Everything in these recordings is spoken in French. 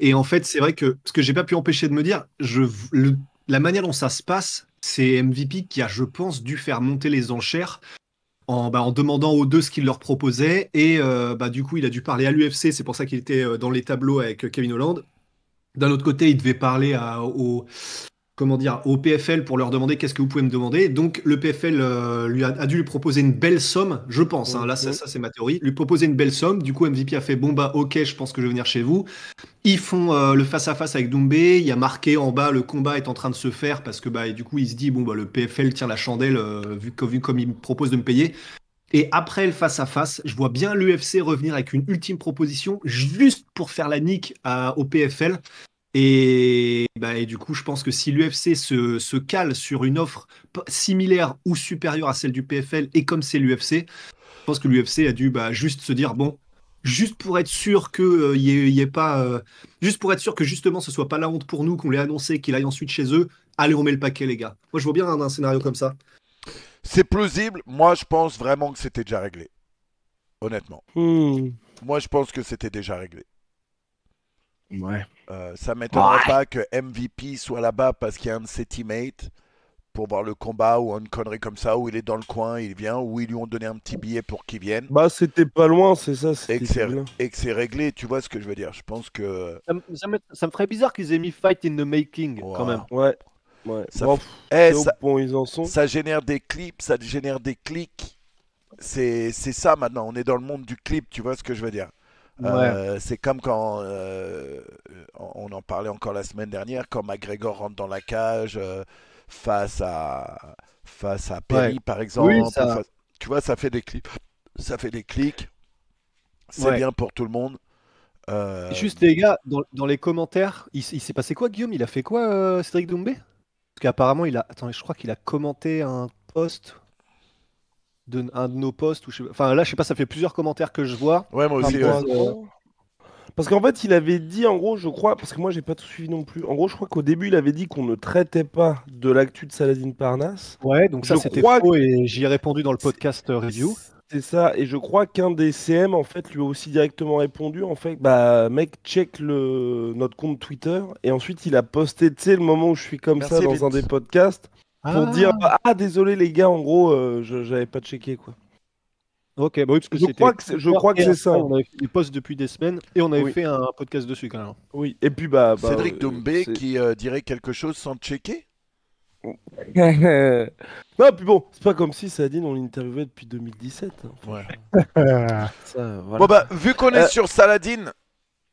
Et, en fait, c'est vrai que ce que j'ai pas pu empêcher de me dire, la manière dont ça se passe, c'est MVP qui a, je pense, dû faire monter les enchères en, bah, demandant aux deux ce qu'il leur proposait. Et euh, bah, du coup, il a dû parler à l'UFC, c'est pour ça qu'il était euh, dans les tableaux avec euh, Kevin Holland. D'un autre côté, il devait parler à, au, comment dire, au PFL pour leur demander qu'est-ce que vous pouvez me demander. Donc le PFL euh, lui a, dû lui proposer une belle somme, je pense. Hein. là, ça, mhm. ça c'est ma théorie. Lui proposer une belle somme. Du coup, MVP a fait bon bah ok, je pense que je vais venir chez vous. Ils font euh, le face à face avec Doumbé. Il y a marqué en bas le combat est en train de se faire parce que bah et du coup il se dit bon bah le PFL tient la chandelle euh, vu, que, comme il propose de me payer. Et après le face-à-face, je vois bien l'UFC revenir avec une ultime proposition juste pour faire la nique au PFL. Et, bah, et, du coup, je pense que si l'UFC se, se, cale sur une offre similaire ou supérieure à celle du PFL, et comme c'est l'UFC, je pense que l'UFC a dû bah, juste se dire bon, juste pour être sûr que euh, Il y ait, pas, euh, juste pour être sûr que justement ce soit pas la honte pour nous qu'on l'ait annoncé, qu'il aille ensuite chez eux. Allez, on met le paquet, les gars. Moi, je vois bien un, scénario comme ça. C'est plausible. Moi, je pense vraiment que c'était déjà réglé. Honnêtement. Hmm. Moi, je pense que c'était déjà réglé. Ouais. Euh, ça m'étonnerait pas que MVP soit là-bas parce qu'il y a un de ses teammates pour voir le combat ou une connerie comme ça, où il est dans le coin, il vient, où ils lui ont donné un petit billet pour qu'il vienne. Bah, c'était pas loin, c'est ça. Et que c'est réglé, tu vois ce que je veux dire. Je pense que. Ça, me, ferait bizarre qu'ils aient mis Fight in the Making, quand même. Ouais. ça génère des clips, ça génère des clics. C'est ça maintenant, on est dans le monde du clip, tu vois ce que je veux dire. Euh, c'est comme quand euh, on en parlait encore la semaine dernière, quand McGregor rentre dans la cage euh, face à face à Perry par exemple. tu vois, ça fait des clics, ça fait des clics. C'est bien pour tout le monde. Juste les gars, dans, les commentaires, il, il s'est passé quoi Guillaume Il a fait quoi Cédric Doumbé Parce qu'apparemment il a, attends, je crois qu'il a commenté un post de un de nos posts ou enfin là je sais pas ça fait plusieurs commentaires que je vois ouais moi aussi parce qu'en fait il avait dit en gros je crois parce que moi j'ai pas tout suivi non plus en gros je crois qu'au début il avait dit qu'on ne traitait pas de l'actu de Saladin Parnasse ouais donc ça c'était faux et j'y ai répondu dans le podcast euh, review c'est ça, et je crois qu'un des CM en fait lui a aussi directement répondu en fait bah mec check le notre compte Twitter et ensuite il a posté tu sais le moment où je suis comme ça dans un des podcasts pour ah. dire ah désolé les gars, en gros, euh, je j'avais pas checké quoi. Ok, bah oui, parce que je crois que je crois que c'est ça. On avait des posts depuis des semaines et on avait fait un podcast dessus quand même. Oui. Et puis bah, bah Cédric euh, Doumbé qui euh, dirait quelque chose sans checker. non, puis bon, c'est pas comme si Sadine on l'interviewait depuis 2017. Hein. Ouais. voilà. Bon bah vu qu'on est sur Saladin.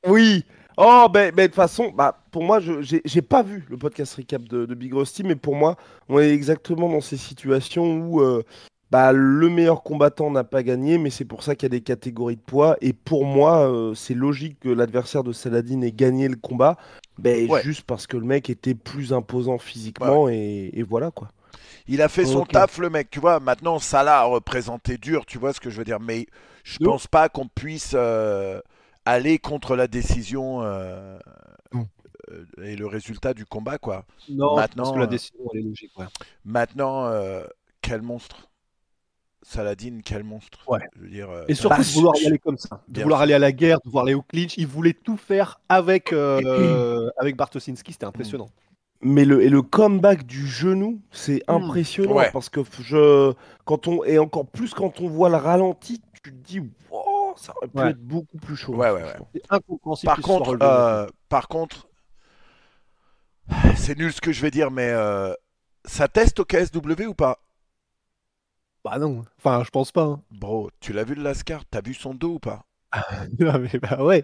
Oui, Oh, ben, ben, de toute façon, bah, pour moi, je j'ai pas vu le podcast recap de, Big Rusty, mais pour moi, on est exactement dans ces situations où euh, bah, le meilleur combattant n'a pas gagné, mais c'est pour ça qu'il y a des catégories de poids. Et pour moi, euh, c'est logique que l'adversaire de Saladin ait gagné le combat, ben, juste parce que le mec était plus imposant physiquement, bah et, voilà quoi. Il a fait son taf, le mec, tu vois. Maintenant, Salah a représenté dur, tu vois ce que je veux dire. Mais je ne pense pas qu'on puisse. Euh, aller contre la décision euh, euh, et le résultat du combat, quoi. Non, maintenant, parce que la euh, décision, elle est logique. Maintenant, quel monstre Saladin, quel monstre. et surtout de vouloir aller comme ça, de vouloir aller à la guerre, de vouloir aller au clinch. Il voulait tout faire avec, euh, avec Bartosinski, c'était impressionnant. Mm. Mais le, et le comeback du genou, c'est mm. impressionnant parce que je, quand on, et encore plus quand on voit le ralenti, tu te dis, ça aurait pu être beaucoup plus chaud. Ouais, hein, ouais, Par contre, euh, par contre, c'est nul ce que je vais dire, mais euh, ça teste au KSW ou pas Bah non, enfin je pense pas. Hein. Bro, tu l'as vu le Lascar T'as vu son dos ou pas non, mais bah ouais.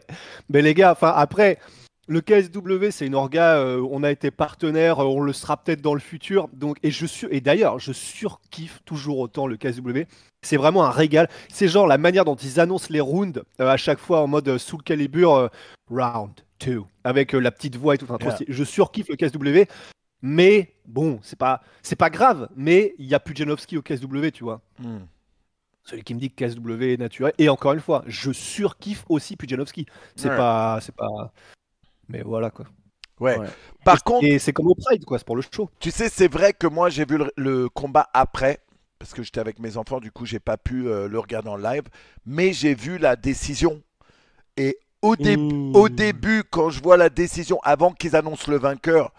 Mais les gars, enfin après, le KSW, c'est une orga, euh, on a été partenaire, euh, on le sera peut-être dans le futur. Donc, et je suis, et d'ailleurs, je surkiffe toujours autant le KSW. C'est vraiment un régal. C'est genre la manière dont ils annoncent les rounds euh, à chaque fois en mode sous le calibre round 2 avec la petite voix et tout. je surkiffe le KSW. Mais bon, c'est pas, c'est pas grave. Mais il y a Pujanovski au KSW, tu vois. Hmm. Celui qui me dit que KSW est naturel. Et encore une fois, je surkiffe aussi Pujanovski. C'est pas, c'est pas. Mais voilà quoi. Ouais. Par contre. Et c'est comme au Pride quoi, c'est pour le show. Tu sais, c'est vrai que moi j'ai vu le, combat après. Parce que j'étais avec mes enfants, du coup, j'ai pas pu euh, le regarder en live. Mais j'ai vu la décision. Et au, mmh. au début, quand je vois la décision, avant qu'ils annoncent le vainqueur,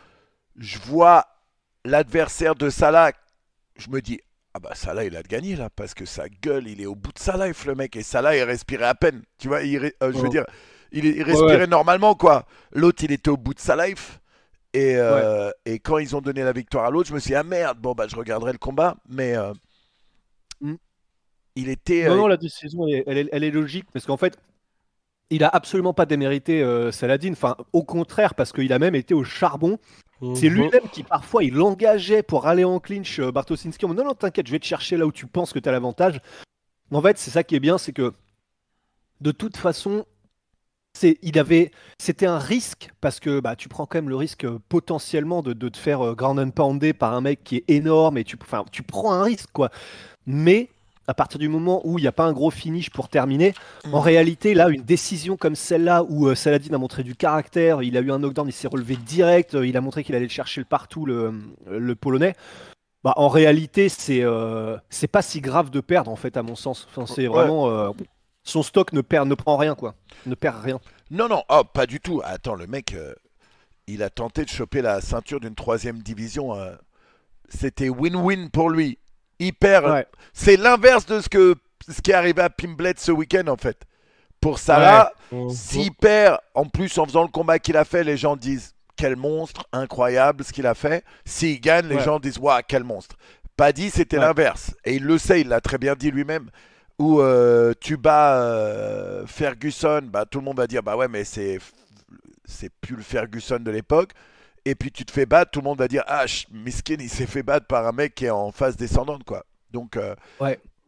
je vois l'adversaire de Salah. Je me dis, ah bah Salah il a gagné là parce que sa gueule il est au bout de sa life le mec et Salah il respirait à peine tu vois euh, je veux dire il, respirait normalement, quoi. L'autre, il était au bout de sa life. Euh, et, quand ils ont donné la victoire à l'autre, je me suis dit, ah merde, bon, bah, je regarderai le combat. Mais euh, mm. il était. Euh, non, non, la décision, elle est, logique. Parce qu'en fait, il a absolument pas démérité Saladin. Enfin, au contraire, parce qu'il a même été au charbon. Mhm. C'est lui-même qui parfois il l'engageait pour aller en clinch euh, Bartosinski. Non, non, t'inquiète, je vais te chercher là où tu penses que t'as l'avantage. En fait, c'est ça qui est bien, c'est que de toute façon, il avait, c'était un risque parce que bah, tu prends quand même le risque euh, potentiellement de, de, te faire euh, ground and pounder par un mec qui est énorme et tu, tu prends un risque quoi. Mais à partir du moment où il n'y a pas un gros finish pour terminer, en mm. réalité, là, une décision comme celle-là où euh, Saladin a montré du caractère, il a eu un knockdown, il s'est relevé direct, il a montré qu'il allait chercher partout, le, le polonais. Bah, en réalité, c'est c'est pas si grave de perdre, en fait, à mon sens. Enfin, c'est vraiment son stock ne perd, ne prend rien, quoi. Ne perd rien. Non, non, oh, pas du tout. Attends, le mec, euh, il a tenté de choper la ceinture d'une troisième division. Euh. C'était win-win pour lui. Hyper. C'est l'inverse de ce, qui est arrivé à Pimblet ce week-end, en fait. Pour ça, s'il perd, en plus, en faisant le combat qu'il a fait, les gens disent quel monstre, incroyable ce qu'il a fait. S'il gagne, les gens disent waouh, quel monstre. Paddy, c'était l'inverse. Et il le sait, il l'a très bien dit lui-même où euh, tu bats euh, Ferguson, bah, tout le monde va dire bah ouais mais c'est c'est plus le Ferguson de l'époque. Et puis tu te fais battre, tout le monde va dire ah Miskin il s'est fait battre par un mec qui est en phase descendante quoi. Donc euh,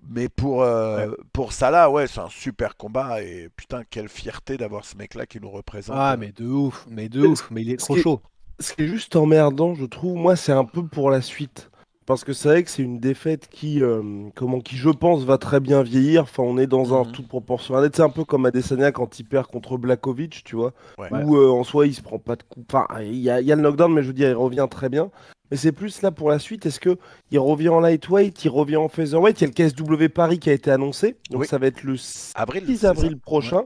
Mais pour ça ça là ouais c'est un super combat et putain quelle fierté d'avoir ce mec là qui nous représente. Ah mais de ouf, mais de ouf, mais il est trop chaud. Ce qui est juste emmerdant je trouve moi c'est un peu pour la suite parce que c'est vrai que c'est une défaite qui, euh, comment, qui, je pense, va très bien vieillir. Enfin, on est dans un mhm. tout proportionnel. C'est un peu comme Adesanya quand il perd contre Blakovic, tu vois, Ou où euh, en soi il se prend pas de coup. Enfin, il y a, le knockdown, mais je veux dire, il revient très bien. Mais c'est plus là pour la suite. Est-ce que il revient en lightweight, il revient en featherweight Il y a le KSW Paris qui a été annoncé, donc ça va être le 6 avril, avril prochain,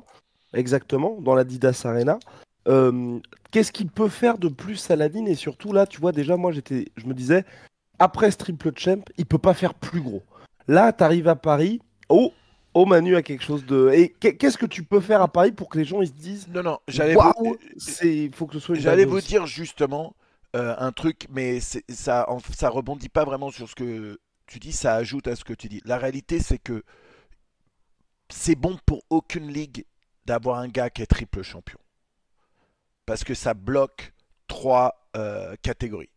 exactement, dans la Didas Arena. Euh, qu'est-ce qu'il peut faire de plus Saladin Et surtout là, tu vois, déjà, moi, j'étais, je me disais, après ce triple champ, il peut pas faire plus gros. Là, tu arrives à Paris. Oh, oh, Manu a quelque chose de. Et qu'est-ce que tu peux faire à Paris pour que les gens ils se disent Non, non, j'allais vous... c'est faut que ce soit. J'allais vous dire justement euh, un truc, mais ça, ça rebondit pas vraiment sur ce que tu dis. Ça ajoute à ce que tu dis. La réalité, c'est que c'est bon pour aucune ligue d'avoir un gars qui est triple champion parce que ça bloque trois euh, catégories.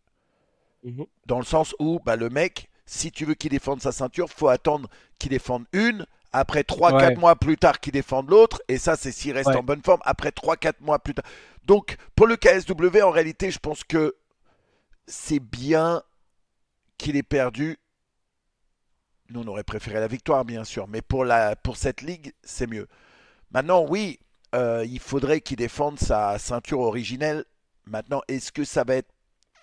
Mhm. Dans le sens où bah, le mec, si tu veux qu'il défende sa ceinture, faut attendre qu'il défende une. Après 3-4 mois plus tard, qu'il défende l'autre. Et ça, c'est s'il reste en bonne forme. Après 3-4 mois plus tard. Donc, pour le KSW, en réalité, je pense que c'est bien qu'il ait perdu. Nous, on aurait préféré la victoire, bien sûr. Mais pour, la, pour cette ligue, c'est mieux. Maintenant, oui, euh, il faudrait qu'il défende sa ceinture originelle. Maintenant, est-ce que ça va être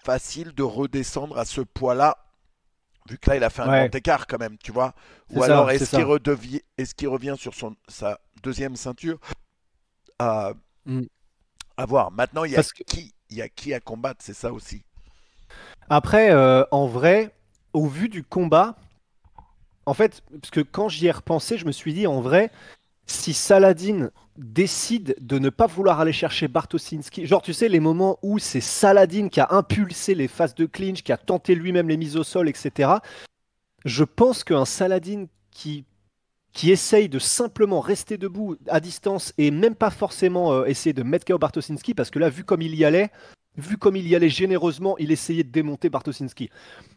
facile de redescendre à ce poids-là, vu que là, il a fait un grand écart quand même, tu vois. Ou alors, est-ce qu'il, est qu'il revient sur son... sa deuxième ceinture à... Mm. à voir. Maintenant, il y, a qui... il y a qui à combattre, c'est ça aussi. Après, euh, en vrai, au vu du combat, en fait, parce que quand j'y ai repensé, je me suis dit, en vrai, si Saladin décide de ne pas vouloir aller chercher Bartosinski, genre tu sais les moments où c'est Saladin qui a impulsé les phases de clinch, qui a tenté lui-même les mises au sol, etc. Je pense qu'un Saladin qui qui essaye de simplement rester debout à distance et même pas forcément euh, essayer de mettre KO Bartosinski parce que là vu comme il y allait, vu comme il y allait généreusement, il essayait de démonter Bartosinski.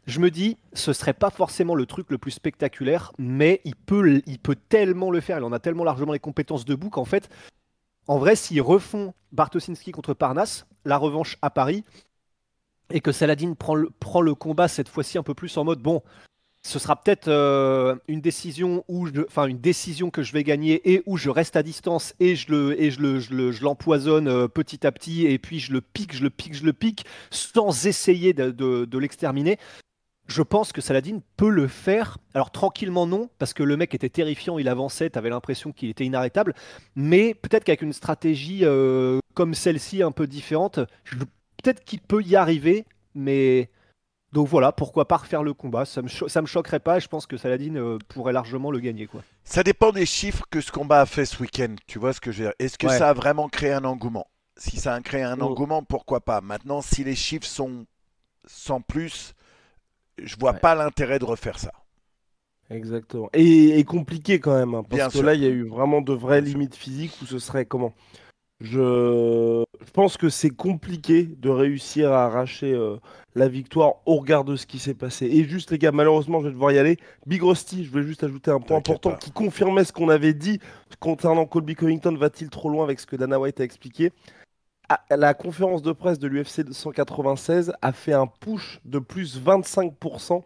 Je me dis, ce serait pas forcément le truc le plus spectaculaire, mais il peut, il peut tellement le faire. Il en a tellement largement les compétences debout qu'en fait, en vrai, s'ils refont Bartosinski contre Parnasse, la revanche à Paris, et que Saladin prend le combat cette fois-ci un peu plus en mode bon, ce sera peut-être euh, une décision où enfin une décision que je vais gagner et où je reste à distance et je le et je le l'empoisonne euh, petit à petit et puis je le pique, je le pique, je le pique sans essayer de, l'exterminer. Je pense que Saladin peut le faire. Alors tranquillement non, parce que le mec était terrifiant, il avançait, t'avais l'impression qu'il était inarrêtable. Mais peut-être qu'avec une stratégie euh, comme celle-ci, un peu différente, peut-être qu'il peut y arriver. Mais donc voilà, pourquoi pas refaire le combat Ça me, me choquerait pas et je pense que Saladin euh, pourrait largement le gagner. Ça dépend des chiffres que ce combat a fait ce week-end. Tu vois ce que je veux dire Est-ce que ça a vraiment créé un engouement Si ça a créé un oh. engouement, pourquoi pas Maintenant, si les chiffres sont sans plus, je vois pas l'intérêt de refaire ça. Exactement. Et, compliqué quand même, hein, parce que là, il y a eu vraiment de vraies limites physiques où ce serait comment je, pense que c'est compliqué de réussir à arracher euh, la victoire au regard de ce qui s'est passé. Et juste, les gars, malheureusement, je vais devoir y aller. Big Rusty, je voulais juste ajouter un point important qui confirmait ce qu'on avait dit concernant Colby Covington. Va-t-il trop loin avec ce que Dana White a expliqué ah, la conférence de presse de l'UFC 196 a fait un push de plus 25%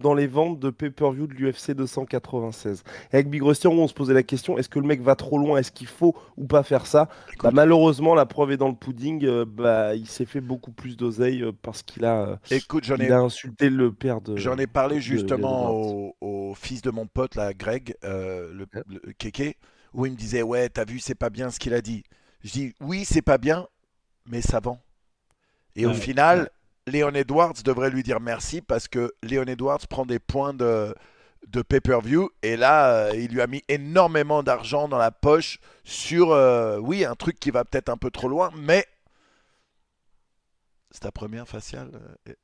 dans les ventes de pay-per-view de l'UFC 296. avec Big Rusty, on se posait la question est-ce que le mec va trop loin Est-ce qu'il faut ou pas faire ça bah, Malheureusement, la preuve est dans le pudding. Euh, bah, il s'est fait beaucoup plus d'oseille euh, parce qu'il a, euh, insulté le père de. J'en ai parlé justement au, fils de mon pote, là, Greg, le, Kéké, où il me disait Ouais, t'as vu, c'est pas bien ce qu'il a dit. Je dis Oui, c'est pas bien, mais ça vend. Et au final, Léon Edwards devrait lui dire merci parce que Léon Edwards prend des points de, de pay-per-view et là, euh, il lui a mis énormément d'argent dans la poche sur, euh, oui, un truc qui va peut-être un peu trop loin, mais c'est ta première faciale,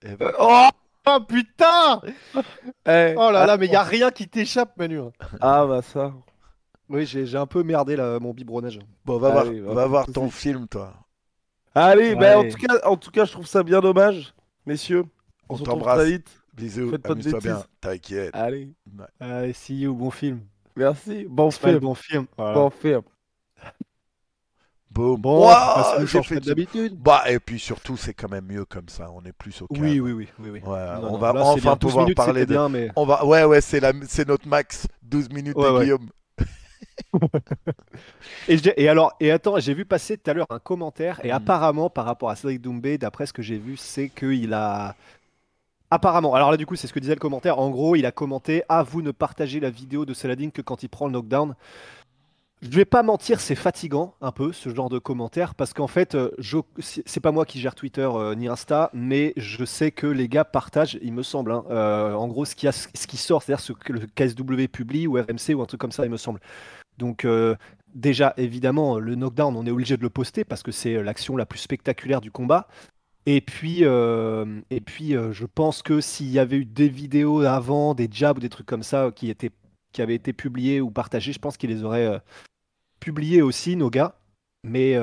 euh, oh, oh, putain eh, Oh là là, mais il n'y a rien qui t'échappe, Manu. Hein. Ah bah ça. Oui, j'ai un peu merdé là, mon biberonnage. Bon, va voir, va voir ton film, toi. Allez, bah, en, tout cas, en tout cas, je trouve ça bien dommage, messieurs. On, t'embrasse. Bisous, faites toi bien, t'inquiète. Allez. Allez, euh, see you, bon film. Merci, bon film. bon film. Bon film. Bon, bon wow, j'ai fait d'habitude. Bah et puis surtout c'est quand même mieux comme ça. On est plus au calme. Oui oui oui oui. on va enfin pouvoir parler de. On va ouais ouais c'est la notre max 12 minutes ouais, Guillaume et, et, alors, et attends, j'ai vu passer tout à l'heure un commentaire, et hmm. apparemment, par rapport à Cédric Doumbé, d'après ce que j'ai vu, c'est qu'il a. Apparemment, alors là du coup c'est ce que disait le commentaire, en gros il a commenté Ah vous ne partagez la vidéo de Saladin que quand il prend le knockdown. Je vais pas mentir, c'est fatigant un peu ce genre de commentaire parce qu'en fait, euh, je... c'est pas moi qui gère Twitter euh, ni Insta, mais je sais que les gars partagent, il me semble, hein. euh, en gros ce qui, a, ce qui sort, c'est-à-dire ce que le KSW publie ou RMC ou un truc comme ça, il me semble. Donc euh, déjà, évidemment, le knockdown, on est obligé de le poster parce que c'est euh, l'action la plus spectaculaire du combat. Et puis, euh, et puis je pense que s'il y avait eu des vidéos avant, des jabs ou des trucs comme ça qui, étaient, qui avaient été publiés ou partagés, je pense qu'ils les auraient publiés aussi, nos gars. Mais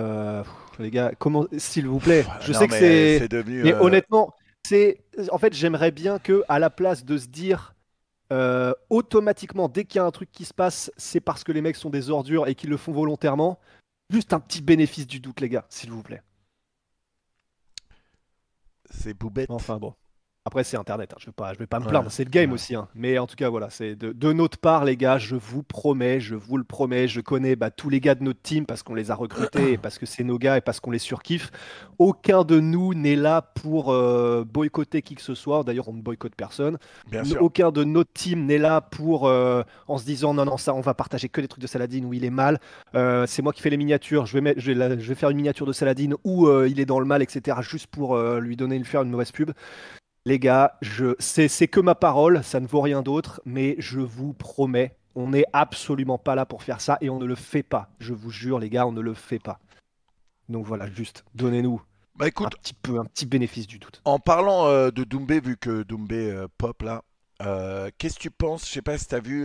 les gars, comment, s'il vous plaît, je sais que c'est. Mais honnêtement, c'est. En fait, j'aimerais bien que, à la place de se dire, euh, automatiquement, dès qu'il y a un truc qui se passe, c'est parce que les mecs sont des ordures et qu'ils le font volontairement. Juste un petit bénéfice du doute, les gars, s'il vous plaît. C'est boubette. Enfin bon. Après, c'est Internet, hein, je ne vais, pas, vais pas me plaindre, c'est le game aussi. Hein. Mais en tout cas, voilà, c'est de, notre part, les gars, je vous promets, je vous le promets, je connais bah, tous les gars de notre team parce qu'on les a recrutés, et parce que c'est nos gars et parce qu'on les surkiffe. Aucun de nous n'est là pour euh, boycotter qui que ce soit. D'ailleurs, on ne boycotte personne. Aucun de notre team n'est là pour, euh, en se disant, non, non, ça, on va partager que des trucs de Saladin où il est mal. Euh, c'est moi qui fais les miniatures, je vais, je, vais faire une miniature de Saladin où il est dans le mal, etc., juste pour lui donner une, faire une mauvaise pub. Les gars, je, c'est, c'est que ma parole, ça ne vaut rien d'autre, mais je vous promets, on n'est absolument pas là pour faire ça et on ne le fait pas. Je vous jure, les gars, on ne le fait pas. Donc voilà, juste donnez-nous bah, un petit peu, un petit bénéfice du doute. En parlant euh, de Doumbé, vu que Doumbé euh, pop là, euh, qu'est-ce que tu penses Je sais pas si tu as vu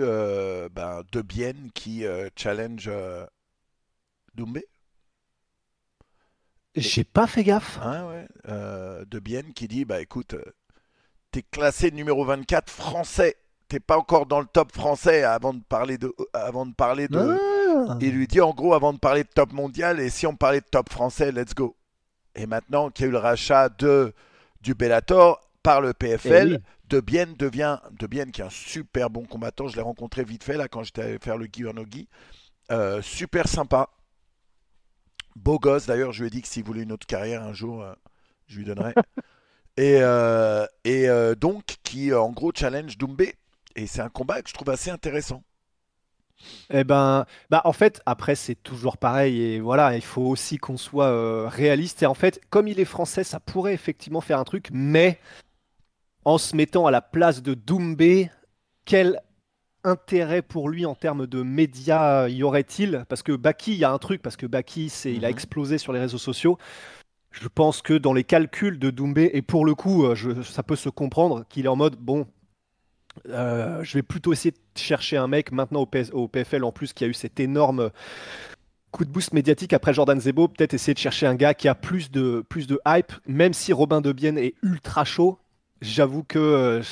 ben, De Bienne qui challenge Doumbé J'ai pas fait gaffe. de Bienne qui dit bah écoute, t'es classé numéro 24 français. T'es pas encore dans le top français avant de parler de. Avant de parler de Il ah. lui dit en gros avant de parler de top mondial et si on parlait de top français, let's go. Et maintenant qu'il y a eu le rachat de du Bellator par le PFL, eh De Bienne devient De Bienne qui est un super bon combattant. Je l'ai rencontré vite fait là quand j'étais allé faire le Guyonogi. Euh, super sympa, beau gosse d'ailleurs. Je lui ai dit que s'il voulait une autre carrière un jour, euh, je lui donnerais. Et, euh, et euh, donc, qui euh, en gros challenge Doumbé. Et c'est un combat que je trouve assez intéressant. Eh ben, bah en fait, après c'est toujours pareil et voilà, il faut aussi qu'on soit réaliste. Et en fait, comme il est français, ça pourrait effectivement faire un truc, mais en se mettant à la place de Doumbé, quel intérêt pour lui en termes de médias y aurait-il Parce que Baki, il y a un truc, parce que Baki, c'est, il a mhm. explosé sur les réseaux sociaux. Je pense que dans les calculs de Doumbé, et pour le coup, euh, ça peut se comprendre qu'il est en mode bon, euh, je vais plutôt essayer de chercher un mec maintenant au, PFL en plus qui a eu cet énorme coup de boost médiatique après Jordan Zebo. Peut-être essayer de chercher un gars qui a plus de, plus de hype, même si Robin Debienne est ultra chaud. J'avoue que euh,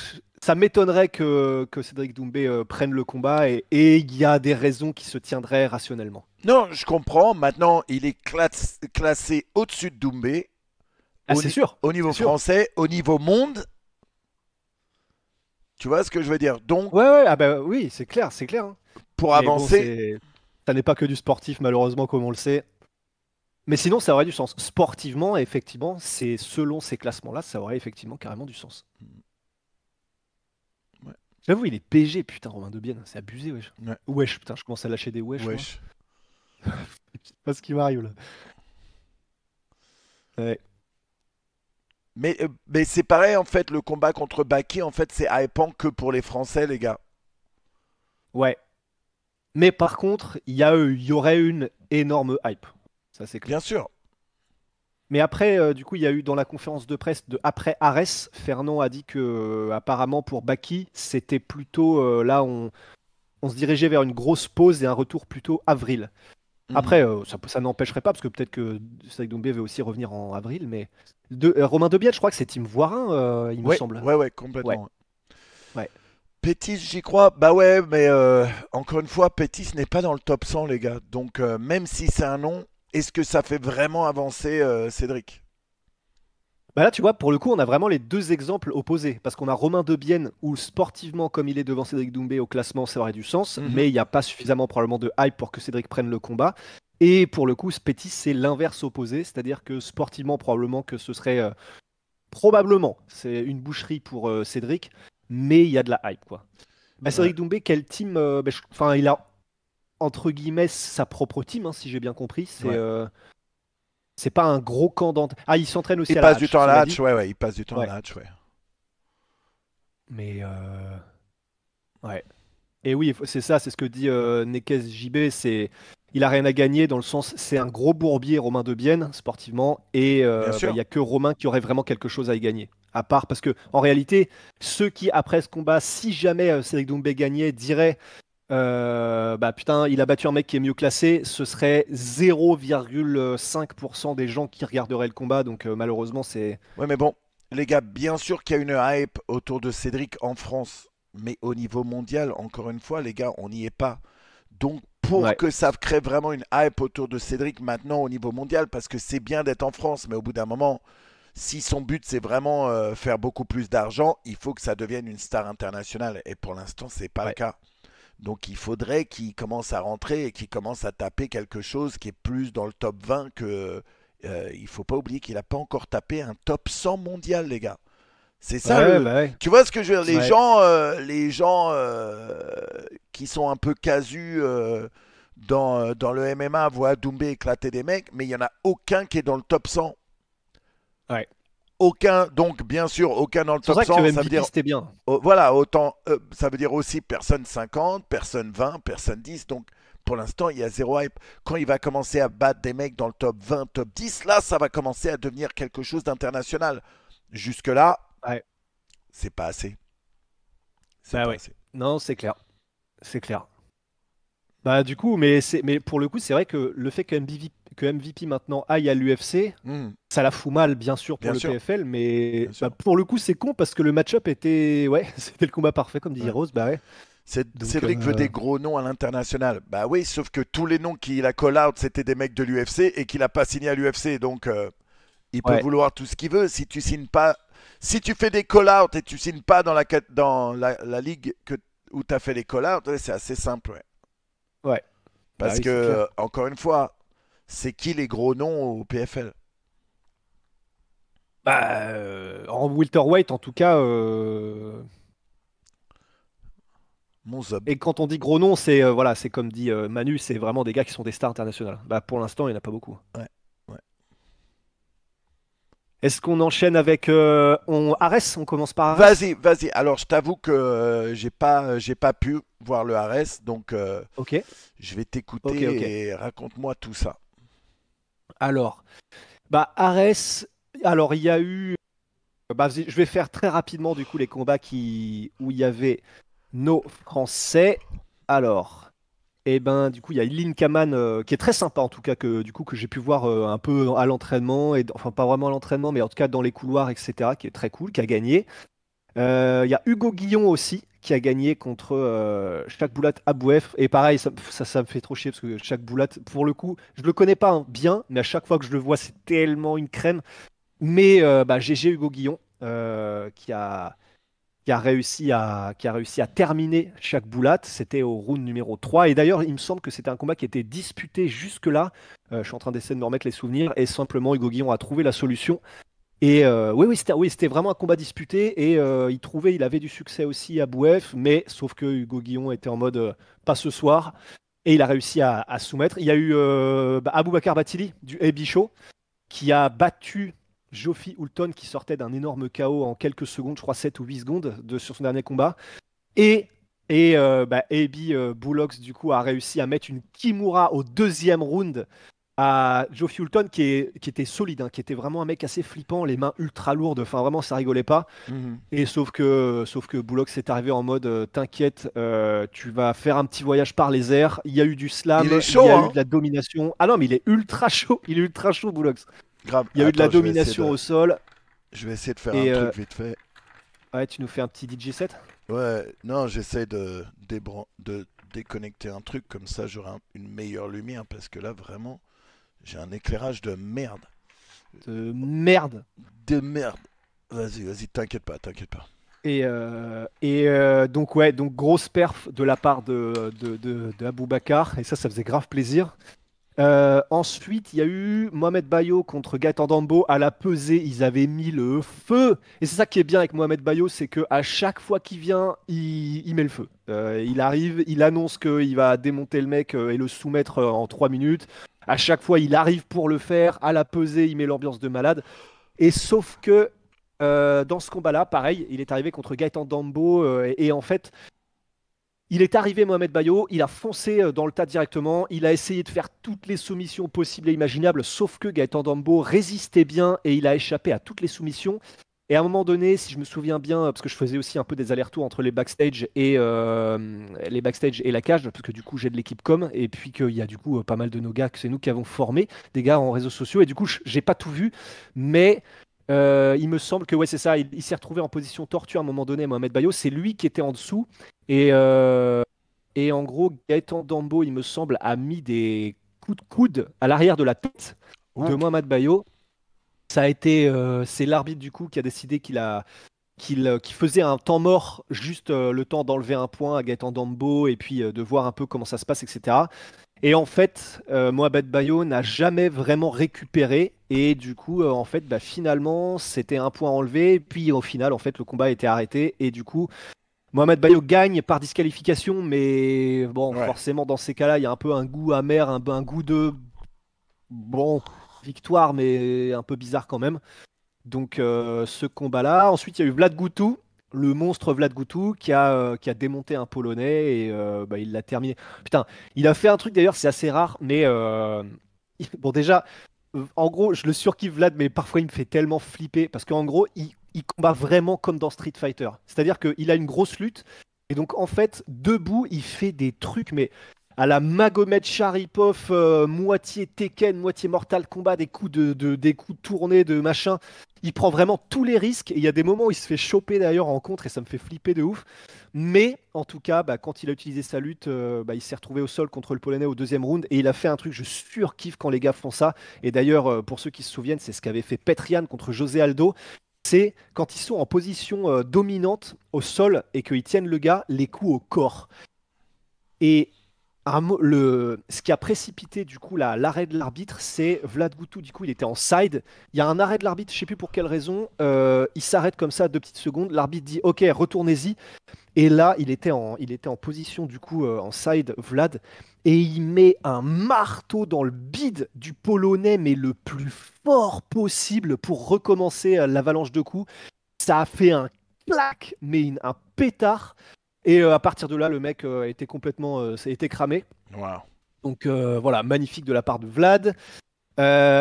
ça m'étonnerait que, Cédric Doumbé euh, prenne le combat et il y a des raisons qui se tiendraient rationnellement. Non, je comprends. Maintenant, il est classé au-dessus de Doumbé. Ah, c'est sûr. Au niveau français, au niveau monde. Tu vois ce que je veux dire Donc. Ouais, ah bah oui, c'est clair, c'est clair. Hein. Pour avancer. ça n'est pas que du sportif, malheureusement, comme on le sait. Mais sinon, ça aurait du sens. Sportivement, effectivement, c'est selon ces classements-là, ça aurait effectivement carrément du sens. Hmm. J'avoue, il est PG, putain, Romain Dobienne, c'est abusé, wesh. Ouais. Wesh, putain, je commence à lâcher des wesh. Wesh. je sais pas ce qui m'arrive là. Ouais. Mais, euh, mais c'est pareil, en fait, le combat contre Baki, en fait, c'est hypant que pour les Français, les gars. Ouais. Mais par contre, il y, y, aurait une énorme hype. Ça, c'est clair. Bien sûr. Mais après, euh, du coup, il y a eu dans la conférence de presse de après Ares, Fernand a dit que euh, apparemment pour Baki, c'était plutôt euh, là on, on se dirigeait vers une grosse pause et un retour plutôt avril. Mhm. Après, ça, n'empêcherait pas parce que peut-être que Sagdombé veut aussi revenir en avril, mais de, Romain Debiette, je crois que c'est Tim Voirin, il me semble. Ouais, ouais, complètement. Pétis, j'y crois. Bah ouais, mais encore une fois, Pétis n'est pas dans le top 100, les gars. Donc même si c'est un nom, est-ce que ça fait vraiment avancer euh, Cédric bah là, tu vois, pour le coup, on a vraiment les deux exemples opposés. Parce qu'on a Romain Debienne, où sportivement, comme il est devant Cédric Doumbé au classement, ça aurait du sens, mhm. mais il n'y a pas suffisamment probablement de hype pour que Cédric prenne le combat. Et pour le coup, Spetis, c'est l'inverse opposé, c'est-à-dire que sportivement, probablement que ce serait. Euh, probablement, c'est une boucherie pour euh, Cédric, mais il y a de la hype, quoi. Bah, Cédric Doumbé, quel team. Bah, enfin, il a entre guillemets sa propre team, hein, si j'ai bien compris. C'est euh, c'est pas un gros camp d'entraînement. Ah, il s'entraîne aussi il à passe du temps à la ouais, ouais, il passe du temps à la hatch, Mais euh, ouais. Et oui, c'est ça, c'est ce que dit euh, Nekes JB, c'est il a rien à gagner dans le sens c'est un gros bourbier Romain de Bienne sportivement et bah, il n'y a que Romain qui aurait vraiment quelque chose à y gagner. À part parce que en réalité, ceux qui après ce combat, si jamais Cédric Doumbé gagnait, diraient euh, bah putain, il a battu un mec qui est mieux classé, ce serait 0,5% des gens qui regarderaient le combat, donc euh, malheureusement c'est... Ouais mais bon, les gars, bien sûr qu'il y a une hype autour de Cédric en France, mais au niveau mondial, encore une fois, les gars, on n'y est pas. Donc pour que ça crée vraiment une hype autour de Cédric maintenant au niveau mondial, parce que c'est bien d'être en France, mais au bout d'un moment, si son but c'est vraiment euh, faire beaucoup plus d'argent, il faut que ça devienne une star internationale, et pour l'instant c'est pas le cas. Donc il faudrait qu'il commence à rentrer et qu'il commence à taper quelque chose qui est plus dans le top 20 que... Euh, il faut pas oublier qu'il n'a pas encore tapé un top 100 mondial, les gars. C'est ça. Bah tu vois ce que je veux dire Les gens, euh, les gens euh, qui sont un peu casus dans, le MMA voient Doumbé éclater des mecs, mais il n'y en a aucun qui est dans le top 100. Ouais aucun, donc bien sûr, aucun dans le top 100. ça veut dire c'était bien. voilà, autant euh, ça veut dire aussi personne 50, personne 20, personne 10. Donc pour l'instant, il y a zéro hype. Quand il va commencer à battre des mecs dans le top 20, top 10, là, ça va commencer à devenir quelque chose d'international. Jusque là, c'est pas bah assez. Non, c'est clair. C'est clair. Bah du coup, mais, mais pour le coup, c'est vrai que le fait que MBV que MVP maintenant aille à l'UFC, hmm. ça la fout mal, bien sûr, pour le PFL, mais bah, pour le coup, c'est con parce que le match-up était. Ouais, c'était le combat parfait, comme dit Rose, bah Cédric veut euh, des gros noms à l'international. Bah oui, sauf que tous les noms qu'il a call out, c'était des mecs de l'UFC et qu'il n'a pas signé à l'UFC. Donc, euh, il peut vouloir tout ce qu'il veut. Si tu signes pas, si tu fais des call out et tu signes pas dans la, dans la, ligue que, où tu as fait les call out, c'est assez simple. Ouais. ouais. Parce bah que, encore une fois, c'est qui les gros noms au PFL bah, euh, En White, en tout cas. Euh, Mon Et quand on dit gros noms, c'est euh, voilà, c'est comme dit euh, Manu, c'est vraiment des gars qui sont des stars internationales. Bah, pour l'instant, il n'y en a pas beaucoup. Ouais. Est-ce qu'on enchaîne avec on... Ares On commence par Ares Vas-y, vas-y. Alors, je t'avoue que j'ai pas, j'ai pas pu voir le Ares, donc ok. je vais t'écouter et raconte-moi tout ça. Alors, bah, Arès, alors il y a eu. Bah, je vais faire très rapidement du coup les combats qui... où il y avait nos Français. Alors, et eh ben du coup il y a Ilin Kaman euh, qui est très sympa en tout cas que du coup que j'ai pu voir euh, un peu à l'entraînement et enfin pas vraiment à l'entraînement mais en tout cas dans les couloirs etc qui est très cool qui a gagné. Euh, il y a Hugo Guillon aussi qui a gagné contre chaque euh, boulette à Et pareil, ça, ça, me fait trop chier parce que chaque Boulat, pour le coup, je le connais pas hein, bien, mais à chaque fois que je le vois, c'est tellement une crème. Mais euh, bah, GG Hugo Guillon, euh, qui, a, qui, a réussi à, qui a réussi à terminer chaque Boulat, c'était au round numéro 3. Et d'ailleurs, il me semble que c'était un combat qui était disputé jusque-là. je suis en train d'essayer de me remettre les souvenirs. Et simplement, Hugo Guillon a trouvé la solution. Et euh, oui, oui, c'était vraiment un combat disputé et euh, il trouvait, il avait du succès aussi à Bouef, mais sauf que Hugo Guillon était en mode euh, pas ce soir et il a réussi à, soumettre. Il y a eu bah, Aboubakar Batili du A.B. Show qui a battu Joffi Houlton qui sortait d'un énorme chaos en quelques secondes, je crois 7 ou 8 secondes de, sur son dernier combat. Et et bah, du coup a réussi à mettre une Kimura au deuxième round à Joe Fulton qui, était solide, hein, qui était vraiment un mec assez flippant, les mains ultra lourdes, enfin vraiment ça rigolait pas. Mhm. Et sauf que, sauf que s'est arrivé en mode euh, t'inquiète, euh, tu vas faire un petit voyage par les airs. Il y a eu du slam, il, y a eu hein. de la domination. Ah non, mais il est ultra chaud, il est ultra chaud Bullock. Grave. Il y a eu de la domination au sol. Je vais essayer de faire un euh, truc vite fait. Ouais, tu nous fais un petit DJ set Ouais, non, j'essaie de, déconnecter un truc comme ça j'aurai une meilleure lumière parce que là vraiment j'ai un éclairage de merde. De merde. De merde. Vas-y, vas-y, t'inquiète pas, t'inquiète pas. Et, euh, et euh, donc, ouais, donc grosse perf de la part de, de, de, Bakar. Et ça, ça faisait grave plaisir. Euh, ensuite, il y a eu Mohamed Bayo contre Gaëtan Dambo. À la pesée, ils avaient mis le feu. Et c'est ça qui est bien avec Mohamed Bayo, c'est que à chaque fois qu'il vient, il, met le feu. il arrive, il annonce qu'il va démonter le mec et le soumettre en trois minutes. À chaque fois, il arrive pour le faire, à la pesée, il met l'ambiance de malade. Et sauf que euh, dans ce combat-là, pareil, il est arrivé contre Gaëtan Dambo euh, et, et, en fait, il est arrivé Mohamed Bayo, il a foncé euh, dans le tas directement, il a essayé de faire toutes les soumissions possibles et imaginables, sauf que Gaëtan Dambo résistait bien et il a échappé à toutes les soumissions. Et à un moment donné, si je me souviens bien, parce que je faisais aussi un peu des allers-retours entre les backstage et euh, les backstage et la cage, parce que du coup j'ai de l'équipe com, et puis qu'il y a du coup euh, pas mal de nos gars que c'est nous qui avons formé, des gars en réseaux sociaux, et du coup j'ai pas tout vu, mais euh, il me semble que ouais c'est ça, il, s'est retrouvé en position tortue à un moment donné, Mohamed Bayo, c'est lui qui était en dessous, et et en gros Gaëtan Dambo, il me semble, a mis des coups de coude à l'arrière de la tête de Mohamed Bayo a été, euh, c'est l'arbitre du coup qui a décidé qu'il a, qu'il euh, faisait un temps mort, juste euh, le temps d'enlever un point à Gaëtan Dambo et puis de voir un peu comment ça se passe, etc. Et en fait, Mohamed Bayo n'a jamais vraiment récupéré. Et du coup, en fait, bah, finalement, c'était un point enlevé. puis au final, en fait, le combat a été arrêté. Et du coup, Mohamed Bayo gagne par disqualification. Mais bon, forcément, dans ces cas-là, il y a un peu un goût amer, un, un goût de. Bon, victoire, mais un peu bizarre quand même. Donc euh, ce combat-là. Ensuite, il y a eu Vlad Goutou, le monstre Vlad Goutou, qui a, euh, qui a démonté un Polonais et euh, bah, il l'a terminé. Putain, il a fait un truc d'ailleurs, c'est assez rare, mais bon déjà, en gros, je le surkiffe Vlad, mais parfois il me fait tellement flipper parce qu'en gros, il, il combat vraiment comme dans Street Fighter. C'est-à-dire qu'il a une grosse lutte. Et donc en fait, debout, il fait des trucs, mais à la Magomed Sharipov, euh, moitié Tekken, moitié Mortal Kombat, des coups de, des coups tournés, de machin. Il prend vraiment tous les risques. il y a des moments où il se fait choper d'ailleurs en contre et ça me fait flipper de ouf. Mais en tout cas, bah, quand il a utilisé sa lutte, euh, bah, il s'est retrouvé au sol contre le Polonais au deuxième round et il a fait un truc, je surkiffe quand les gars font ça. Et d'ailleurs, euh, pour ceux qui se souviennent, c'est ce qu'avait fait Petrian contre José Aldo c'est quand ils sont en position dominante au sol et qu'ils tiennent le gars, les coups au corps. Et le, ce qui a précipité du coup l'arrêt de l'arbitre, c'est Vlad Goutou, du coup il était en side. Il y a un arrêt de l'arbitre, je ne sais plus pour quelle raison, euh, il s'arrête comme ça deux petites secondes. L'arbitre dit ok retournez-y. Et là il était en, position du coup euh, en side Vlad et il met un marteau dans le bide du polonais mais le plus fort possible pour recommencer euh, l'avalanche de coups. Ça a fait un clac mais un pétard. Et euh, à partir de là, le mec euh, a été complètement euh, été cramé. Donc voilà, magnifique de la part de Vlad.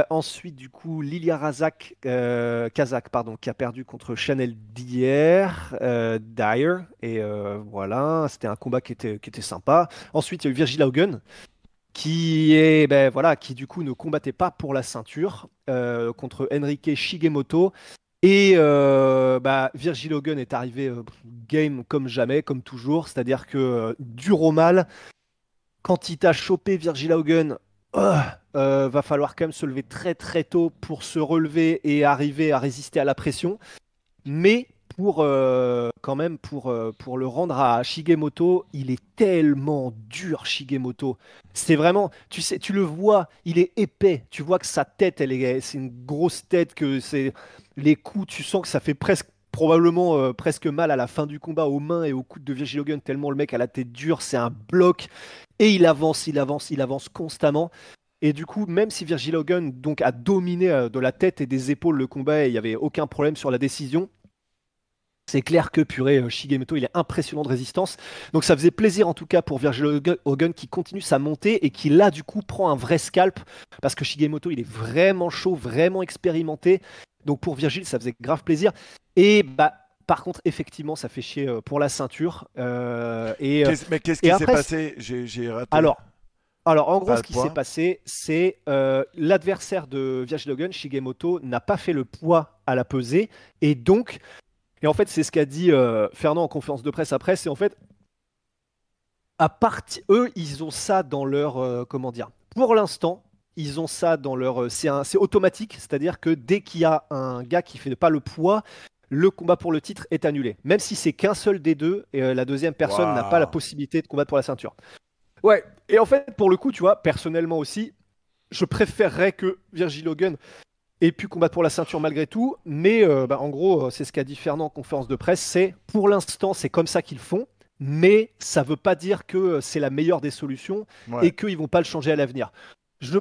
ensuite, du coup, Lilia Razak, Kazak, pardon, qui a perdu contre Chanel d'hier, Dyer. Et voilà, c'était un combat qui était, qui était sympa. Ensuite, il y a eu Virgil Haugen, qui est, ben voilà, qui du coup ne combattait pas pour la ceinture contre Enrique Shigemoto. Et euh, bah, Virgil Hogan est arrivé euh, game comme jamais, comme toujours. C'est-à-dire que euh, dur au mal, quand il t'a chopé Virgil Hogan, oh, va falloir quand même se lever très très tôt pour se relever et arriver à résister à la pression. Mais pour euh, quand même pour, euh, pour le rendre à Shigemoto, il est tellement dur Shigemoto. C'est vraiment, tu sais, tu le vois, il est épais. Tu vois que sa tête, elle est, c'est une grosse tête que c'est les coups. Tu sens que ça fait presque probablement euh, presque mal à la fin du combat aux mains et aux coups de Virgil Hogan tellement le mec a la tête dure, c'est un bloc et il avance, il avance, il avance constamment. Et du coup, même si Virgil Hogan donc a dominé de la tête et des épaules le combat, il n'y avait aucun problème sur la décision, c'est clair que purée, euh, Shigemoto, il est impressionnant de résistance. Donc ça faisait plaisir en tout cas pour Virgil Hogan qui continue sa montée et qui là du coup prend un vrai scalp parce que Shigemoto, il est vraiment chaud, vraiment expérimenté. Donc pour Virgil, ça faisait grave plaisir. Et bah par contre, effectivement, ça fait chier euh, pour la ceinture. Euh, et, mais qu'est-ce qui s'est passé J'ai raté. Alors, alors, en gros, ce qui s'est passé, c'est l'adversaire de Virgil Hogan, Shigemoto, n'a pas fait le poids à la pesée. Et donc, et en fait, c'est ce qu'a dit euh, Fernand en conférence de presse après. C'est en fait, à partir, eux, ils ont ça dans leur, euh, comment dire, pour l'instant, ils ont ça dans leur, euh, c'est automatique, c'est-à-dire que dès qu'il y a un gars qui fait pas le poids, le combat pour le titre est annulé, même si c'est qu'un seul des deux et la deuxième personne n'a pas la possibilité de combattre pour la ceinture. Ouais, et en fait, pour le coup, tu vois, personnellement aussi, je préférerais que Virgil Hogan et puis combattre pour la ceinture malgré tout. Mais euh, bah, en gros, euh, c'est ce qu'a dit Fernand en conférence de presse, c'est pour l'instant, c'est comme ça qu'ils font, mais ça ne veut pas dire que euh, c'est la meilleure des solutions et qu'ils ne vont pas le changer à l'avenir. Je...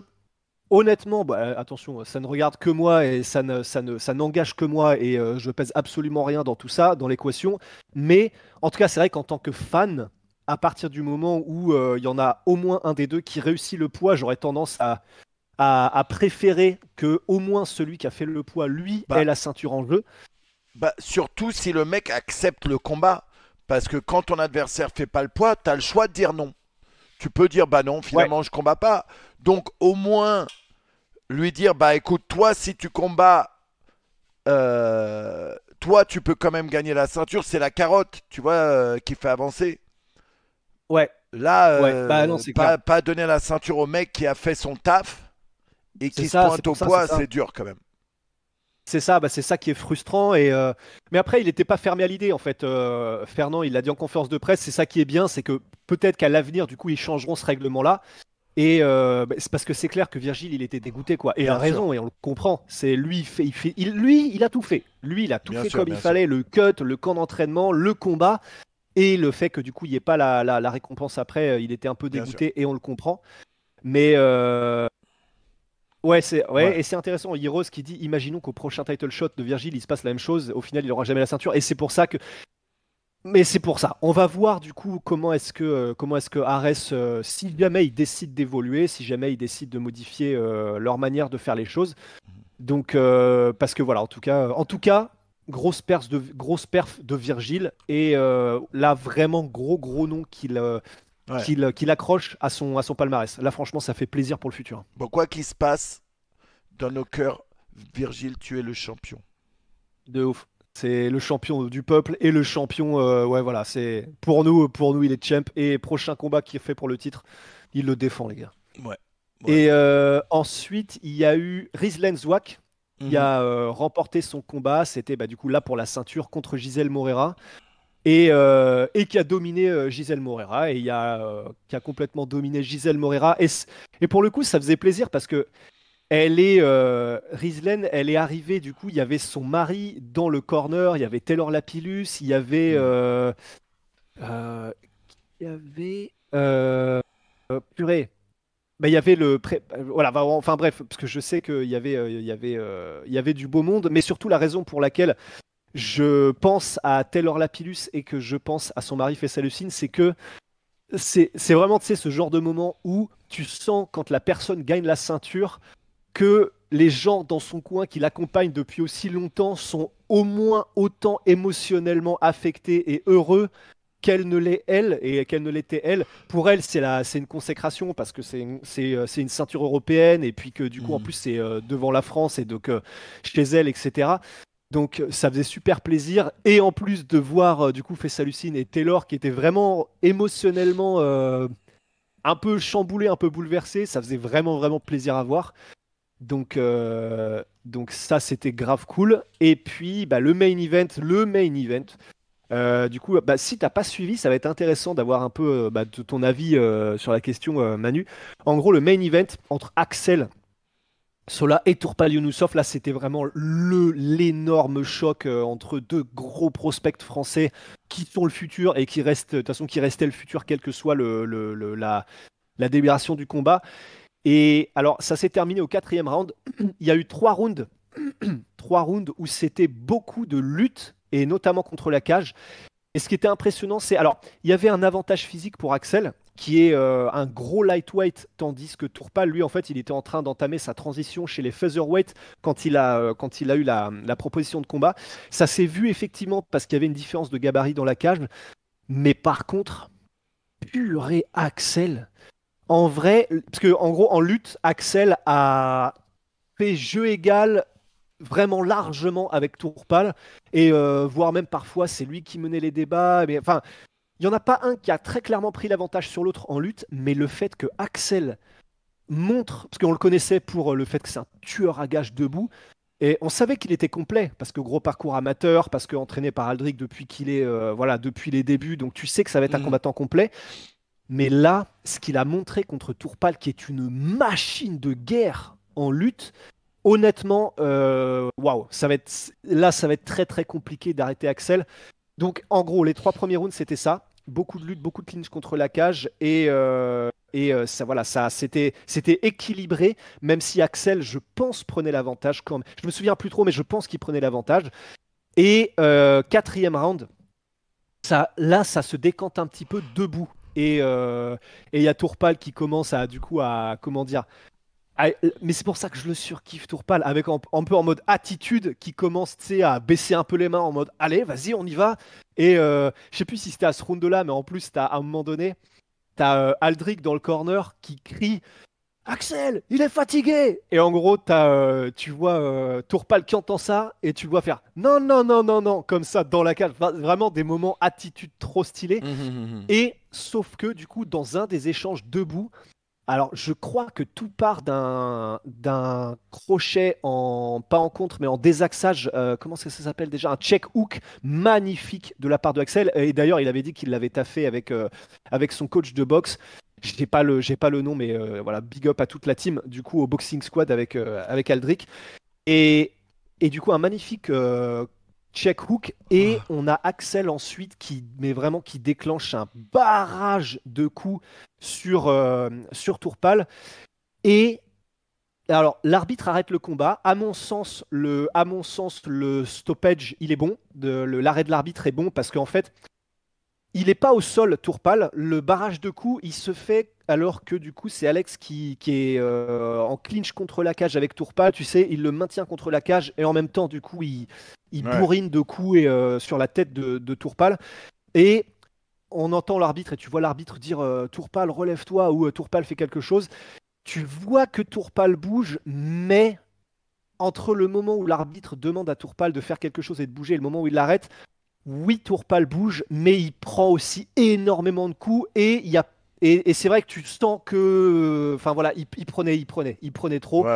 Honnêtement, bah, attention, ça ne regarde que moi et ça ne, ça ne, ça n'engage que moi et je pèse absolument rien dans tout ça, dans l'équation. Mais en tout cas, c'est vrai qu'en tant que fan, à partir du moment où il y en a au moins un des deux qui réussit le poids, j'aurais tendance à, a, a, préféré que au moins celui qui a fait le poids, lui, bah. ait la ceinture en jeu. Bah, surtout si le mec accepte le combat. Parce que quand ton adversaire fait pas le poids, tu as le choix de dire non. Tu peux dire, bah non, finalement, je combats pas. Donc, au moins, lui dire, bah écoute, toi, si tu combats, euh, toi, tu peux quand même gagner la ceinture. C'est la carotte, tu vois, euh, qui fait avancer. Ouais. Là, euh, bah pas, pas donner la ceinture au mec qui a fait son taf et qui se pointe au poids, c'est dur quand même. C'est ça, bah, c'est ça qui est frustrant. Et euh, Mais après, il n'était pas fermé à l'idée, en fait. Euh, Fernand, il l'a dit en conférence de presse, c'est ça qui est bien, c'est que peut-être qu'à l'avenir, du coup, ils changeront ce règlement-là. Et euh, bah, c'est parce que c'est clair que Virgile, il était dégoûté, quoi. Et il a raison, et on le comprend. C'est lui, il fait, il lui, il a tout fait. Lui, il a tout fait comme il fallait. Le cut, le camp d'entraînement, le combat. Et le fait que du coup, il n'y ait pas la, récompense après, il était un peu dégoûté et on le comprend. Mais, Ouais, c'est ouais, et c'est intéressant. Heroes qui dit imaginons qu'au prochain title shot de Virgil, il se passe la même chose. Au final, il n'aura jamais la ceinture. Et c'est pour ça que. Mais c'est pour ça. On va voir du coup comment est-ce que euh, comment est-ce que Ares, euh, si jamais il décide d'évoluer, si jamais il décide de modifier euh, leur manière de faire les choses. Donc parce que voilà, en tout cas, en tout cas, grosse perf de grosse perf de Virgil et là vraiment gros gros nom qu'il euh, qu'il accroche à son, palmarès. Là, franchement, ça fait plaisir pour le futur. Bon, quoi qu'il se passe, dans nos cœurs, Virgile, tu es le champion. De ouf. C'est le champion du peuple et le champion. Euh, ouais, voilà. C'est pour nous, pour nous, il est champ. Et prochain combat qu'il fait pour le titre, il le défend, les gars. Ouais. Et euh, ensuite, il y a eu Rizlen Zwak. il mhm. a remporté son combat. C'était bah, du coup là pour la ceinture contre Gisèle Moreira. Euh, et, qui a dominé euh, Gisèle Moreira et y a, euh, qui a complètement dominé Gisèle Moreira et, pour le coup ça faisait plaisir parce que elle est elle est arrivée du coup il y avait son mari dans le corner, il y avait Taylor Lapillus, il y avait mm. il y avait purée bah, il y avait le voilà bah, enfin bref parce que je sais qu'il y y y avait du beau monde mais surtout la raison pour laquelle je pense à Taylor lapilus et que je pense à son mari Fessalucine, c'est que c'est vraiment ce genre de moment où tu sens quand la personne gagne la ceinture que les gens dans son coin qui l'accompagnent depuis aussi longtemps sont au moins autant émotionnellement affectés et heureux qu'elle ne l'est elle et qu'elle ne l'était elle. Pour elle, c'est c'est une consécration parce que euh, c'est une, ceinture européenne et puis que du coup en mm. plus c'est euh, devant la France et donc euh, chez elle, etc. Donc euh, ça faisait super plaisir. Et en plus de voir euh, du coup Fessalucine et Taylor qui étaient vraiment émotionnellement euh, un peu chamboulés, un peu bouleversés, ça faisait vraiment vraiment plaisir à voir. Donc, donc ça c'était grave cool. Et puis bah, le main event, le main event. du coup, bah, si t'as pas suivi, ça va être intéressant d'avoir un peu bah, de ton avis sur la question, Manu. En gros, le main event entre Axel Sola et Tourpal là c'était vraiment le l'énorme choc euh, entre deux gros prospects français qui sont le futur et qui restent, façon qui restaient le futur quelle que soit le, la, la délibération du combat. Et alors ça s'est terminé au quatrième round. Il y a eu trois rounds, trois rounds où c'était beaucoup de lutte et notamment contre la cage. Et ce qui était impressionnant, c'est alors il y avait un avantage physique pour Axel qui est euh, un gros lightweight, tandis que Tourpal, lui, en fait, il était en train d'entamer sa transition chez les featherweight quand il a, euh, quand il a eu la, proposition de combat. Ça s'est vu effectivement parce qu'il y avait une différence de gabarit dans la cage, mais par contre, purée Axel. En vrai, parce que en gros, en lutte, Axel a fait jeu égal vraiment largement avec Tourpal et euh, voire même parfois c'est lui qui menait les débats mais enfin il n'y en a pas un qui a très clairement pris l'avantage sur l'autre en lutte, mais le fait que Axel montre, parce qu'on le connaissait pour euh, le fait que c'est un tueur à gage debout, et on savait qu'il était complet, parce que gros parcours amateur, parce qu'entraîné par Aldric depuis qu'il est, euh, voilà, depuis les débuts, donc tu sais que ça va être un mm. combattant complet. Mais là, ce qu'il a montré contre Tourpal, qui est une machine de guerre en lutte, honnêtement, euh, waouh, ça va être là, ça va être très très compliqué d'arrêter Axel. Donc, en gros, les trois premiers rounds, c'était ça. Beaucoup de luttes, beaucoup de clinches contre la cage. Et, euh, et euh, ça, voilà, ça, c'était, c'était équilibré, même si Axel, je pense, prenait l'avantage quand Je me souviens plus trop, mais je pense qu'il prenait l'avantage. Et euh, quatrième round, ça, là, ça se décante un petit peu debout. Et il y a Tourpal qui commence à, du coup, à, comment dire, ah, euh, mais c'est pour ça que je le surkiffe Tourpal, avec un, peu en mode attitude qui commence à baisser un peu les mains en mode allez, vas-y, on y va. Et euh, je sais plus si c'était à ce round là, mais en plus, as, à un moment donné, t'as as euh, Aldric dans le corner qui crie Axel, il est fatigué Et en gros, as, tu vois Tourpal qui entend ça et tu le vois faire non, non, non, non, non, comme ça dans la cage. vraiment des moments attitude trop stylés. Mmh, mmh, mmh, et sauf que du coup, dans un des échanges debout, alors, je crois que tout part d'un crochet en pas en contre, mais en désaxage. Euh, comment ça, s'appelle déjà Un check hook magnifique de la part de Axel. Et d'ailleurs, il avait dit qu'il l'avait taffé avec euh, avec son coach de boxe. J'ai pas pas le nom, mais euh, voilà, big up à toute la team. Du coup, au boxing squad avec avec Aldric. Et du coup, un magnifique check hook et on a Axel ensuite qui mais vraiment qui déclenche un barrage de coups sur euh, sur Tourpal et alors l'arbitre arrête le combat à mon sens le à mon sens le stoppage il est bon l'arrêt de l'arbitre est bon parce qu'en fait il n'est pas au sol Tourpal le barrage de coups il se fait alors que du coup c'est Alex qui, est euh, en clinch contre la cage avec Tourpal, tu sais, il le maintient contre la cage et en même temps du coup il, il bourrine de coups et, euh, sur la tête de, Tourpal. Et on entend l'arbitre et tu vois l'arbitre dire euh, Tourpal relève-toi ou Tourpal fait quelque chose. Tu vois que Tourpal bouge, mais entre le moment où l'arbitre demande à Tourpal de faire quelque chose et de bouger et le moment où il l'arrête, oui, Tourpal bouge, mais il prend aussi énormément de coups et il n'y a et, c'est vrai que tu sens que, enfin voilà, il, prenait, il prenait, il prenait trop.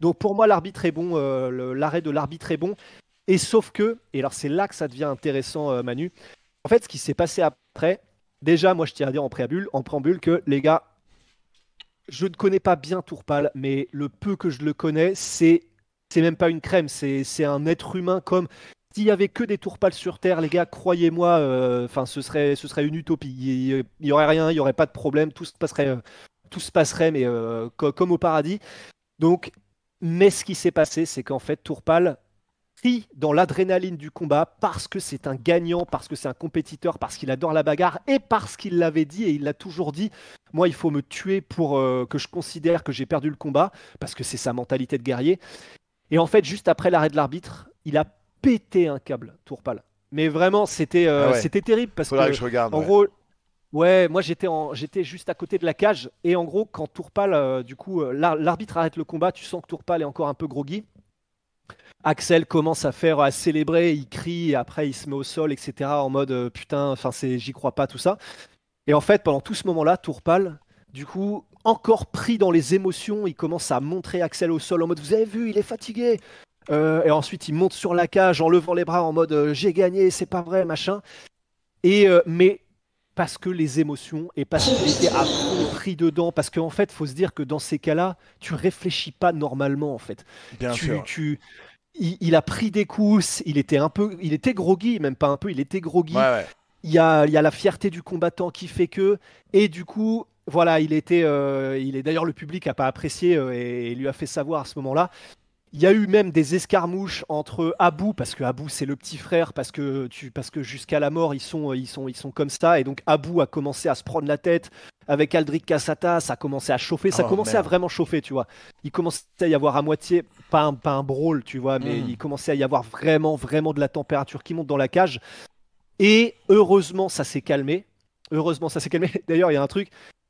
Donc pour moi, l'arbitre est bon, euh, l'arrêt de l'arbitre est bon. Et sauf que, et alors c'est là que ça devient intéressant, euh, Manu. En fait, ce qui s'est passé après, déjà, moi je tiens à dire en préambule, en préambule que les gars, je ne connais pas bien Tourpal, mais le peu que je le connais, c'est c'est même pas une crème, c'est un être humain comme s'il y avait que des tourpales sur Terre, les gars, croyez-moi, euh, enfin, ce serait, ce serait une utopie. Il n'y aurait rien, il n'y aurait pas de problème, tout se passerait, euh, tout se passerait, mais euh, comme au paradis. Donc, mais ce qui s'est passé, c'est qu'en fait, Tourpal pris dans l'adrénaline du combat parce que c'est un gagnant, parce que c'est un compétiteur, parce qu'il adore la bagarre et parce qu'il l'avait dit et il l'a toujours dit. Moi, il faut me tuer pour que je considère que j'ai perdu le combat parce que c'est sa mentalité de guerrier. Et en fait, juste après l'arrêt de l'arbitre, il a pété un câble, Tourpal. Mais vraiment, c'était euh, ah c'était terrible parce que, je regarde, en gros, ouais, moi j'étais en j'étais juste à côté de la cage et en gros quand Tourpal, euh, du coup, euh, l'arbitre arrête le combat, tu sens que Tourpal est encore un peu groggy. Axel commence à faire à célébrer, il crie après il se met au sol, etc. En mode putain, enfin c'est j'y crois pas tout ça. Et en fait, pendant tout ce moment-là, Tourpal, du coup, encore pris dans les émotions, il commence à montrer Axel au sol en mode Vous avez vu, il est fatigué. Euh, et ensuite, il monte sur la cage en levant les bras en mode euh, j'ai gagné, c'est pas vrai, machin. Et euh, mais parce que les émotions et parce qu'il était pris dedans, parce qu'en fait, faut se dire que dans ces cas-là, tu réfléchis pas normalement en fait. Bien sûr. il, a pris des coups, il était un peu, il était groggy, même pas un peu, il était groggy. Il, y a, la fierté du combattant qui fait que, et du coup, voilà, il était, il est d'ailleurs le public a pas apprécié et, lui a fait savoir à ce moment-là. Il y a eu même des escarmouches entre Abou, parce que Abou c'est le petit frère, parce que, que jusqu'à la mort ils sont, euh, ils, sont, ils sont comme ça, et donc Abou a commencé à se prendre la tête avec Aldric Cassata, ça a commencé à chauffer, ça a oh, commencé à vraiment chauffer, tu vois. Il commençait à y avoir à moitié, pas un, pas un brawl, tu vois, mais mm. il commençait à y avoir vraiment, vraiment de la température qui monte dans la cage. Et heureusement, ça s'est calmé. Heureusement, ça s'est calmé. D'ailleurs, il y a un truc,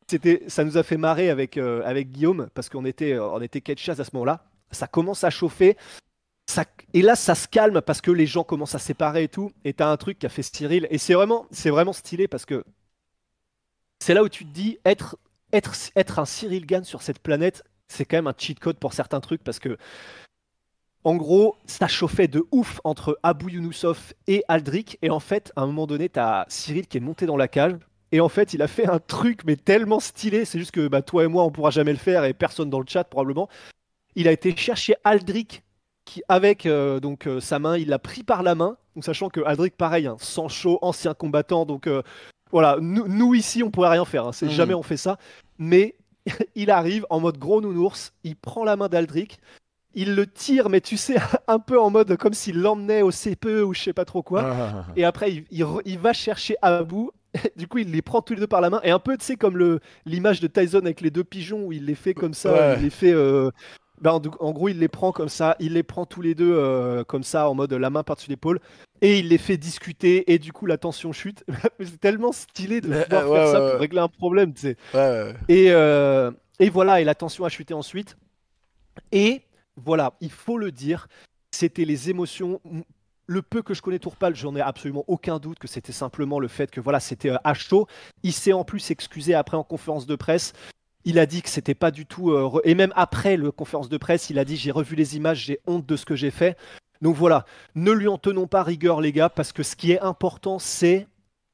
c'était, ça nous a fait marrer avec, euh, avec Guillaume, parce qu'on était, euh, on était à ce moment-là ça commence à chauffer. Ça, et là, ça se calme parce que les gens commencent à séparer et tout. Et t'as un truc qui a fait Cyril. Et c'est vraiment, c'est vraiment stylé parce que c'est là où tu te dis être, être, être un Cyril Gann sur cette planète, c'est quand même un cheat code pour certains trucs parce que en gros, ça chauffait de ouf entre Abou Younousov et Aldric. Et en fait, à un moment donné, t'as Cyril qui est monté dans la cage. Et en fait, il a fait un truc, mais tellement stylé. C'est juste que bah, toi et moi, on pourra jamais le faire et personne dans le chat probablement. Il a été chercher Aldric, qui avec euh, donc euh, sa main, il l'a pris par la main. sachant que Aldric, pareil, hein, sans chaud, ancien combattant, donc euh, voilà, nous, ici, on pourrait rien faire. Hein, c'est mm. jamais on fait ça. Mais il arrive en mode gros nounours. Il prend la main d'Aldric. Il le tire, mais tu sais, un peu en mode comme s'il l'emmenait au CPE ou je sais pas trop quoi. Ah. Et après, il, va chercher Abou du coup, il les prend tous les deux par la main. Et un peu, tu sais, comme l'image de Tyson avec les deux pigeons où il les fait comme ça, il les fait bah, en, gros, il les prend comme ça, il les prend tous les deux euh, comme ça, en mode la main par-dessus l'épaule, et il les fait discuter, et du coup, la tension chute. c'est tellement stylé de pouvoir euh, euh, faire ça pour régler un problème, tu sais. Et, et voilà, et la tension a chuté ensuite. Et voilà, il faut le dire, c'était les émotions le peu que je connais Tourpal, j'en ai absolument aucun doute que c'était simplement le fait que voilà, c'était à chaud. Il s'est en plus excusé après en conférence de presse il a dit que c'était pas du tout. Euh, et même après le conférence de presse, il a dit j'ai revu les images, j'ai honte de ce que j'ai fait. Donc voilà, ne lui en tenons pas rigueur, les gars, parce que ce qui est important, c'est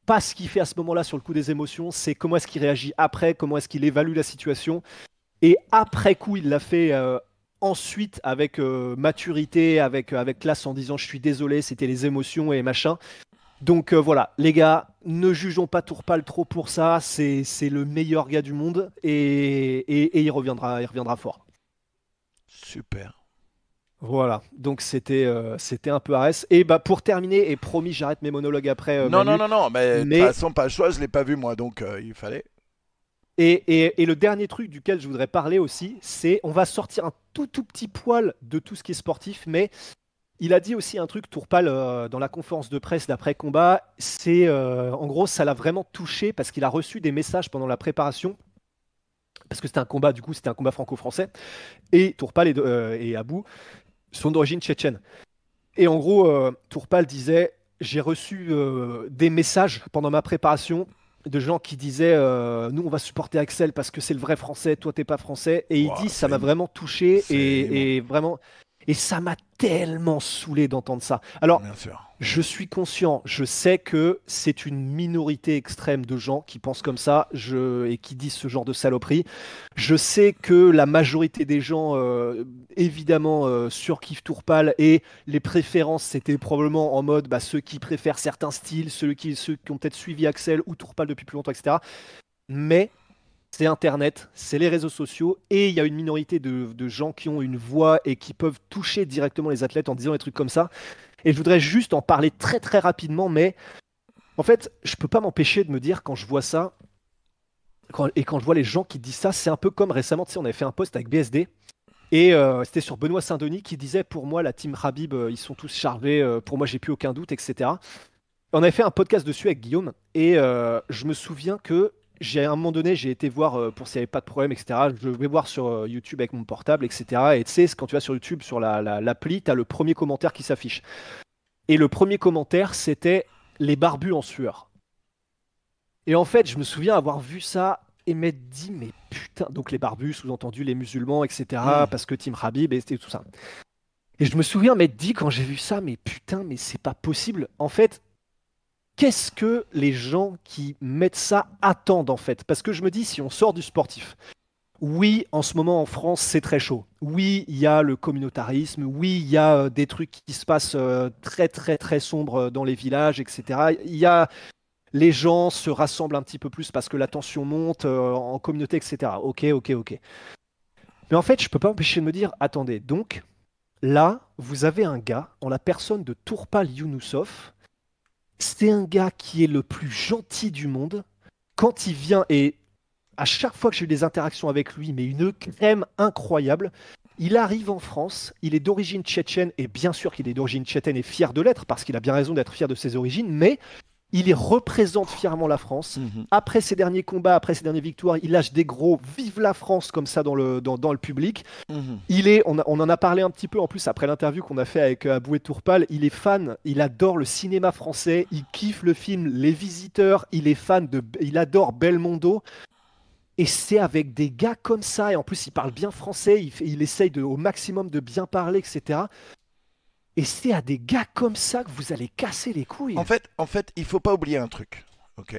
pas ce qu'il fait à ce moment-là sur le coup des émotions, c'est comment est-ce qu'il réagit après, comment est-ce qu'il évalue la situation. Et après coup, il l'a fait euh, ensuite avec euh, maturité, avec, avec classe en disant je suis désolé, c'était les émotions et machin. Donc euh, voilà, les gars, ne jugeons pas Tourpal trop pour ça. C'est, le meilleur gars du monde et, il, reviendra, il reviendra fort. Super. Voilà, donc c'était euh, c'était un peu Arès. Et bah pour terminer, et promis, j'arrête mes monologues après. Euh, non, non, non, non, mais, de toute façon, pas le choix, je l'ai pas vu moi, donc il fallait. Et, et, le dernier truc duquel je voudrais parler aussi, c'est on va sortir un tout tout petit poil de tout ce qui est sportif, mais il a dit aussi un truc, Tourpal, euh, dans la conférence de presse d'après-combat, c'est euh, en gros, ça l'a vraiment touché parce qu'il a reçu des messages pendant la préparation. Parce que c'était un combat, du coup, c'était un combat franco-français. Et Tourpal et, euh, Abou sont d'origine tchétchène. Et en gros, Tourpal disait J'ai reçu des messages pendant ma préparation de gens qui disaient nous on va supporter Axel parce que c'est le vrai français, toi t'es pas français et il dit ça m'a vraiment touché et, et, vraiment et ça m'a tellement saoulé d'entendre ça. Alors, je suis conscient, je sais que c'est une minorité extrême de gens qui pensent comme ça et qui disent ce genre de saloperie. Je sais que la majorité des gens, euh, évidemment, sur euh, surkiffent Tourpal et les préférences, c'était probablement en mode bah, ceux qui préfèrent certains styles, ceux qui, ceux qui ont peut-être suivi Axel ou Tourpal depuis plus longtemps, etc. Mais c'est Internet, c'est les réseaux sociaux, et il y a une minorité de, gens qui ont une voix et qui peuvent toucher directement les athlètes en disant des trucs comme ça. Et je voudrais juste en parler très très rapidement, mais en fait, je peux pas m'empêcher de me dire quand je vois ça, et quand je vois les gens qui disent ça, c'est un peu comme récemment, tu sais, on avait fait un post avec BSD, et euh, c'était sur Benoît Saint-Denis qui disait pour moi la team Habib, euh, ils sont tous chargés, euh, pour moi j'ai plus aucun doute, etc. On avait fait un podcast dessus avec Guillaume, et je me souviens que j'ai un moment donné, j'ai été voir euh, pour s'il n'y avait pas de problème, etc. Je vais voir sur euh, YouTube avec mon portable, etc. Et tu sais, quand tu vas sur YouTube, sur l'appli, la, tu as le premier commentaire qui s'affiche. Et le premier commentaire, c'était les barbus en sueur. Et en fait, je me souviens avoir vu ça et m'être dit, mais putain, donc les barbus, sous-entendu les musulmans, etc. Parce que Tim Habib et tout ça. Et je me souviens m'être dit quand j'ai vu ça, mais putain, mais c'est pas possible. En fait, qu'est-ce que les gens qui mettent ça attendent en fait Parce que je me dis, si on sort du sportif, oui, en ce moment en France, c'est très chaud. Oui, il y a le communautarisme. Oui, il y a euh, des trucs qui se passent euh, très, très, très sombres euh, dans les villages, etc. Il y a. Les gens se rassemblent un petit peu plus parce que la tension monte en communauté, etc. Ok, ok, ok. Mais en fait, je peux pas empêcher de me dire attendez, donc, là, vous avez un gars, en la personne de Tourpal Younousov, c'est un gars qui est le plus gentil du monde. Quand il vient, et à chaque fois que j'ai eu des interactions avec lui, mais une crème incroyable, il arrive en France, il est d'origine tchétchène, et bien sûr qu'il est d'origine tchétchène et fier de l'être, parce qu'il a bien raison d'être fier de ses origines, mais il représente fièrement la France. Mhm. Après ses derniers combats, après ses dernières victoires, il lâche des gros Vive la France comme ça dans le, dans, le public. Mhm. Il est, on, en a parlé un petit peu en plus après l'interview qu'on a fait avec euh, Aboué Tourpal. Il est fan, il adore le cinéma français, il kiffe le film Les Visiteurs, il est fan de. Il adore Belmondo. Et c'est avec des gars comme ça, et en plus il parle bien français, il, il essaye au maximum de bien parler, etc. Et c'est à des gars comme ça que vous allez casser les couilles. En fait, en fait il faut pas oublier un truc. ok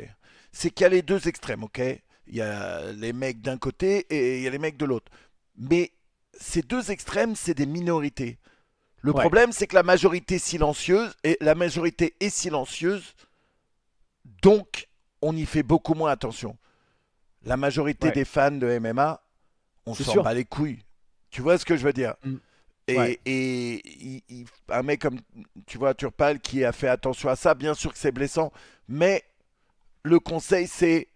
C'est qu'il y a les deux extrêmes. ok il y a les mecs d'un côté et il y a les mecs de l'autre. Mais ces deux extrêmes, c'est des minorités. Le problème, c'est que la majorité silencieuse et la majorité est silencieuse, donc on y fait beaucoup moins attention. La majorité des fans de MMA, on s'en bat les couilles. Tu vois ce que je veux dire mm. Et, et il, un mec comme, tu vois, Turpal qui a fait attention à ça, bien sûr que c'est blessant, mais le conseil, c'est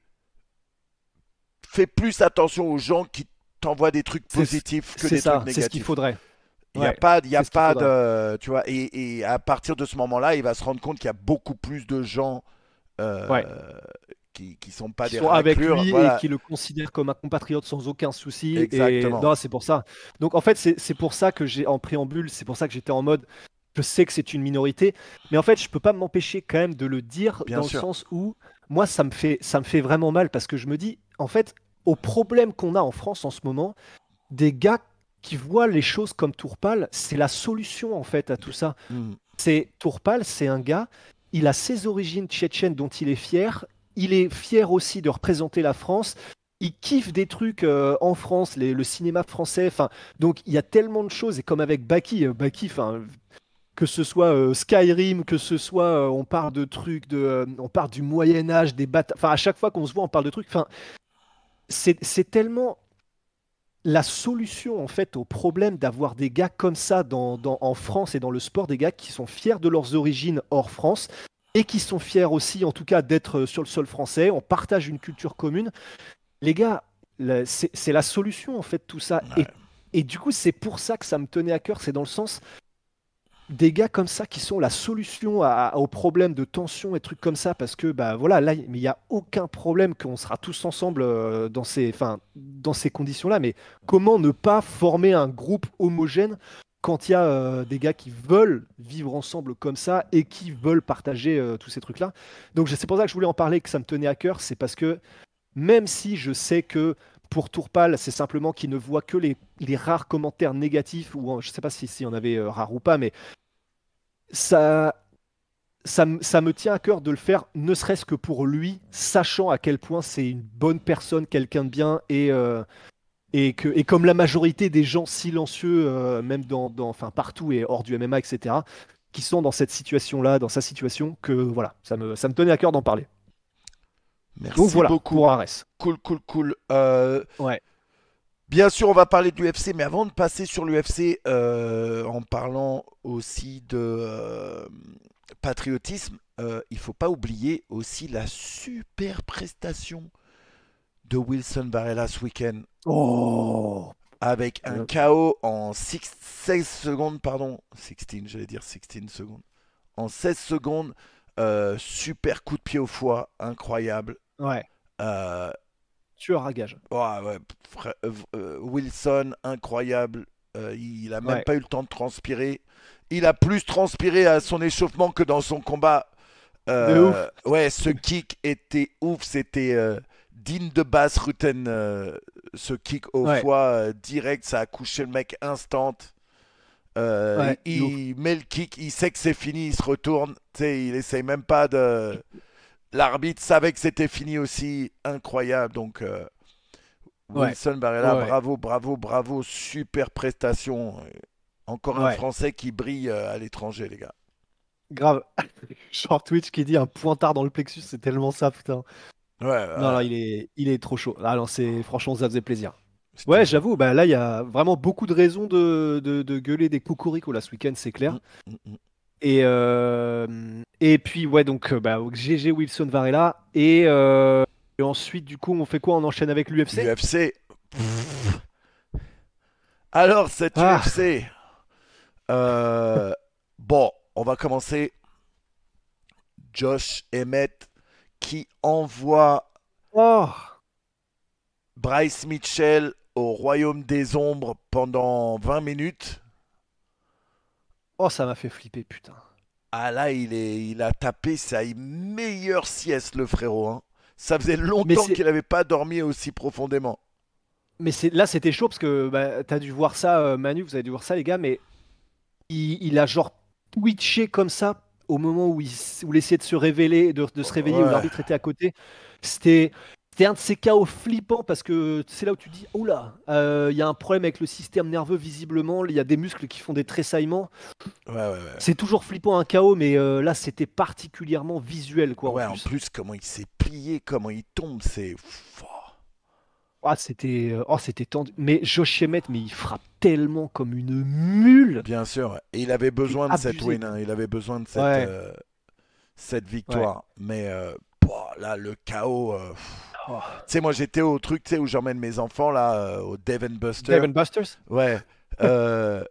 fais plus attention aux gens qui t'envoient des trucs positifs que des trucs négatifs. C'est ce qu'il faudrait. Il n'y a pas, y a pas de. Tu vois, et, et à partir de ce moment-là, il va se rendre compte qu'il y a beaucoup plus de gens euh, qui, ne sont pas des avec lui et qui le considèrent comme un compatriote sans aucun souci. Et... Non, c'est pour ça. Donc en fait, c'est pour ça que j'ai en préambule, c'est pour ça que j'étais en mode. Je sais que c'est une minorité, mais en fait, je peux pas m'empêcher quand même de le dire dans le sens où moi, ça me fait ça me fait vraiment mal parce que je me dis, en fait, au problème qu'on a en France en ce moment, des gars qui voient les choses comme Tourpal, c'est la solution en fait à tout ça. Hmm. C'est Tourpal, c'est un gars il a ses origines tchétchènes dont il est fier, il est fier aussi de représenter la France. Il kiffe des trucs euh, en France, le cinéma français. Enfin, donc il y a tellement de choses. Et comme avec Baki, euh, enfin, que ce soit euh, Skyrim, que ce soit on parle de trucs de, on parle du Moyen Âge, des batailles. Enfin, à chaque fois qu'on se voit, on parle de trucs. Enfin, c'est tellement la solution en fait au problème d'avoir des gars comme ça en France et dans le sport, des gars qui sont fiers de leurs origines hors France, et qui sont fiers aussi, en tout cas, d'être euh, sur le sol français. On partage une culture commune. Les gars, c'est la solution, en fait, tout ça. Et, et du coup, c'est pour ça que ça me tenait à cœur. C'est dans le sens des gars comme ça qui sont la solution aux problèmes de tension et trucs comme ça parce que bah voilà là il n'y a aucun problème qu'on sera tous ensemble euh, dans ces dans ces conditions là mais comment ne pas former un groupe homogène quand il y a euh, des gars qui veulent vivre ensemble comme ça et qui veulent partager euh, tous ces trucs-là. Donc c'est pour ça que je voulais en parler, que ça me tenait à cœur, c'est parce que même si je sais que pour Tourpal, c'est simplement qu'il ne voit que les, rares commentaires négatifs, ou je ne sais pas s'il si y en avait euh, rares rare ou pas, mais ça, ça, me tient à cœur de le faire, ne serait-ce que pour lui, sachant à quel point c'est une bonne personne, quelqu'un de bien, et, et, que, et comme la majorité des gens silencieux, euh, même dans, enfin, partout et hors du MMA, etc., qui sont dans cette situation-là, dans sa situation, que voilà, ça me, ça me tenait à cœur d'en parler. Merci beaucoup. Cool, cool, cool. Euh, ouais. Bien sûr, on va parler de l'UFC, mais avant de passer sur l'UFC, euh, en parlant aussi de euh, patriotisme, il ne faut pas oublier aussi la super prestation de Wilson Varela ce week-end. Oh Avec un euh. KO en 6 16 secondes, pardon, 16, j'allais dire 16 secondes. En 16 secondes, euh, super coup de pied au foie, incroyable. Ouais. Euh, Tueur à gage. Euh, Wilson, incroyable. il a même pas eu le temps de transpirer. Il a plus transpiré à son échauffement que dans son combat. ouf. Ouais, ce kick était ouf. C'était digne de base Ruten euh, ce kick au foie euh, direct, ça a couché le mec instant. Euh, il met le kick, il sait que c'est fini, il se retourne, il essaye même pas de. L'arbitre savait que c'était fini aussi, incroyable. Donc Wilson Barrella, bravo, bravo, bravo, super prestation. Encore un Français qui brille à l'étranger, les gars. Grave. Short Twitch qui dit un pointard dans le plexus, c'est tellement ça, putain. Non, il est, il est trop chaud. Ah franchement, ça faisait plaisir. Ouais, j'avoue, bah là, il y a vraiment beaucoup de raisons de, gueuler des cocorico là ce week-end, c'est clair. Mm, mm, mm, et, euh, et puis, ouais, donc euh, bah, GG Wilson Varela. Et, euh, et, ensuite, du coup, on fait quoi On enchaîne avec l'UFC L'UFC Alors, cette UFC. Ah. bon, on va commencer. Josh Emmett qui envoie oh. Bryce Mitchell au royaume des ombres pendant 20 minutes. Oh, ça m'a fait flipper, putain. Ah là, il, est, il a tapé sa meilleure sieste, le frérot. Hein. Ça faisait longtemps qu'il n'avait pas dormi aussi profondément. Mais là, c'était chaud parce que bah, as dû voir ça, euh, Manu, vous avez dû voir ça, les gars, mais il, il a genre twitché comme ça au moment où il, où il essayait de se révéler, de, se réveiller, où l'arbitre était à côté, c'était c'était un de ces chaos flippants parce que c'est là où tu dis là euh, il y a un problème avec le système nerveux visiblement, il y a des muscles qui font des tressaillements. C'est toujours flippant un chaos, mais euh, là c'était particulièrement visuel quoi. en plus, en plus comment il s'est plié, comment il tombe, c'est. Ah, c'était euh, oh, c'était tendu. Mais Josh Emmett, mais il frappe tellement comme une mule. Bien sûr. Et il avait besoin de cette win. Hein. Il avait besoin de cette, euh, cette victoire. Mais euh, là, le chaos. Oh. Tu sais, moi, j'étais au truc où j'emmène mes enfants, là, au Devon Buster. Busters Ouais.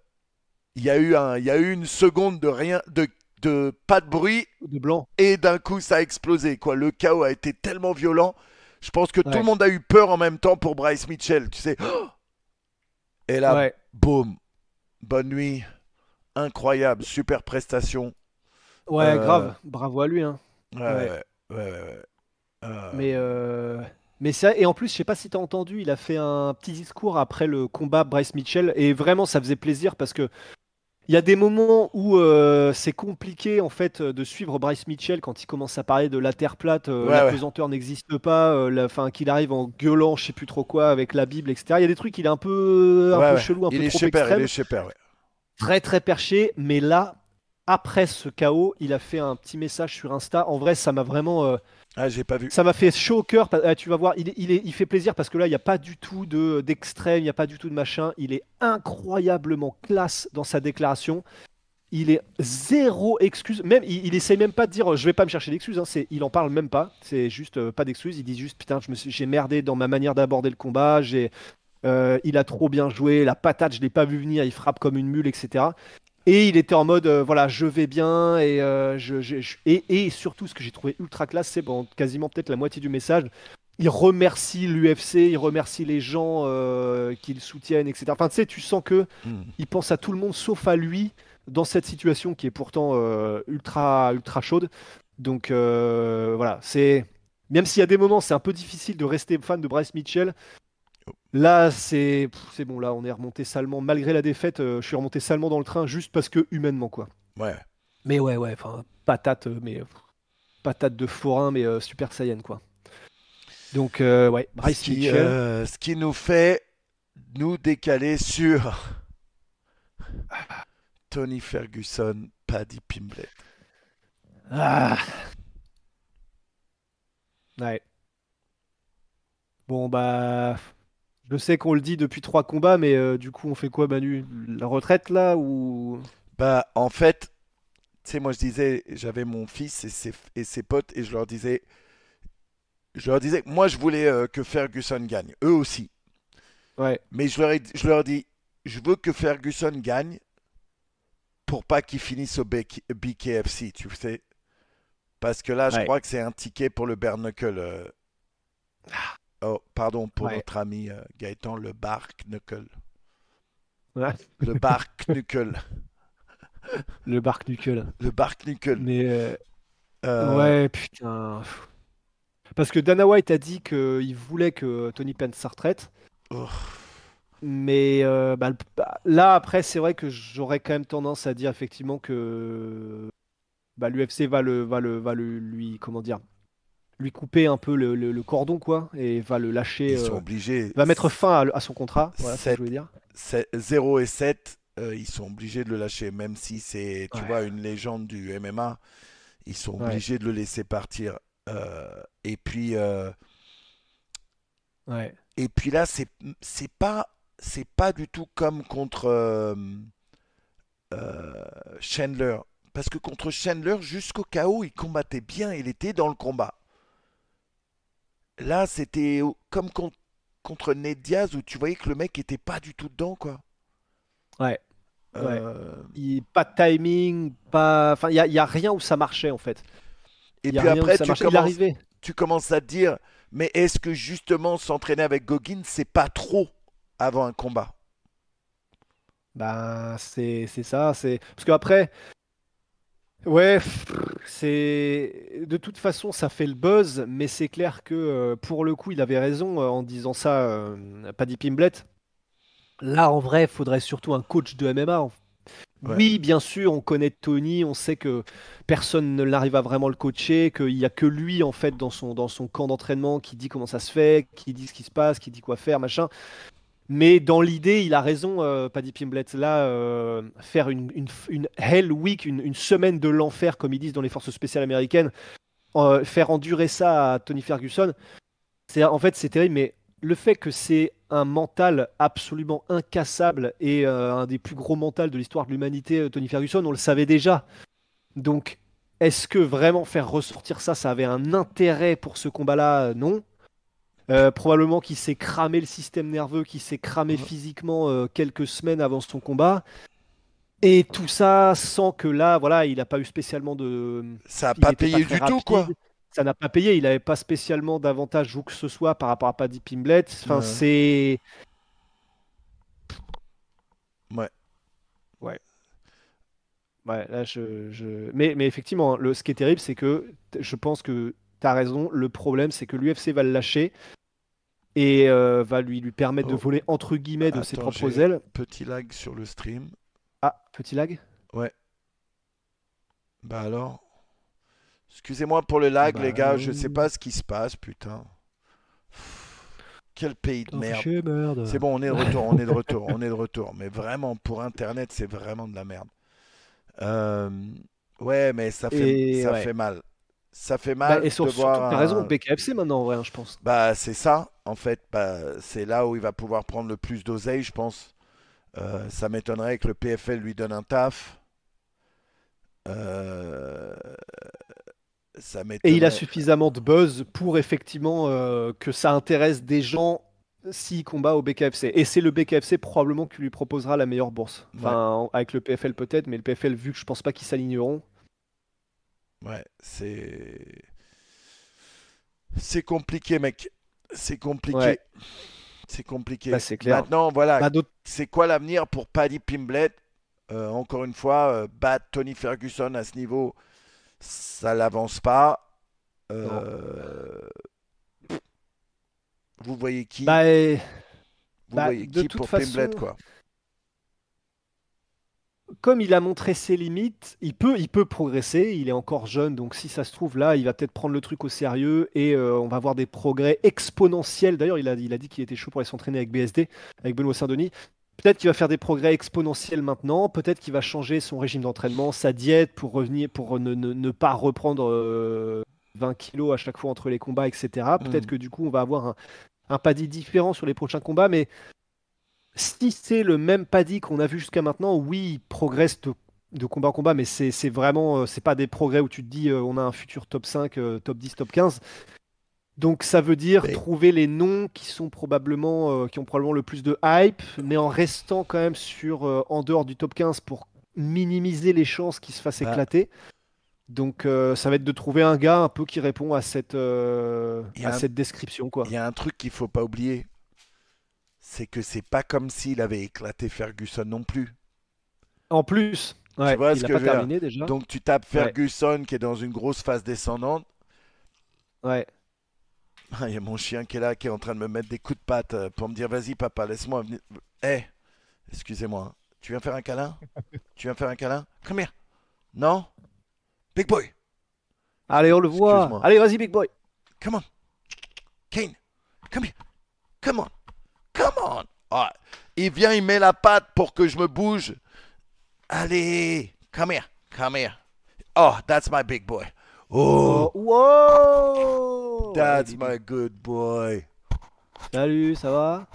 Il y, a eu un, y a eu une seconde de rien, de pas de bruit de blanc et d'un coup ça a explosé quoi le chaos a été tellement violent je pense que tout le monde a eu peur en même temps pour Bryce Mitchell, tu sais. Et là, boum, bonne nuit, incroyable, super prestation. Ouais, euh, grave, bravo à lui. Hein. Ouais, ouais, euh. Mais, euh, Mais ça, et en plus, je sais pas si tu as entendu, il a fait un petit discours après le combat Bryce Mitchell, et vraiment, ça faisait plaisir parce que il y a des moments où euh, c'est compliqué en fait euh, de suivre Bryce Mitchell quand il commence à parler de la terre plate, euh, la pesanteur n'existe pas, qu'il arrive en gueulant, je sais plus trop quoi, avec la Bible, etc. Il y a des trucs, il est un peu, un peu chelou, un peu trop Il Très très perché, mais là, après ce chaos, il a fait un petit message sur Insta. En vrai, ça m'a vraiment ah, pas vu. Ça m'a fait chaud au cœur. Ah, tu vas voir, il, fait plaisir parce que là, il n'y a pas du tout d'extrême, il n'y a pas du tout de machin. Il est incroyablement classe dans sa déclaration. Il est zéro excuse. Même, il, essaye même pas de dire euh, je vais pas me chercher d'excuses. Hein, il en parle même pas. C'est juste euh, pas d'excuses. Il dit juste putain, j'ai merdé dans ma manière d'aborder le combat. Euh, il a trop bien joué. La patate, je l'ai pas vu venir. Il frappe comme une mule, etc. Et il était en mode, euh, voilà, je vais bien. Et, euh, je, Et, surtout, ce que j'ai trouvé ultra classe, c'est bon quasiment peut-être la moitié du message, il remercie l'UFC, il remercie les gens euh, qui soutiennent, etc. Enfin, tu sais, tu sens que hmm. il pense à tout le monde sauf à lui dans cette situation qui est pourtant euh, ultra, ultra chaude. Donc voilà, c'est. Même s'il y a des moments, c'est un peu difficile de rester fan de Bryce Mitchell, Là, c'est bon, là, on est remonté salement. Malgré la défaite, euh, je suis remonté salement dans le train juste parce que humainement, quoi. Ouais. Mais ouais, ouais, enfin, patate, euh, mais. patate de forain, mais euh, Super Saiyan, quoi. Donc, ouais, ce qui, nous fait nous décaler sur. Tony Ferguson, Paddy Pimblett. Ah. Ouais. Bon, bah. Je sais qu'on le dit depuis trois combats, mais euh, du coup, on fait quoi, Manu La retraite, là ou... Bah, en fait, tu sais, moi, je disais, j'avais mon fils et ses, potes, et je leur disais, je leur disais, moi, je voulais euh, que Ferguson gagne, eux aussi. Ouais. Mais je leur, je leur dis, je veux que Ferguson gagne pour pas qu'il finisse au BKFC, tu sais. Parce que là, je crois que c'est un ticket pour le bare euh. ah. Oh, pardon pour notre ami euh, Gaëtan, le Bark Knuckle. Le Bark Knuckle. le Bark Knuckle. Le Bark Knuckle. Mais. Euh, euh, ouais, putain. Parce que Dana White a dit qu'il voulait que Tony Pence se retraite. Mais bah, bah, là, après, c'est vrai que j'aurais quand même tendance à dire effectivement que bah, l'UFC va, le, va, le, va lui. Comment dire lui couper un peu le, cordon, quoi, et va le lâcher. Ils sont euh, obligés. Va mettre fin à, son contrat, voilà dire. 0 et 7, euh, ils sont obligés de le lâcher, même si c'est, tu vois, une légende du MMA, ils sont obligés de le laisser partir. Euh, et puis. Et puis là, c'est pas, pas du tout comme contre Chandler. Parce que contre Chandler, jusqu'au chaos, il combattait bien, il était dans le combat. Là, c'était comme contre, Ned Diaz où tu voyais que le mec était pas du tout dedans, quoi. Ouais. Euh, pas de timing, pas. Enfin, il n'y a, rien où ça marchait, en fait. Et puis après, tu commences, à te dire mais est-ce que justement s'entraîner avec Gogin, c'est pas trop avant un combat ben, c'est ça, c'est parce qu'après, Ouais, c'est de toute façon ça fait le buzz, mais c'est clair que euh, pour le coup il avait raison euh, en disant ça euh, Paddy Pimblet. Là en vrai, faudrait surtout un coach de MMA. Oui, bien sûr, on connaît Tony, on sait que personne ne l'arrive à vraiment le coacher, qu'il n'y a que lui en fait dans son, dans son camp d'entraînement qui dit comment ça se fait, qui dit ce qui se passe, qui dit quoi faire, machin. Mais dans l'idée, il a raison, euh, Paddy Pimblett. Là, euh, faire une, Hell Week, une, semaine de l'enfer, comme ils disent dans les forces spéciales américaines, euh, faire endurer ça à Tony Ferguson, c'est en fait c'est terrible. Mais le fait que c'est un mental absolument incassable et un des plus gros mentals de l'histoire de l'humanité, Tony Ferguson, on le savait déjà. Donc, est-ce que vraiment faire ressortir ça, ça avait un intérêt pour ce combat-là Non. Euh, probablement qu'il s'est cramé le système nerveux, qu'il s'est cramé physiquement euh, quelques semaines avant son combat. Et tout ça sans que là, voilà, il n'a pas eu spécialement de. Ça n'a pas payé du tout, quoi. Ça n'a pas payé. Il n'avait pas spécialement d'avantage ou que ce soit par rapport à Paddy Pimblet. Enfin, c'est. Ouais. Ouais. Ouais, là, je. je... Mais, mais effectivement, hein, le, ce qui est terrible, c'est que je pense que t'as raison, le problème c'est que l'UFC va le lâcher et euh, va lui, lui permettre de oh. voler entre guillemets de ses propres ailes. Petit lag sur le stream. Ah, petit lag Ouais. Bah alors Excusez-moi pour le lag, bah les gars, je sais pas ce qui se passe, putain. Quel pays de oh, merde. C'est bon, on est de retour, on est de retour, on est de retour. Mais vraiment, pour Internet, c'est vraiment de la merde. Euh, ouais, mais ça fait, ça fait mal ça fait bah, mal. et surtout, tu as raison, BKFC maintenant, en vrai, hein, je pense. Bah, c'est ça, en fait. Bah, c'est là où il va pouvoir prendre le plus d'oseille, je pense. Euh, ça m'étonnerait que le PFL lui donne un taf. Euh... Ça et il a suffisamment de buzz pour effectivement euh, que ça intéresse des gens s'il combat au BKFC. Et c'est le BKFC probablement qui lui proposera la meilleure bourse. Enfin, avec le PFL peut-être, mais le PFL, vu que je pense pas qu'ils s'aligneront, Ouais, c'est. C'est compliqué, mec. C'est compliqué. C'est compliqué. Bah, c'est clair. Maintenant, voilà. Bah, c'est quoi l'avenir pour Paddy Pimblet? Euh, encore une fois, euh, bat Tony Ferguson à ce niveau, ça l'avance pas. Euh, vous voyez qui bah, Vous voyez qui pour Pimblet, quoi comme il a montré ses limites, il peut, il peut progresser. Il est encore jeune, donc si ça se trouve là, il va peut-être prendre le truc au sérieux et euh, on va voir des progrès exponentiels. D'ailleurs, il a, il a dit qu'il était chaud pour aller s'entraîner avec BSD, avec Benoît Saint-Denis. Peut-être qu'il va faire des progrès exponentiels maintenant. Peut-être qu'il va changer son régime d'entraînement, sa diète pour revenir, pour ne, pas reprendre 20 euh, kilos à chaque fois entre les combats, etc. Peut-être mm. que du coup, on va avoir un, un différent sur les prochains combats, mais si c'est le même Paddy qu'on a vu jusqu'à maintenant, oui, il progresse de, combat en combat, mais c'est vraiment, euh, c'est pas des progrès où tu te dis euh, on a un futur top 5, euh, top 10, top 15. Donc ça veut dire trouver les noms qui sont probablement qui ont probablement le plus de hype, mais en restant quand même sur en dehors du top 15 pour minimiser les chances qu'ils se fassent bah. éclater. Donc ça va être de trouver un gars un peu qui répond à cette à cette description quoi. Il y a un truc qu'il ne faut pas oublier, c'est que c'est pas comme s'il avait éclaté Ferguson non plus. En plus, tu vois ce que pas terminé déjà. Donc tu tapes Ferguson qui est dans une grosse phase descendante. Ouais. Ah, il y a mon chien qui est là, qui est en train de me mettre des coups de patte euh, pour me dire vas-y papa, laisse-moi venir. Eh, excusez-moi, tu viens faire un câlin Tu viens faire un câlin Come here. Non Big boy. Allez, on le voit. Allez, vas-y, big boy. Come on. Kane, come here. Come on. Come on. Ah, il vient, il met la patte pour que je me bouge. Allez, come here, come here. Oh, that's my big boy. Oh, oh wow. That's my good boy. Salut, ça va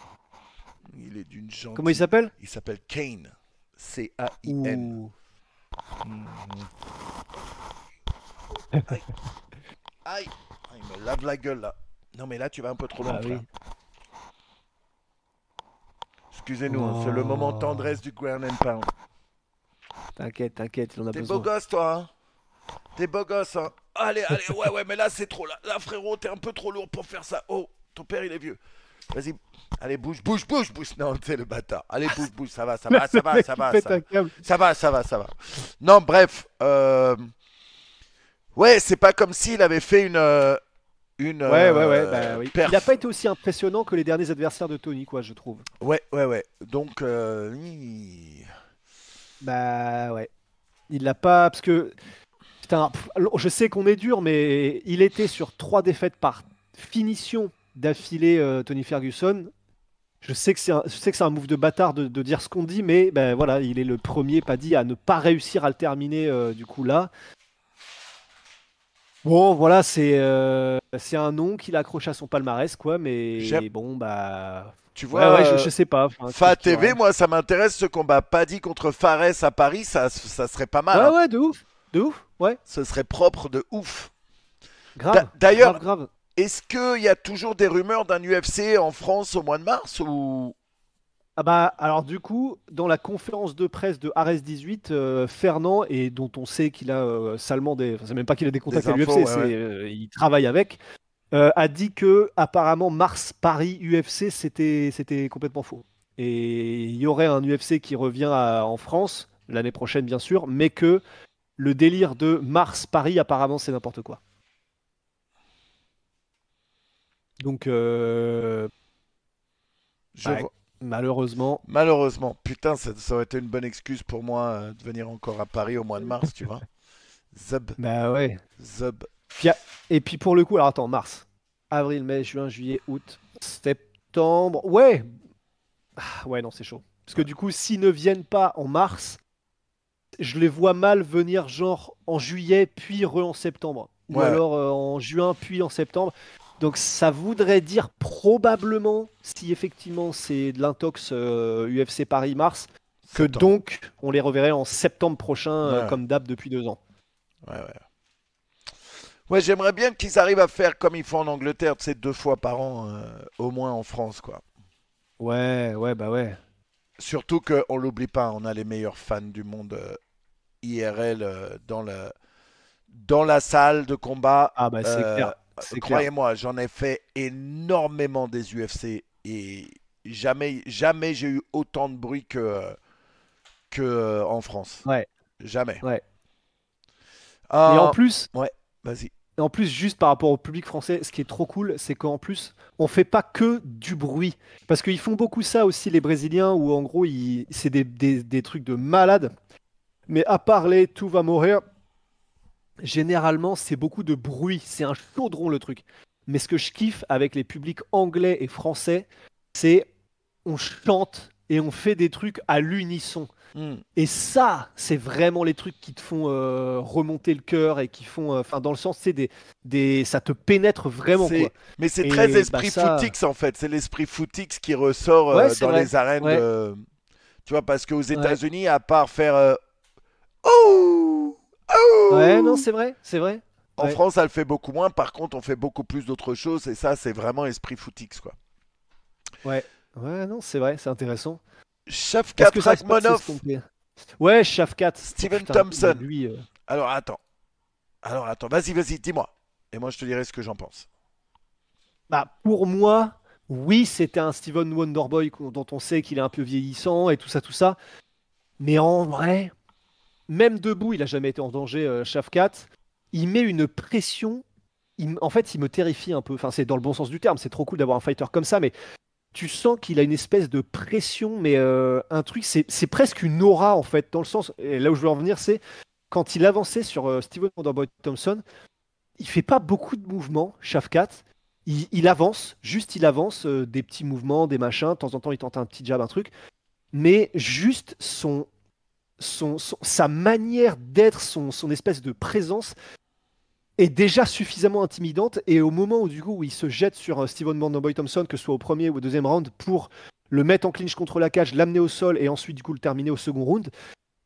Il est d'une gentille. Comment il s'appelle Il s'appelle Kane. C-A-I-N. Aïe. Aïe. Il me lave la gueule là. Non mais là tu vas un peu trop ah loin. Excusez-nous, hein, c'est le moment oh. tendresse du Ground and Pound. T'inquiète, t'inquiète, en a hein. T'es beau gosse, toi. T'es beau gosse, Allez, allez, ouais, ouais, mais là, c'est trop. Là, là frérot, t'es un peu trop lourd pour faire ça. Oh, ton père, il est vieux. Vas-y, allez, bouge, bouge, bouge, bouge. Non, t'es le bâtard. Allez, bouge, bouge, ça va, ça va, ça va, ça va. Ça va, ça va, ça va, Non, bref. Euh, ouais, c'est pas comme s'il avait fait une. Euh, une. Ouais, euh, bah Il n'a pas été aussi impressionnant que les derniers adversaires de Tony, quoi, je trouve. Ouais, ouais, ouais. Donc. Euh, bah, ouais. Il l'a pas. Parce que. Putain, je sais qu'on est dur, mais il était sur trois défaites par finition d'affilée euh, Tony Ferguson. Je sais que c'est un, je sais que c'est un move de bâtard de, dire ce qu'on dit, mais ben voilà, il est le premier, pas dit, à ne pas réussir à le terminer du coup là. Bon, voilà, c'est euh, c'est un nom qu'il accroche à son palmarès, quoi, mais bon, bah. Tu vois, je, sais pas. Enfin, Fa TV, moi, ça m'intéresse ce combat dit contre Fares à Paris, ça, ça serait pas mal. Ouais, hein. ouais, de ouf, de ouf, ouais. Ce serait propre de ouf. Grave. D'ailleurs, grave, est-ce qu'il y a toujours des rumeurs d'un UFC en France au mois de mars ou, ah bah alors du coup, dans la conférence de presse de Ares 18, euh, Fernand, et dont on sait qu'il a euh, salement des... Enfin, c'est même pas qu'il a des contacts à l'UFC, euh, il travaille avec, a dit que apparemment Mars Paris UFC, c'était, complètement faux. Et il y aurait un UFC qui revient en France, l'année prochaine bien sûr, mais que le délire de Mars Paris, apparemment, c'est n'importe quoi. Donc... Je... Malheureusement. Malheureusement. Putain, ça, aurait été une bonne excuse pour moi euh, de venir encore à Paris au mois de mars, tu vois. Zub. Bah ouais. Zub. Et puis pour le coup, alors attends, mars, avril, mai, juin, juillet, août, septembre. Ouais. Ah, ouais, non, c'est chaud. Parce que du coup, s'ils ne viennent pas en mars, je les vois mal venir genre en juillet, puis en septembre. Ou alors euh, en juin, puis en septembre. Donc ça voudrait dire probablement, si effectivement c'est de l'intox UFC euh, Paris-Mars, que donc on les reverrait en septembre prochain, euh, comme d'hab depuis deux ans. Ouais, ouais. Ouais, j'aimerais bien qu'ils arrivent à faire comme ils font en Angleterre, c'est deux fois par an, euh, au moins en France, quoi. Ouais, ouais, bah ouais. Surtout qu'on l'oublie pas, on a les meilleurs fans du monde IRL dans, le, dans la salle de combat. Ah bah c'est clair. Croyez-moi, j'en ai fait énormément des UFC et jamais, jamais j'ai eu autant de bruit que, euh, en France. Jamais. et ah, en plus. Ouais, vas-y. En plus, juste par rapport au public français, ce qui est trop cool, c'est qu'en plus, on fait pas que du bruit. Parce qu'ils font beaucoup ça aussi, les Brésiliens, où en gros, c'est des, trucs de malade. Mais à parler, tout va mourir généralement, c'est beaucoup de bruit. C'est un chaudron, le truc. Mais ce que je kiffe avec les publics anglais et français, c'est on chante et on fait des trucs à l'unisson. Hmm. Et ça, c'est vraiment les trucs qui te font euh, remonter le cœur et qui font, euh, enfin, dans le sens, c'est des, des, ça te pénètre vraiment. Mais c'est très bah esprit footix en fait. C'est l'esprit footix qui ressort euh, dans les arènes. Tu vois, parce Aux États-Unis, à part faire oh Oh ouais, non, c'est vrai, c'est vrai. En France, ça le fait beaucoup moins. Par contre, on fait beaucoup plus d'autres choses. Et ça, c'est vraiment esprit footix, quoi. Ouais, ouais, non, c'est vrai, c'est intéressant. Shafkat Rachmanov. Ouais, Shafkat. Steven Thompson. Lui, euh. Alors, attends. Alors, attends. Vas-y, vas-y, dis-moi. Et moi, je te dirai ce que j'en pense. Bah, pour moi, oui, c'était un Steven Wonderboy dont on sait qu'il est un peu vieillissant et tout ça, tout ça. Mais en vrai, même debout, il n'a jamais été en danger, euh, Shafkat. Il met une pression. en fait, il me terrifie un peu. Enfin, c'est dans le bon sens du terme. C'est trop cool d'avoir un fighter comme ça, mais tu sens qu'il a une espèce de pression, mais un euh, truc, c'est presque une aura en fait, dans le sens. Et là où je veux en venir, c'est quand il avançait sur euh, Steven Wonderboy Thompson, il fait pas beaucoup de mouvements, Shafkat. Il, il, avance, juste il avance, des petits mouvements, des machins, de temps en temps il tente un petit jab, un truc. Mais juste son, sa manière d'être, son, espèce de présence est déjà suffisamment intimidante. Et au moment où, du coup, il se jette sur euh, Steven Boy Thompson, que ce soit au premier ou au deuxième round, pour le mettre en clinch contre la cage, l'amener au sol et ensuite, du coup, le terminer au second round,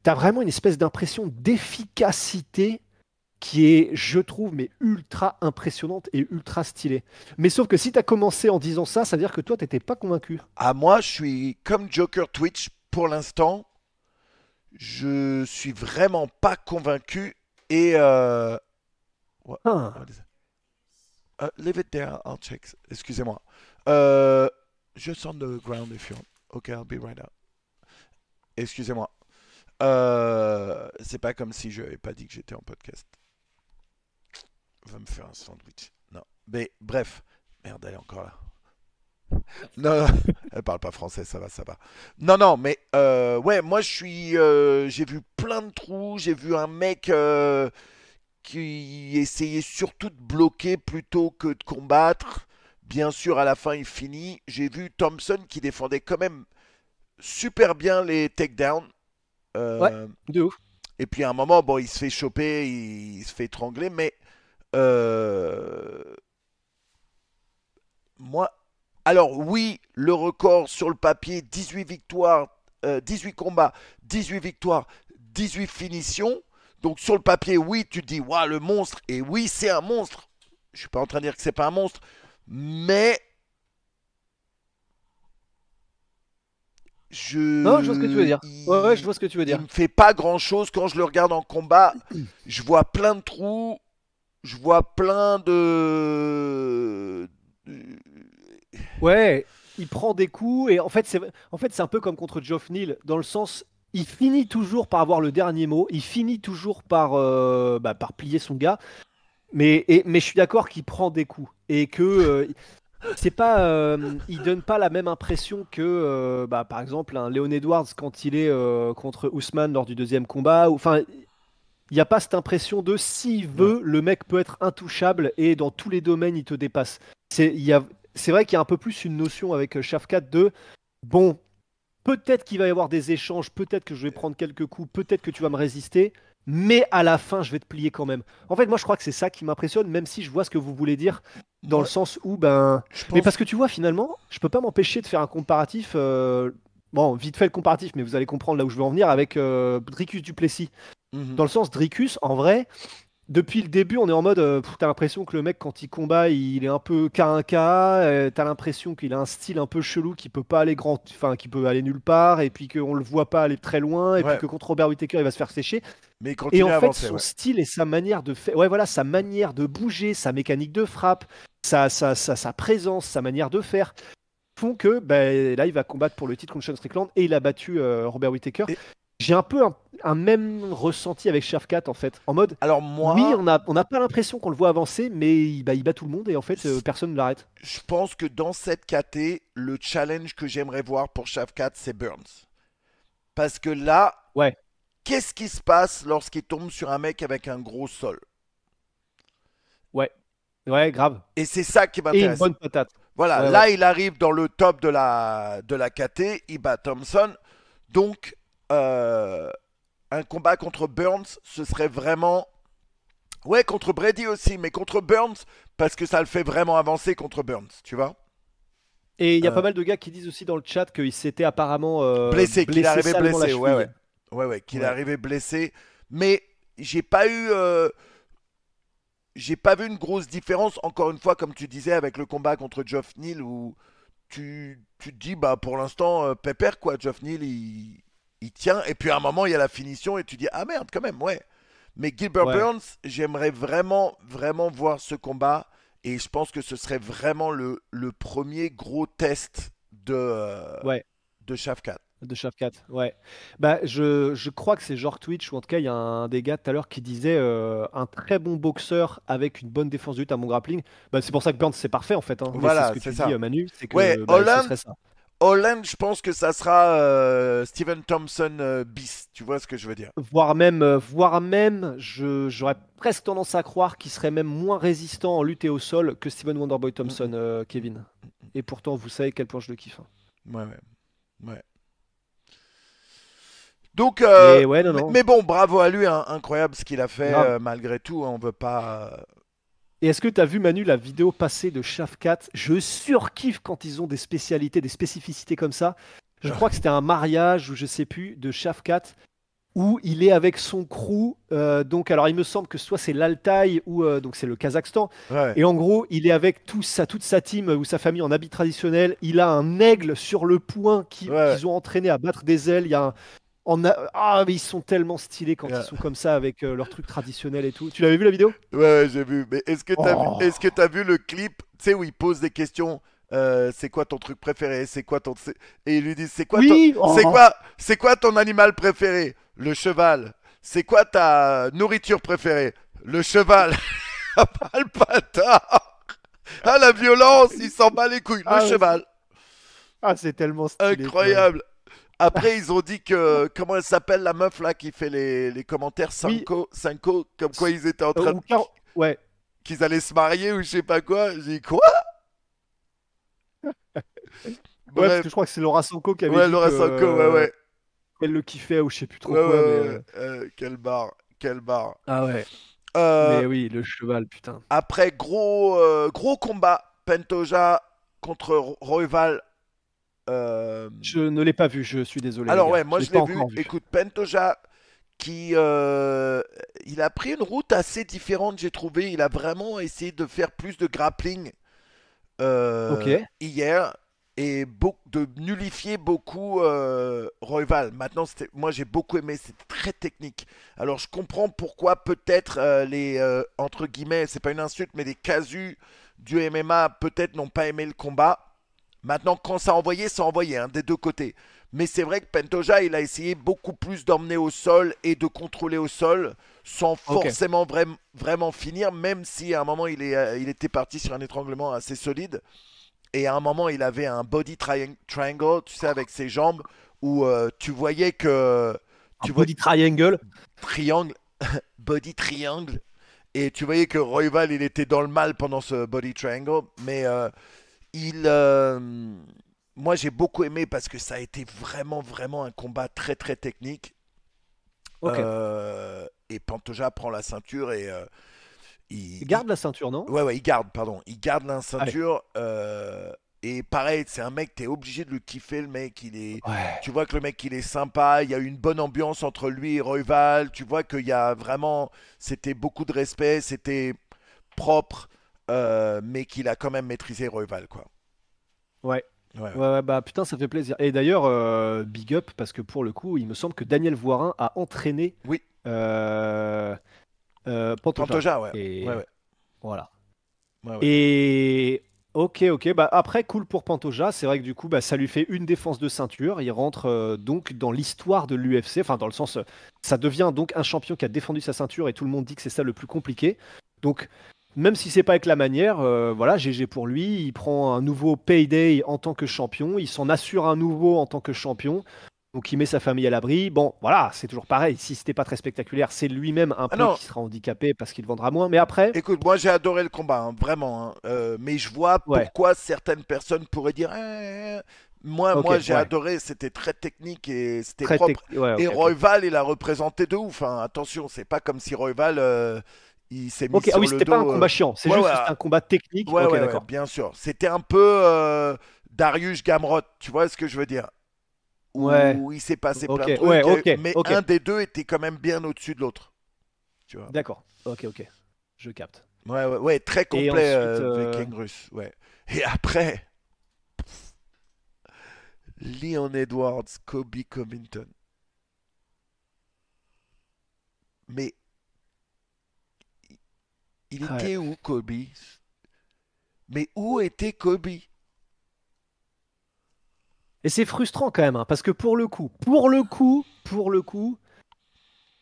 t'as vraiment une espèce d'impression d'efficacité qui est, je trouve, mais ultra impressionnante et ultra stylée. Mais sauf que si t'as commencé en disant ça, ça veut dire que toi, t'étais pas convaincu. À ah, moi, je suis comme Joker Twitch pour l'instant je suis vraiment pas convaincu et euh... Hein. euh leave it there, I'll check. Excusez-moi. je euh, just on the ground if you want. Okay, I'll be right out. Excusez-moi. Euh, c'est pas comme si je n'avais pas dit que j'étais en podcast. Va me faire un sandwich. Non. Mais bref. Merde, elle est encore là. non, elle parle pas français, ça va, ça va. Non, non, mais euh, ouais, moi je suis, euh, j'ai vu plein de trous, j'ai vu un mec euh, qui essayait surtout de bloquer plutôt que de combattre. Bien sûr, à la fin, il finit. J'ai vu Thompson qui défendait quand même super bien les takedowns. ouais, de ouf. Et puis à un moment, bon, il se fait choper, il, il se fait étrangler, mais moi, alors oui, le record sur le papier, 18 victoires, 18 euh, combats, 18 victoires, 18 finitions. Donc sur le papier, oui, tu dis, waouh, le monstre, et oui, c'est un monstre. Je ne suis pas en train de dire que c'est pas un monstre, mais je non, je vois ce que tu veux dire. je vois ce que tu veux dire. me fait pas grand chose quand je le regarde en combat. Je vois plein de trous, je vois plein de Ouais, il prend des coups et en fait, c'est en fait, un peu comme contre Geoff Neal dans le sens. Il finit toujours par avoir le dernier mot, il finit toujours par, euh, bah, par plier son gars, mais, mais je suis d'accord qu'il prend des coups et que euh, c'est pas euh, il donne pas la même impression que bah, par exemple un Léon Edwards quand il est contre Ousmane lors du deuxième combat enfin il n'y a pas cette impression de s'il veut le mec peut être intouchable et dans tous les domaines il te dépasse il y a c'est vrai qu'il y a un peu plus une notion avec euh, Shafkat de bon, peut-être qu'il va y avoir des échanges, peut-être que je vais prendre quelques coups, peut-être que tu vas me résister, mais à la fin, je vais te plier quand même. En fait, moi, je crois que c'est ça qui m'impressionne, même si je vois ce que vous voulez dire dans le sens où, ben. Mais parce que tu vois, finalement, je peux pas m'empêcher de faire un comparatif. Euh, bon, vite fait le comparatif, mais vous allez comprendre là où je veux en venir avec euh, Dricus Duplessis. Mhm. Dans le sens, Dricus, en vrai, depuis le début, on est en mode, euh, t'as l'impression que le mec, quand il combat, il est un peu K1K, euh, t'as l'impression qu'il a un style un peu chelou qui peut pas aller grand, enfin, qui peut aller nulle part, et puis qu'on le voit pas aller très loin, et puis que contre Robert Whittaker, il va se faire sécher. Mais quand et en fait, son style et sa manière de faire, ouais, voilà, sa manière de bouger, sa mécanique de frappe, sa, sa, sa présence, sa manière de faire, font que, ben, là, il va combattre pour le titre contre Sean Strickland, et il a battu euh, Robert Whittaker j'ai un peu un, même ressenti avec 4 en fait. En mode, alors moi, oui, on n'a on a pas l'impression qu'on le voit avancer, mais il, bat tout le monde et en fait euh, personne ne l'arrête. Je pense que dans cette KT, le challenge que j'aimerais voir pour 4 c'est Burns. Parce que là, ouais. qu'est-ce qui se passe lorsqu'il tombe sur un mec avec un gros sol Ouais, ouais, grave. Et c'est ça qui m'intéresse. Et une bonne patate. Voilà, là il arrive dans le top de la, de la KT, il bat Thompson. Donc euh, un combat contre Burns, ce serait vraiment... Ouais, contre Brady aussi, mais contre Burns, parce que ça le fait vraiment avancer contre Burns, tu vois Et il y a pas euh. mal de gars qui disent aussi dans le chat euh, qu'il s'était apparemment... blessé, qu'il arrivait blessé, ouais, ouais. Ouais, qu'il est arrivait blessé. Mais j'ai pas eu j'ai pas vu une grosse différence, encore une fois, comme tu disais, avec le combat contre Geoff Neal où tu, tu te dis, bah, pour l'instant, Pepper pépère, quoi. Geoff Neal, il, il tient, et puis à un moment, il y a la finition, et tu dis, ah merde, quand même, ouais. Mais Gilbert Burns, j'aimerais vraiment, vraiment voir ce combat, et je pense que ce serait vraiment le, le premier gros test de, euh, ouais. de Shafkat. De Shafkat, ouais. Bah, je, je crois que c'est genre Twitch, ou en tout cas, il y a un des gars tout à l'heure qui disait euh, un très bon boxeur avec une bonne défense du lutte à mon grappling. Bah, c'est pour ça que Burns, c'est parfait en fait. Hein. Voilà, c'est ce que tu ça. dis, euh, Manu. Que, ouais, bah, ça. Holland, je pense que ça sera euh, Steven Thompson euh, bis, tu vois ce que je veux dire. Voire même, euh, voire même j'aurais presque tendance à croire qu'il serait même moins résistant en lutter au sol que Steven Wonderboy Thompson, Kevin. Et pourtant, vous savez quelle planche de kiff. kiffe. Hein. Ouais, ouais. ouais. Donc, mais, Mais, bon, bravo à lui, hein. incroyable ce qu'il a fait malgré tout. Hein. on veut pas, et est-ce que tu as vu, Manu, la vidéo passée de Shafkat Je surkiffe quand ils ont des spécialités, des spécificités comme ça. Je crois que c'était un mariage ou je sais plus de Shafkat où il est avec son crew. Euh, donc, alors, il me semble que soit c'est l'Altaï ou euh, donc c'est le Kazakhstan. Et en gros, il est avec sa, toute sa team euh, ou sa famille en habit traditionnel. Il a un aigle sur le poing qu'ils ont entraîné à battre des ailes. Il y a un, ah, mais ils sont tellement stylés quand ils sont comme ça avec euh, leur truc trucs traditionnels et tout. Tu l'avais vu la vidéo Ouais, j'ai vu. Mais est-ce que tu as, oh. vu... le clip, tu sais, où ils posent des questions euh, c'est quoi ton truc préféré C'est quoi ton et ils lui disent c'est quoi ton... Oh. c'est quoi c'est quoi ton animal préféré Le cheval. C'est quoi ta nourriture préférée Le cheval. Ah, pas le Ah la violence, il s'en bat les couilles. Le ah, cheval. Ah c'est tellement stylé. Incroyable. Après, ils ont dit que. Comment elle s'appelle la meuf là qui fait les, les commentaires cinco oui. comme quoi ils étaient en euh, train Ouais. Qu'ils allaient se marier ou je sais pas quoi. J'ai dit quoi Ouais, je crois que c'est Laura Sanko qui avait ouais, Laura Sanko, euh, ouais, ouais. Elle le kiffait ou je sais plus trop quoi. mais... Euh, euh, quelle barre, quelle Ah ouais. mais oui, le cheval, putain. Après, gros, gros combat, Pentoja contre Royval euh, je ne l'ai pas vu, je suis désolé. Alors ouais, moi je, l'ai vu. Écoute, Pentoja, qui euh, il a pris une route assez différente, j'ai trouvé. Il a vraiment essayé de faire plus de grappling euh, hier et de nullifier beaucoup euh, Royval. Maintenant, moi j'ai beaucoup aimé, c'est très technique. Alors je comprends pourquoi peut-être euh, les entre guillemets, c'est pas une insulte, mais les casus du MMA peut-être n'ont pas aimé le combat. Maintenant, quand ça a envoyé, ça a envoyé hein, des deux côtés. Mais c'est vrai que Pentoja, il a essayé beaucoup plus d'emmener au sol et de contrôler au sol sans forcément vraiment finir, même si à un moment, euh, il, était parti sur un étranglement assez solide. Et à un moment, il avait un body triangle, tu sais, avec ses jambes, où euh, tu voyais que... Tu vois... body triangle Triangle. body triangle. Et tu voyais que Royval, il était dans le mal pendant ce body triangle. Mais... Euh, il, euh, moi, j'ai beaucoup aimé parce que ça a été vraiment, vraiment un combat très, très technique. Euh, et Pantoja prend la ceinture et euh, il, garde la ceinture, non Ouais, ouais, il garde, pardon, il garde la ceinture. et pareil, c'est un mec, tu es obligé de le kiffer, le mec. Il est, tu vois que le mec, il est sympa. Il y a une bonne ambiance entre lui et Royval. Tu vois qu'il y a vraiment, c'était beaucoup de respect, c'était propre. Euh, mais qu'il a quand même maîtrisé Royval, quoi. Ouais. Ouais, bah putain, ça fait plaisir. Et d'ailleurs, euh, big up, parce que pour le coup, il me semble que Daniel Voirin a entraîné oui. Euh, Pantoja. Pantoja ouais. ouais. Voilà. Et ok, ok, bah après, cool pour Pantoja. C'est vrai que du coup, bah, ça lui fait une défense de ceinture. Il rentre donc dans l'histoire de l'UFC, enfin, dans le sens, ça devient donc un champion qui a défendu sa ceinture et tout le monde dit que c'est ça le plus compliqué. Donc, même si c'est pas avec la manière, euh, voilà, GG pour lui. Il prend un nouveau payday en tant que champion. Il s'en assure un nouveau en tant que champion. Donc il met sa famille à l'abri. Bon, voilà, c'est toujours pareil. Si c'était pas très spectaculaire, c'est lui-même un ah peu qui sera handicapé parce qu'il vendra moins. Mais après. Écoute, moi j'ai adoré le combat, hein, vraiment. Hein, euh, mais je vois pourquoi certaines personnes pourraient dire. Hein, moi, moi j'ai adoré, c'était très technique et c'était propre. et Royval, il a représenté de ouf. Attention, Attention, c'est pas comme si Royval. Euh, il s'est mis ah le dos. ah oui, c'était pas un combat euh, chiant, c'est juste un combat technique. Ouais, d'accord. bien sûr. C'était un peu euh, Darius Gamrot, tu vois ce que je veux dire Ouais. Où il s'est passé plein de trucs, ouais, mais un des deux était quand même bien au-dessus de l'autre. Tu vois. D'accord. Ok, ok. Je capte. Ouais, ouais, très complet euh, Ouais. Et après, Leon Edwards, Kobe Covington. Mais il était où Kobe Mais où était Kobe Et c'est frustrant quand même, hein, parce que pour le coup, pour le coup, pour le coup,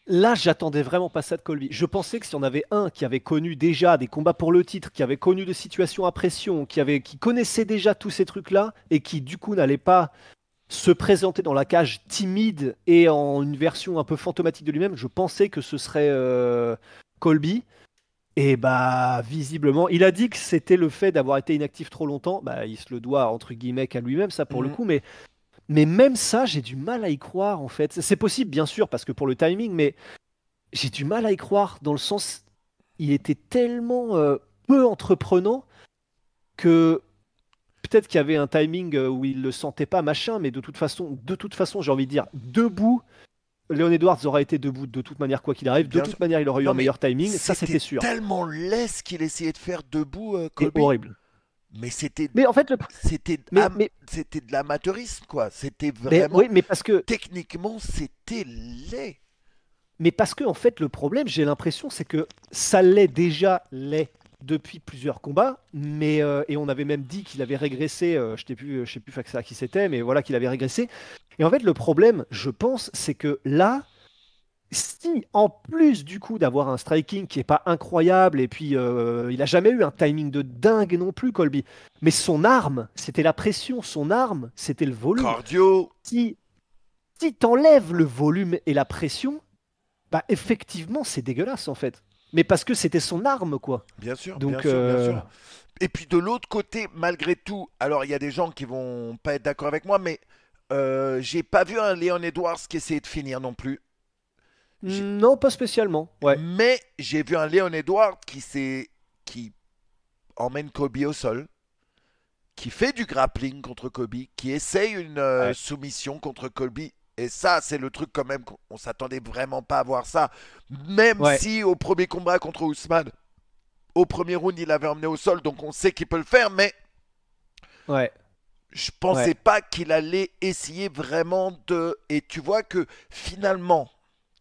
Là, j'attendais vraiment pas ça de Colby. Je pensais que si on avait un qui avait connu déjà des combats pour le titre, qui avait connu des situations à pression, qui, avait, qui connaissait déjà tous ces trucs-là, et qui du coup n'allait pas se présenter dans la cage timide et en une version un peu fantomatique de lui-même, je pensais que ce serait Colby. Euh, et bah visiblement, il a dit que c'était le fait d'avoir été inactif trop longtemps. Bah il se le doit entre guillemets qu'à lui-même ça pour le mhm. coup, mais mais même ça j'ai du mal à y croire en fait. C'est possible bien sûr parce que pour le timing, mais j'ai du mal à y croire dans le sens il était tellement euh, peu entreprenant que peut-être qu'il y avait un timing euh, où il le sentait pas machin, mais de toute façon de toute façon j'ai envie de dire debout Léon Edwards aurait été debout de toute manière, quoi qu'il arrive. De toute manière, il aurait eu un meilleur timing. Ça, c'était sûr. tellement laisse qu'il essayait de faire debout. Euh, horrible. Mais c'était. Mais en fait, c'était mais, c'était de l'amateurisme, quoi. C'était vraiment. mais parce que techniquement, c'était laid. Mais parce que en fait, le problème, j'ai l'impression, c'est que ça l'est déjà laid depuis plusieurs combats, mais euh, et on avait même dit qu'il avait régressé. je ne plus, je sais plus euh, qui c'était, mais voilà qu'il avait régressé. Et en fait, le problème, je pense, c'est que là, si en plus du coup d'avoir un striking qui est pas incroyable et puis euh, il a jamais eu un timing de dingue non plus, Colby, mais son arme, c'était la pression, son arme, c'était le volume. Cardio. Si si t'enlèves le volume et la pression, bah effectivement c'est dégueulasse en fait mais parce que c'était son arme, quoi. Bien sûr, Donc, euh, Et puis de l'autre côté, malgré tout, alors il y a des gens qui vont pas être d'accord avec moi, mais euh, j'ai pas vu un Léon Edwards qui essayait de finir non plus. Non, pas spécialement. Ouais. Mais j'ai vu un Léon Edwards qui s'est qui emmène Kobe au sol, qui fait du grappling contre Kobe, qui essaye une euh, soumission contre Kobe et ça, c'est le truc quand même qu'on s'attendait vraiment pas à voir ça. Même si au premier combat contre Ousmane, au premier round, il l'avait emmené au sol, donc on sait qu'il peut le faire, mais ouais. je pensais pas qu'il allait essayer vraiment de. Et tu vois que finalement,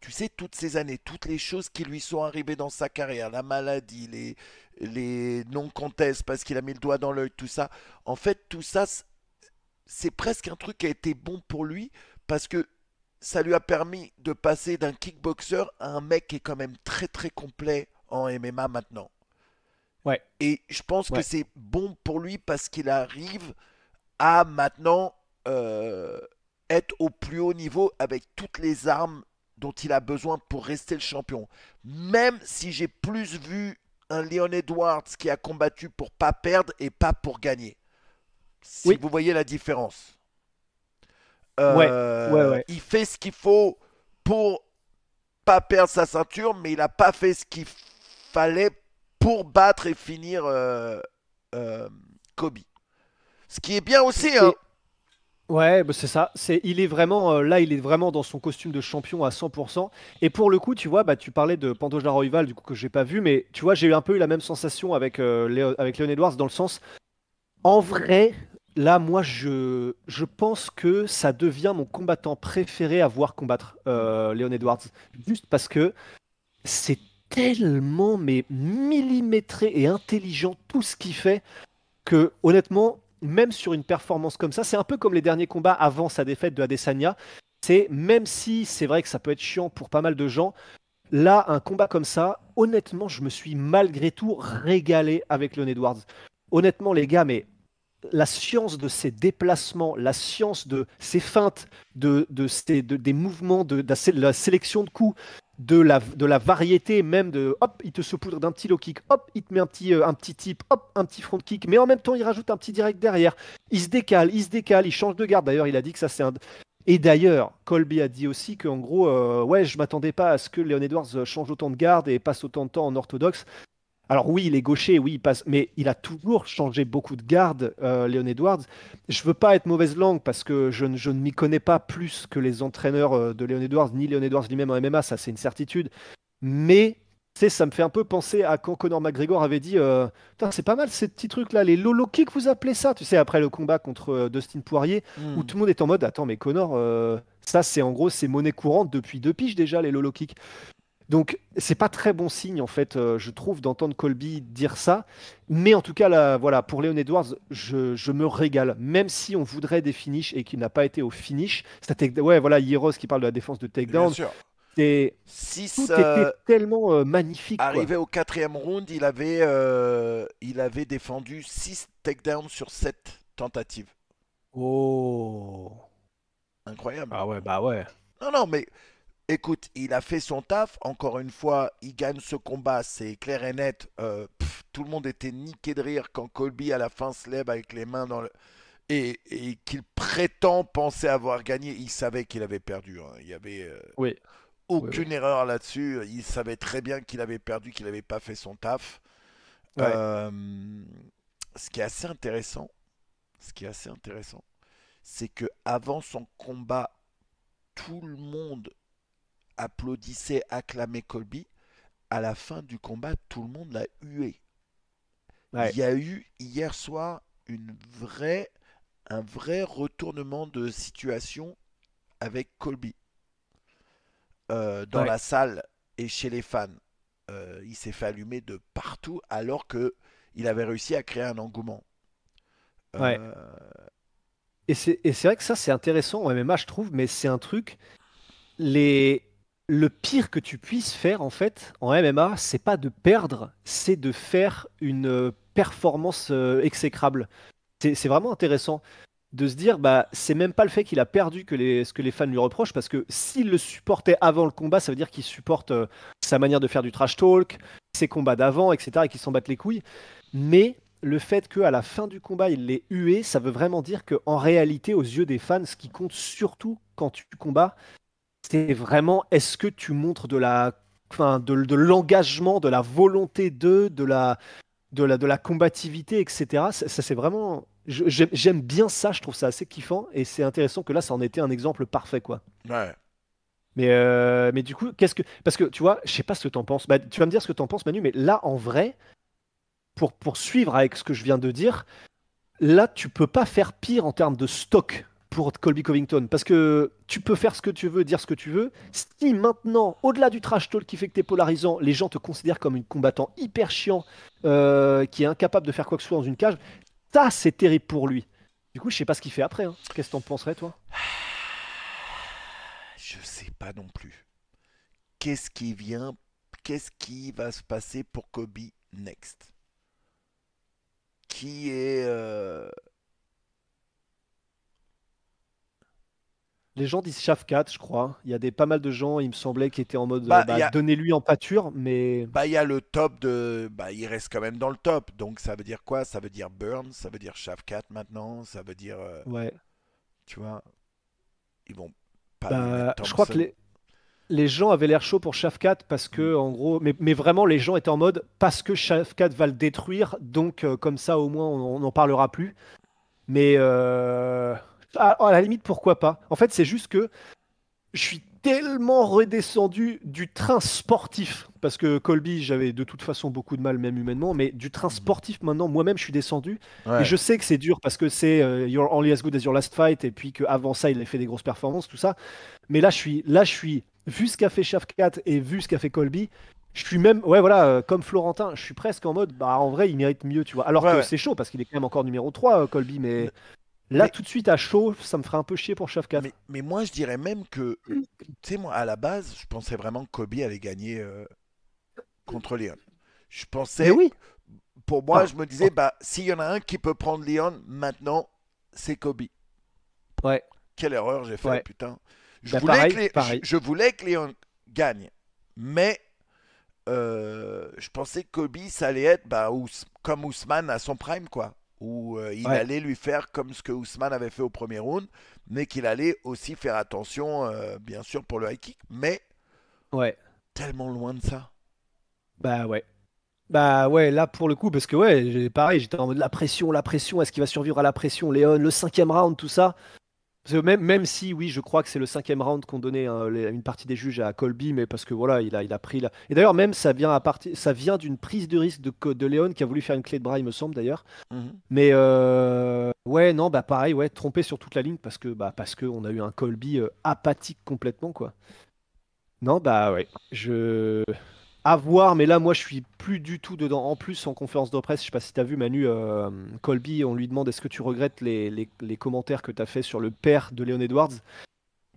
tu sais, toutes ces années, toutes les choses qui lui sont arrivées dans sa carrière, la maladie, les, les non contestes parce qu'il a mis le doigt dans l'œil, tout ça, en fait, tout ça, c'est presque un truc qui a été bon pour lui parce que ça lui a permis de passer d'un kickboxer à un mec qui est quand même très très complet en MMA maintenant. Ouais. Et je pense que c'est bon pour lui parce qu'il arrive à maintenant euh, être au plus haut niveau avec toutes les armes dont il a besoin pour rester le champion. Même si j'ai plus vu un Leon Edwards qui a combattu pour pas perdre et pas pour gagner. Si vous voyez la différence. Euh, ouais, ouais, Il fait ce qu'il faut pour pas perdre sa ceinture, mais il a pas fait ce qu'il fallait pour battre et finir euh, euh, Kobe. Ce qui est bien aussi. Hein. Ouais, bah, c'est ça. il est vraiment là, il est vraiment dans son costume de champion à 100%. Et pour le coup, tu vois, bah, tu parlais de Pantoja Royval, du coup que j'ai pas vu, mais tu vois, j'ai eu un peu eu la même sensation avec, Léon, avec Leon Edwards dans le sens, en vrai, là, moi, je, je pense que ça devient mon combattant préféré à voir combattre, euh, Léon Leon Edwards. Juste parce que c'est tellement mais millimétré et intelligent tout ce qu'il fait que honnêtement, même sur une performance comme ça, c'est un peu comme les derniers combats avant sa défaite de Adesanya. C'est même si c'est vrai que ça peut être chiant pour pas mal de gens, là, un combat comme ça, honnêtement, je me suis malgré tout régalé avec Leon Edwards. Honnêtement, les gars, mais la science de ces déplacements, la science de ses feintes, de, des mouvements, de, la sélection de coups, de la, de la variété même de hop, il te saupoudre d'un petit low kick, hop, il te met un petit, euh, un petit type, hop, un petit front kick, mais en même temps il rajoute un petit direct derrière. Il se décale, il se décale, il change de garde. D'ailleurs, il a dit que ça c'est un. Et d'ailleurs, Colby a dit aussi qu'en gros, euh, ouais, je m'attendais pas à ce que Léon Edwards euh, change autant de garde et passe autant de temps en orthodoxe. Alors oui, il est gaucher, oui, il passe, mais il a toujours changé beaucoup de garde, euh, Léon Edwards. Je ne veux pas être mauvaise langue parce que je, ne, m'y connais pas plus que les entraîneurs euh, de Léon Edwards, ni Léon Edwards lui-même en MMA, ça c'est une certitude. Mais ça me fait un peu penser à quand Conor McGregor avait dit euh, c'est pas mal ces petits trucs-là, les lolo kicks, vous appelez ça Tu sais, après le combat contre Dustin Poirier, où hmm. tout le monde est en mode Attends, mais Conor, ça, c'est en gros, c'est monnaie courante depuis deux piges déjà, les lolo kicks. Donc, c'est pas très bon signe, en fait, euh, je trouve, d'entendre Colby dire ça. Mais en tout cas, la voilà, pour Léon Edwards, je, je, me régale. Même si on voudrait des finishes et qu'il n'a pas été au finish. Take... Ouais, voilà, Hieros qui parle de la défense de takedown. Bien sûr. tout était tellement euh, magnifique. Arrivé au quatrième round, il avait, euh, il avait défendu 6 takedowns sur 7 tentatives. Oh Incroyable. Ah ouais, bah ouais. Non, non, mais écoute, il a fait son taf. Encore une fois, il gagne ce combat, c'est clair et net. Euh, tout le monde était niqué de rire quand Colby à la fin se lève avec les mains dans le et, qu'il prétend penser avoir gagné. Il savait qu'il avait perdu. Hein. Il y avait euh, oui. aucune erreur là-dessus. Il savait très bien qu'il avait perdu, qu'il n'avait pas fait son taf. Euh, ce qui est assez intéressant, ce qui est assez intéressant, c'est que avant son combat, tout le monde applaudissait, acclamait Colby, à la fin du combat, tout le monde l'a hué. Il y a eu hier soir un vrai retournement de situation avec Colby euh, dans la salle et chez les fans. Euh, il s'est fait allumer de partout alors que il avait réussi à créer un engouement. Euh, et c'est vrai que ça, c'est intéressant en MMA, je trouve, mais c'est un truc. Les, le pire que tu puisses faire en fait en MMA, c'est pas de perdre, c'est de faire une euh, performance euh, exécrable. C'est vraiment intéressant de se dire bah c'est même pas le fait qu'il a perdu que ce que les fans lui reprochent parce que s'il le supportait avant le combat, ça veut dire qu'il supporte euh, sa manière de faire du trash talk, ses combats d'avant, etc. et qu'il s'en batte les couilles. Mais le fait qu'à la fin du combat, il l'ait hué, ça veut vraiment dire qu'en réalité, aux yeux des fans, ce qui compte surtout quand tu combats, c'est vraiment est-ce que tu montres de la enfin, de, l'engagement, de la volonté d'eux, de la, de de la combativité, etc. Ça, c'est vraiment. J'aime bien ça, je trouve ça assez kiffant et c'est intéressant que là, ça en était un exemple parfait, quoi. Ouais. Mais, euh, mais du coup, qu'est-ce que. Parce que tu vois, je sais pas ce que tu t'en penses. Bah, tu vas me dire ce que tu t'en penses, Manu, mais là, en vrai, pour poursuivre avec ce que je viens de dire, là, tu peux pas faire pire en termes de stock pour Colby Covington. Parce que tu peux faire ce que tu veux, dire ce que tu veux. Si maintenant, au-delà du trash talk qui fait que tu es polarisant, les gens te considèrent comme un combattant hyper chiant, euh, qui est incapable de faire quoi que ce soit dans une cage, ça, c'est terrible pour lui. Du coup, je sais pas ce qu'il fait après. Hein. Qu'est-ce que t'en penserais, toi Je sais pas non plus. Qu'est-ce qui vient Qu'est-ce qui va se passer pour Colby next Qui est. Euh, les gens disent 4 je crois. Il y a des, pas mal de gens, il me semblait, qui étaient en mode bah, euh, bah donnez-lui en pâture, mais. Bah, il y a le top de. Bah, il reste quand même dans le top. Donc, ça veut dire quoi Ça veut dire Burn ça veut dire 4 maintenant, ça veut dire. Euh, ouais. Tu vois Ils vont pas. Bah, je crois que les les gens avaient l'air chaud pour 4 parce que, mm. en gros, mais, mais, vraiment, les gens étaient en mode parce que 4 va le détruire, donc euh, comme ça, au moins, on n'en parlera plus. Mais ah, à, la limite, pourquoi pas En fait, c'est juste que je suis tellement redescendu du train sportif, parce que Colby, j'avais de toute façon beaucoup de mal, même humainement, mais du train mhm. sportif, maintenant, moi-même, je suis descendu. Et je sais que c'est dur, parce que c'est euh, You're only as good as your last fight, et puis qu'avant ça, il avait fait des grosses performances, tout ça. Mais là, je suis, là, je suis vu ce qu'a fait Shafkat et vu ce qu'a fait Colby, je suis même, ouais, voilà, euh, comme Florentin, je suis presque en mode, bah, en vrai, il mérite mieux, tu vois. Alors que c'est chaud, parce qu'il est quand même encore numéro 3, euh, Colby, mais. Là, tout de suite, à chaud, ça me ferait un peu chier pour Shafka. Mais, mais, moi, je dirais même que, tu sais, moi, à la base, je pensais vraiment que Kobe allait gagner euh, contre Lyon. Je pensais. oui. Pour moi, ah, je me disais, oh. bah, s'il y en a un qui peut prendre Lyon maintenant, c'est Kobe. Ouais. Quelle erreur j'ai fait, putain. Bah, je, voulais que je, voulais que Lyon gagne, mais euh, je pensais que Kobe, ça allait être bah, comme Ousmane à son prime, quoi où euh, il allait lui faire comme ce que Ousmane avait fait au premier round, mais qu'il allait aussi faire attention, euh, bien sûr, pour le high kick, mais ouais. tellement loin de ça. Bah ouais. Bah ouais, là pour le coup, parce que ouais, pareil, j'étais en mode la pression, la pression, est-ce qu'il va survivre à la pression, Léon, le cinquième round, tout ça même, si, oui, je crois que c'est le cinquième round qu'on donnait hein, une partie des juges à Colby, mais parce que voilà, il a, il a pris la... Et d'ailleurs, même, ça vient, à partir, ça vient d'une prise de risque de, de Léon qui a voulu faire une clé de bras, il me semble d'ailleurs. Mhm. Mais euh, ouais, non, bah pareil, ouais, trompé sur toute la ligne parce que bah, parce qu'on a eu un Colby euh, apathique complètement, quoi. Non, bah ouais, je à voir, mais là, moi, je suis plus du tout dedans. En plus, en conférence de presse, je sais pas si tu as vu, Manu euh, Colby, on lui demande est-ce que tu regrettes les, les, les commentaires que tu as fait sur le père de Leon Edwards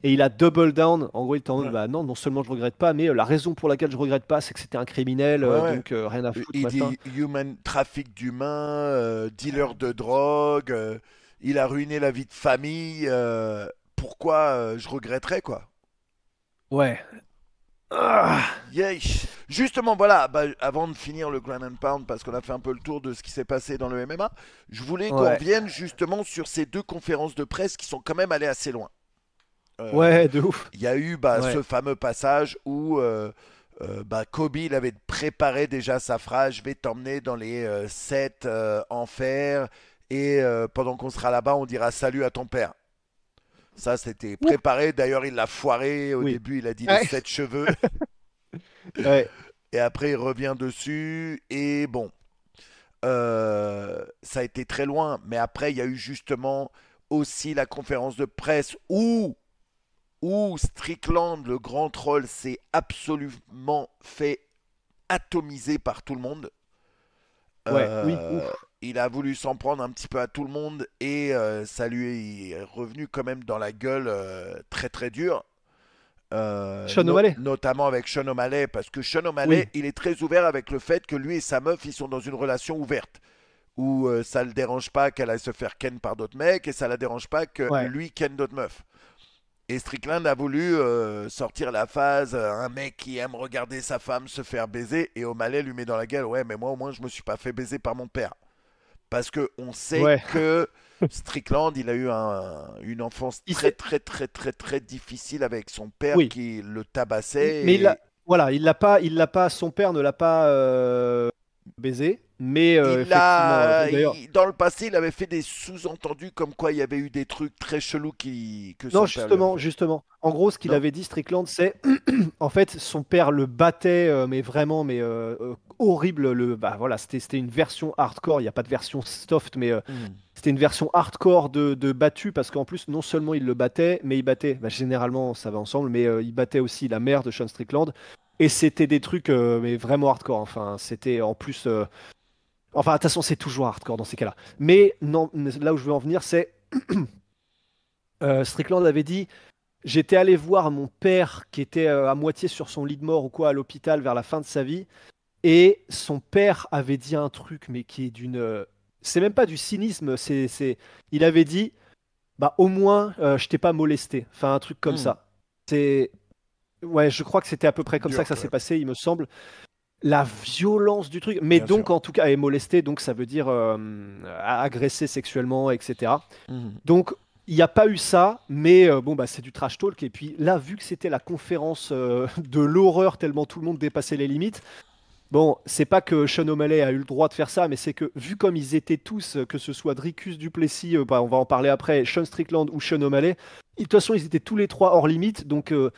Et il a double down. En gros, il t'en dit « bah non, non seulement je regrette pas, mais euh, la raison pour laquelle je regrette pas, c'est que c'était un criminel, euh, donc rien à foutre. Il dit human trafic d'humains, dealer de drogue, il a ruiné la vie de famille. pourquoi je regretterais, quoi Ouais, ah. Justement, voilà, bah, avant de finir le Grand Pound, parce qu'on a fait un peu le tour de ce qui s'est passé dans le MMA, je voulais qu'on revienne justement sur ces deux conférences de presse qui sont quand même allées assez loin. Euh, ouais, de ouf. Il y a eu bah, ce fameux passage où euh, euh, bah, Kobe, il avait préparé déjà sa phrase, je vais t'emmener dans les sept enfers, et pendant qu'on sera là-bas, on dira salut à ton père. Ça, c'était préparé. D'ailleurs, il l'a foiré. Au début, il a dit sept cheveux. Et après, il revient dessus. Et bon, euh, ça a été très loin. Mais après, il y a eu justement aussi la conférence de presse où, où Strickland, le grand troll, s'est absolument fait atomiser par tout le monde. Ouais, oui, euh, il a voulu s'en prendre un petit peu à tout le monde et euh, ça lui est revenu quand même dans la gueule euh, très très dur. Euh, Sean O'Malley. notamment avec Sean O'Malley, parce que Sean O'Malley, il est très ouvert avec le fait que lui et sa meuf, ils sont dans une relation ouverte, où ça le dérange pas qu'elle aille se faire ken par d'autres mecs et ça la dérange pas que lui ken d'autres meufs. Et Strickland a voulu sortir la phase, un mec qui aime regarder sa femme se faire baiser, et O'Malley lui met dans la gueule, ouais, mais moi au moins je me suis pas fait baiser par mon père. Parce qu'on sait que Strickland, il a eu une enfance très, très, très, très, très difficile avec son père qui le tabassait. Mais voilà, il l'a pas, il l'a pas, son père ne l'a pas euh, baisé. Mais euh, euh, dans le passé, il avait fait des sous-entendus comme quoi il y avait eu des trucs très chelous qui. Que non, justement, justement. En gros, ce qu'il avait dit Strickland, c'est en fait son père le battait, mais vraiment, mais horrible. Le, bah, voilà, c'était une version hardcore. Il n'y a pas de version soft, mais euh, hmm. c'était une version hardcore de, battu parce qu'en plus, non seulement il le battait, mais il battait. Bah, généralement, ça va ensemble, mais euh, il battait aussi la mère de Sean Strickland. Et c'était des trucs euh, mais vraiment hardcore. Enfin, c'était en plus. Enfin, de toute façon, c'est toujours hardcore dans ces cas-là. Mais là où je veux en venir, c'est. Strickland avait dit J'étais allé voir mon père qui était à moitié sur son lit de mort ou quoi à l'hôpital vers la fin de sa vie. Et son père avait dit un truc, mais qui est d'une. Euh, c'est même pas du cynisme, c'est. Il avait dit Bah, au moins, euh, je t'ai pas molesté. Enfin, un truc comme hmm. ça. C'est. Ouais, je crois que c'était à peu près comme ça que ça s'est passé, il me semble. La violence du truc. Mais donc, en tout cas, est molesté, donc ça veut dire euh, agresser agressé sexuellement, etc. Hmm. Donc, il n'y a pas eu ça, mais bon, bah, c'est du trash talk. Et puis là, vu que c'était la conférence de l'horreur, tellement tout le monde dépassait les limites, Bon, c'est pas que Sean O'Malley a eu le droit de faire ça, mais c'est que vu comme ils étaient tous, euh, que ce soit Dricus Duplessis, euh, bah, on va en parler après, Sean Strickland ou Sean O'Malley, de toute façon ils étaient tous les trois hors limite, donc euh,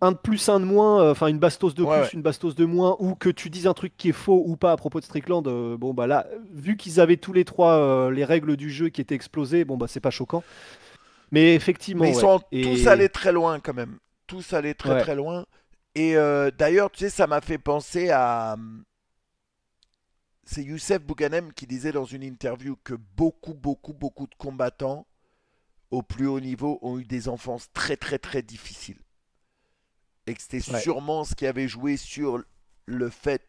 un de plus, un de moins, enfin une bastos de plus, une bastos de moins, ou que tu dises un truc qui est faux ou pas à propos de Strickland, bon bah là, vu qu'ils avaient tous les trois les règles du jeu qui étaient explosées, bon bah c'est pas choquant. Mais effectivement. Mais ils sont tous allés très loin quand même. Tous allés très très loin. Et euh, d'ailleurs, tu sais, ça m'a fait penser à. Hum, c'est Youssef Bouganem qui disait dans une interview que beaucoup, beaucoup, beaucoup de combattants au plus haut niveau ont eu des enfances très, très, très difficiles. Et que c'était sûrement ce qui avait joué sur le fait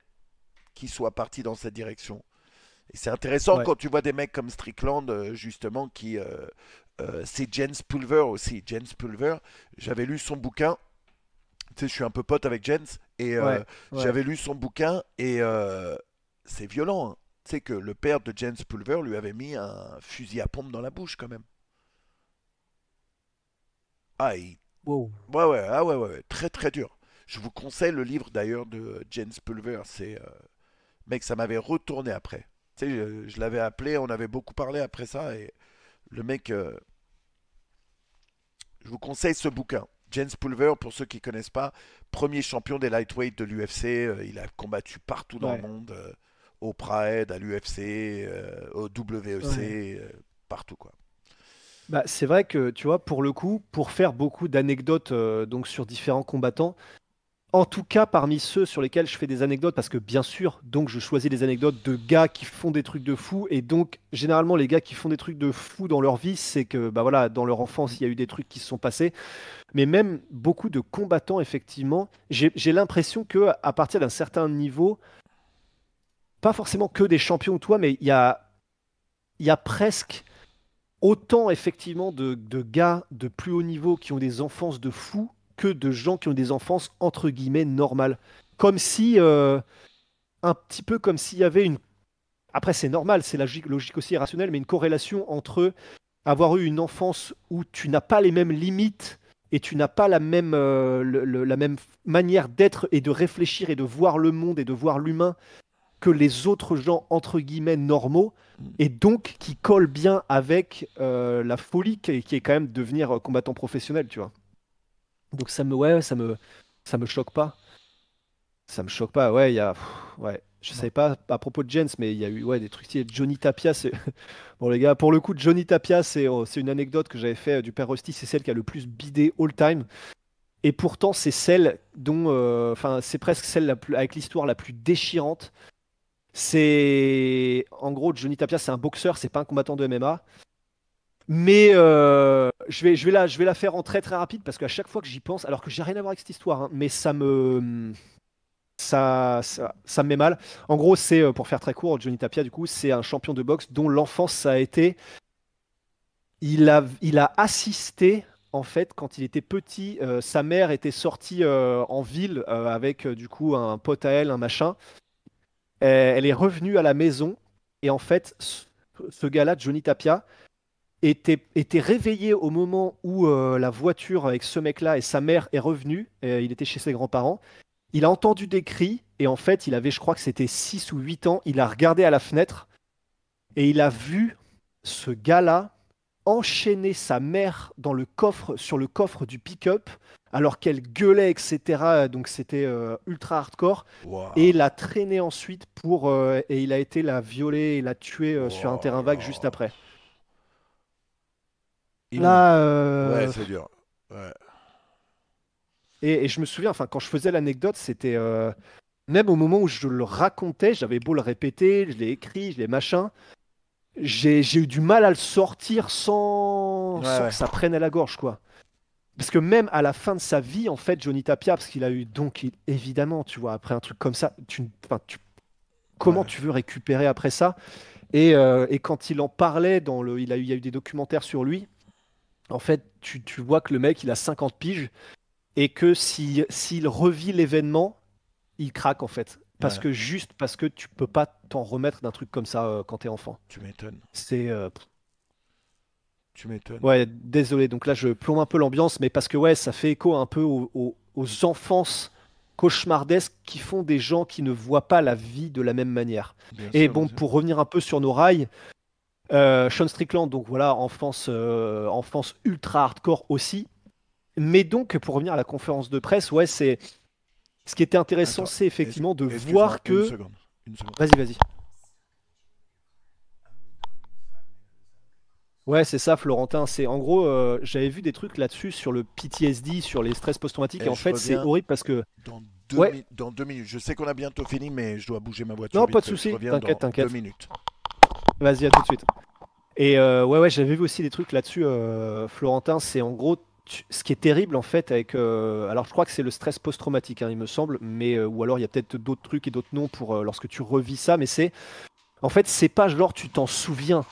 qu'ils soient partis dans cette direction. Et c'est intéressant quand tu vois des mecs comme Strickland, euh, justement, qui. Euh, c'est Jens Pulver aussi. Jens Pulver, j'avais lu son bouquin sais, je suis un peu pote avec Jens et euh, j'avais lu son bouquin et euh, c'est violent. Hein. Tu sais que le père de Jens Pulver lui avait mis un fusil à pompe dans la bouche quand même. Ah, wow. ouais, ah, ouais, ouais, ouais, très très dur. Je vous conseille le livre d'ailleurs de Jens Pulver. C'est euh, mec, ça m'avait retourné après. Tu sais, je, l'avais appelé, on avait beaucoup parlé après ça et le mec. Je vous conseille ce bouquin. James Pulver, pour ceux qui ne connaissent pas, premier champion des lightweights de l'UFC. Euh, il a combattu partout dans le monde, euh, au Pride, à l'UFC, euh, au WEC, partout quoi. Bah, c'est vrai que, tu vois, pour le coup, pour faire beaucoup d'anecdotes donc sur différents combattants, en tout cas parmi ceux sur lesquels je fais des anecdotes, parce que bien sûr, donc je choisis des anecdotes de gars qui font des trucs de fou, et donc généralement les gars qui font des trucs de fou dans leur vie, c'est que bah voilà, dans leur enfance, il y a eu des trucs qui se sont passés, mais même beaucoup de combattants, effectivement, j'ai l'impression que à partir d'un certain niveau, pas forcément que des champions ou toi, mais il y a, y presque autant effectivement de, de gars de plus haut niveau qui ont des enfances de fous que de gens qui ont des enfances entre guillemets normales. Comme si, euh, un petit peu comme s'il y avait une. Après, c'est normal, c'est logique, logique aussi irrationnelle, mais une corrélation entre avoir eu une enfance où tu n'as pas les mêmes limites et tu n'as pas la même, euh, la même manière d'être et de réfléchir et de voir le monde et de voir l'humain que les autres gens entre guillemets normaux et donc qui colle bien avec euh, la folie qui est, quand même devenir combattant professionnel, tu vois. Donc ça me, ouais, ça me, ça me choque pas. Ça me choque pas. Ouais, il y a, ouais. Je savais pas à propos de Jens, mais il y a eu ouais, des trucs. Johnny Tapia, c'est. bon, les gars, pour le coup, Johnny Tapia, c'est oh, une anecdote que j'avais fait euh, du père Rusty. C'est celle qui a le plus bidé all time. Et pourtant, c'est celle dont. Euh, enfin, c'est presque celle la plus, avec l'histoire la plus déchirante. C'est. En gros, Johnny Tapia, c'est un boxeur, c'est pas un combattant de MMA. Mais euh, je, vais, je, vais la, je vais la faire en très très rapide parce qu'à chaque fois que j'y pense, alors que j'ai rien à voir avec cette histoire, hein, mais ça me. Ça, ça, me met mal. En gros, c'est, euh, pour faire très court, Johnny Tapia, du coup, c'est un champion de boxe dont l'enfance ça a été. Il a, il a assisté, en fait, quand il était petit, euh, sa mère était sortie en ville avec, du coup, un pote à elle, un machin. elle est revenue à la maison et, en fait, ce gars-là, Johnny Tapia, était, réveillé au moment où euh, la voiture avec ce mec-là et sa mère est revenue. Euh, il était chez ses grands-parents. Il a entendu des cris et en fait, il avait, je crois que c'était 6 ou 8 ans. Il a regardé à la fenêtre et il a vu ce gars-là enchaîner sa mère dans le coffre, sur le coffre du pick-up, alors qu'elle gueulait, etc. Donc c'était euh, ultra hardcore. Et l'a traîné ensuite pour. et il a été la violer et la tuer sur un terrain vague juste après. Là. Euh, ouais, c'est dur. Ouais. Et, et, je me souviens, enfin, quand je faisais l'anecdote, c'était. Euh, même au moment où je le racontais, j'avais beau le répéter, je l'ai écrit, je l'ai machin. J'ai eu du mal à le sortir sans, sans que ça prenne à la gorge, quoi. Parce que même à la fin de sa vie, en fait, Johnny Tapia, parce qu'il a eu donc, évidemment, tu vois, après un truc comme ça, tu, tu... comment tu veux récupérer après ça et, euh, et, quand il en parlait, dans le, il, a il y a eu des documentaires sur lui, en fait, tu, vois que le mec, il a 50 piges et que s'il revit l'événement, il craque en fait. Parce que juste parce que tu peux pas t'en remettre d'un truc comme ça quand euh, quand t'es enfant. Tu m'étonnes. C'est. Euh, tu m'étonnes. Ouais, désolé. Donc là, je plombe un peu l'ambiance, mais parce que ouais, ça fait écho un peu aux, aux, enfances cauchemardesques qui font des gens qui ne voient pas la vie de la même manière. et bon, pour revenir un peu sur nos rails, euh, Sean Strickland, donc voilà, enfance, enfance euh, ultra hardcore aussi. Mais donc, pour revenir à la conférence de presse, ouais, c'est. Ce qui était intéressant, c'est effectivement de voir que. Une seconde. Vas-y, vas-y. Ouais, c'est ça, Florentin. C'est en gros, euh, j'avais vu des trucs là-dessus sur le PTSD, sur les stress post-traumatiques. Eh, et, en fait, c'est horrible parce que. Dans deux, ouais. dans minutes. Je sais qu'on a bientôt fini, mais je dois bouger ma voiture. Non, pas de souci. T'inquiète, t'inquiète. Deux minutes. Vas-y, à tout de suite. Et euh, ouais, ouais, j'avais vu aussi des trucs là-dessus, euh, Florentin. C'est en gros, ce qui est terrible en fait avec. Euh, alors, je crois que c'est le stress post-traumatique, hein, il me semble, mais ou alors il y a peut-être d'autres trucs et d'autres noms pour lorsque tu revis ça. Mais c'est, en fait, c'est pas genre tu t'en souviens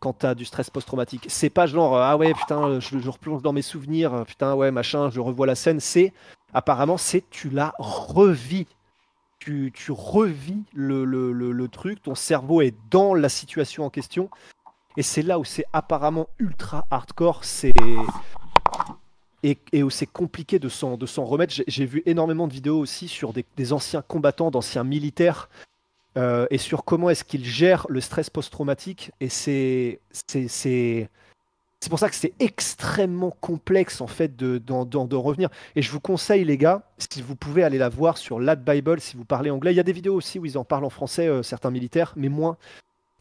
quand t'as du stress post-traumatique. C'est pas genre ah ouais putain, je, je replonge dans mes souvenirs, putain ouais machin, je revois la scène. C'est apparemment c'est tu la revis tu, revis le, truc, ton cerveau est dans la situation en question. Et c'est là où c'est apparemment ultra hardcore, c'est et, où c'est compliqué de s'en, de s'en remettre. J'ai, vu énormément de vidéos aussi sur des, anciens combattants, d'anciens militaires, euh, et sur comment est-ce qu'ils gèrent le stress post-traumatique. Et c'est, c'est, c'est pour ça que c'est extrêmement complexe en fait de, d'en, revenir. Et je vous conseille les gars, si vous pouvez aller la voir sur Lad Bible, si vous parlez anglais. Il y a des vidéos aussi où ils en parlent en français, euh, certains militaires, mais moins.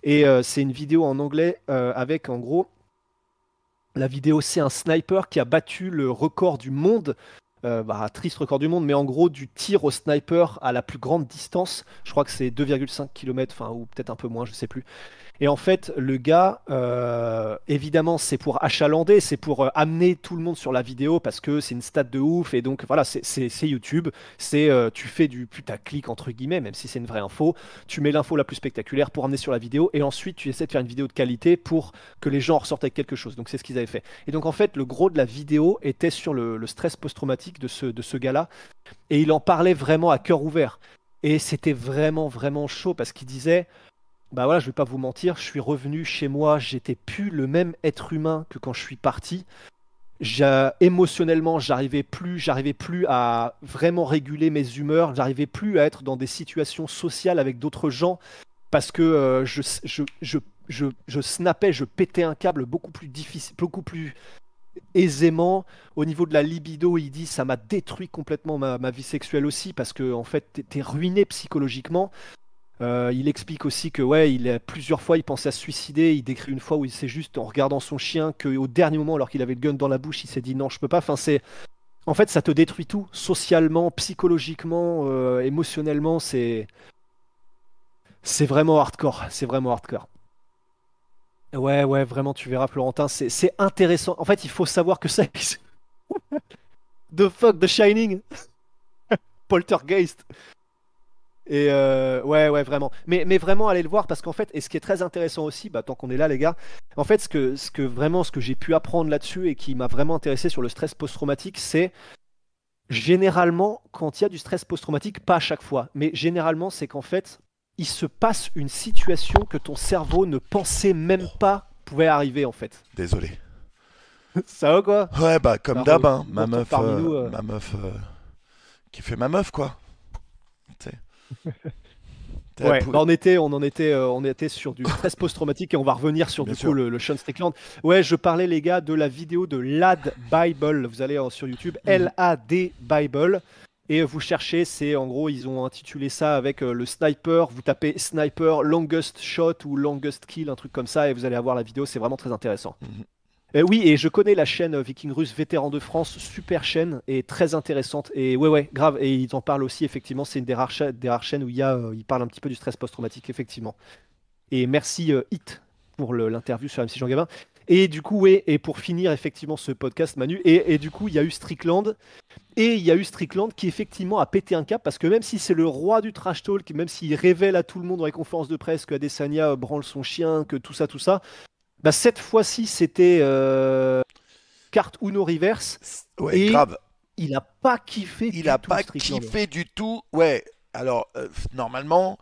Et euh, c'est une vidéo en anglais euh, avec en gros la vidéo c'est un sniper qui a battu le record du monde. Bah, triste record du monde, mais en gros du tir au sniper à la plus grande distance, je crois que c'est 2,5 km, enfin ou peut-être un peu moins, je sais plus. Et en fait, le gars, euh, évidemment, c'est pour achalander, c'est pour euh, amener tout le monde sur la vidéo parce que c'est une stat de ouf. Et donc, voilà, c'est YouTube. C'est euh, tu fais du clic entre guillemets, même si c'est une vraie info. Tu mets l'info la plus spectaculaire pour amener sur la vidéo. Et ensuite, tu essaies de faire une vidéo de qualité pour que les gens ressortent avec quelque chose. Donc, c'est ce qu'ils avaient fait. Et donc, en fait, le gros de la vidéo était sur le, stress post-traumatique de ce, de ce gars-là. Et il en parlait vraiment à cœur ouvert. Et c'était vraiment, vraiment chaud parce qu'il disait. Je voilà, je vais pas vous mentir, je suis revenu chez moi, j'étais plus le même être humain que quand je suis parti. Émotionnellement, j'arrivais plus, j'arrivais plus à vraiment réguler mes humeurs, j'arrivais plus à être dans des situations sociales avec d'autres gens parce que je, je, je, je, je je pétais un câble beaucoup plus difficile, beaucoup plus aisément. Au niveau de la libido, il dit ça m'a détruit complètement ma, vie sexuelle aussi parce que en fait t'es ruiné psychologiquement. Euh, il explique aussi que ouais, il a plusieurs fois il pensait à se suicider. Il décrit une fois où il s'est juste en regardant son chien qu'au dernier moment, alors qu'il avait le gun dans la bouche, il s'est dit non, je peux pas. Enfin, c'est en fait ça te détruit tout socialement, psychologiquement, euh, émotionnellement. C'est c'est vraiment hardcore. C'est vraiment hardcore. Ouais, ouais, vraiment, tu verras, Florentin, c'est intéressant. En fait, il faut savoir que ça The fuck, The Shining Poltergeist et euh, ouais, ouais, vraiment. Mais, mais vraiment, allez le voir parce qu'en fait, et ce qui est très intéressant aussi, bah, tant qu'on est là, les gars, en fait, ce que, ce que vraiment, ce que j'ai pu apprendre là-dessus et qui m'a vraiment intéressé sur le stress post-traumatique, c'est généralement, quand il y a du stress post-traumatique, pas à chaque fois, mais généralement, c'est qu'en fait, il se passe une situation que ton cerveau ne pensait même pas pouvait arriver, en fait. Désolé. Ça va quoi Ouais, bah, comme d'hab, hein, euh, euh. ma, meuf, ma meuf. qui fait ma meuf, quoi. Ouais, bah, on était, on en était, euh, on était sur du stress post-traumatique et on va revenir sur du coup le, Sean Strickland. Ouais, je parlais les gars de la vidéo de Lad Bible. Vous allez euh, sur YouTube, mhm. LAD Bible. Et vous cherchez, c'est en gros, ils ont intitulé ça avec euh, le sniper. Vous tapez sniper, longest shot ou longest kill, un truc comme ça, et vous allez avoir la vidéo. C'est vraiment très intéressant. Mhm. Euh, oui, et je connais la chaîne euh, Viking Russe Vétéran de France, super chaîne et très intéressante. Et ouais, ouais, grave. Et il en parle aussi, effectivement. C'est une des rares, chaînes où il y a, euh, un petit peu du stress post-traumatique, effectivement. Et merci, Hit, pour l'interview sur MC Jean Gabin. Et du coup, ouais, et pour finir, effectivement, ce podcast, Manu, et, du coup, il y a eu Strickland. Et il y a eu Strickland qui, effectivement, a pété un cap parce que même si c'est le roi du trash talk, même s'il révèle à tout le monde dans les conférences de presse que Adesanya branle son chien, que tout ça, tout ça, bah, cette fois-ci, c'était euh, carte Uno Reverse. Il a pas kiffé. Il du a tout, pas kiffé du tout. Ouais. Alors, euh, normalement,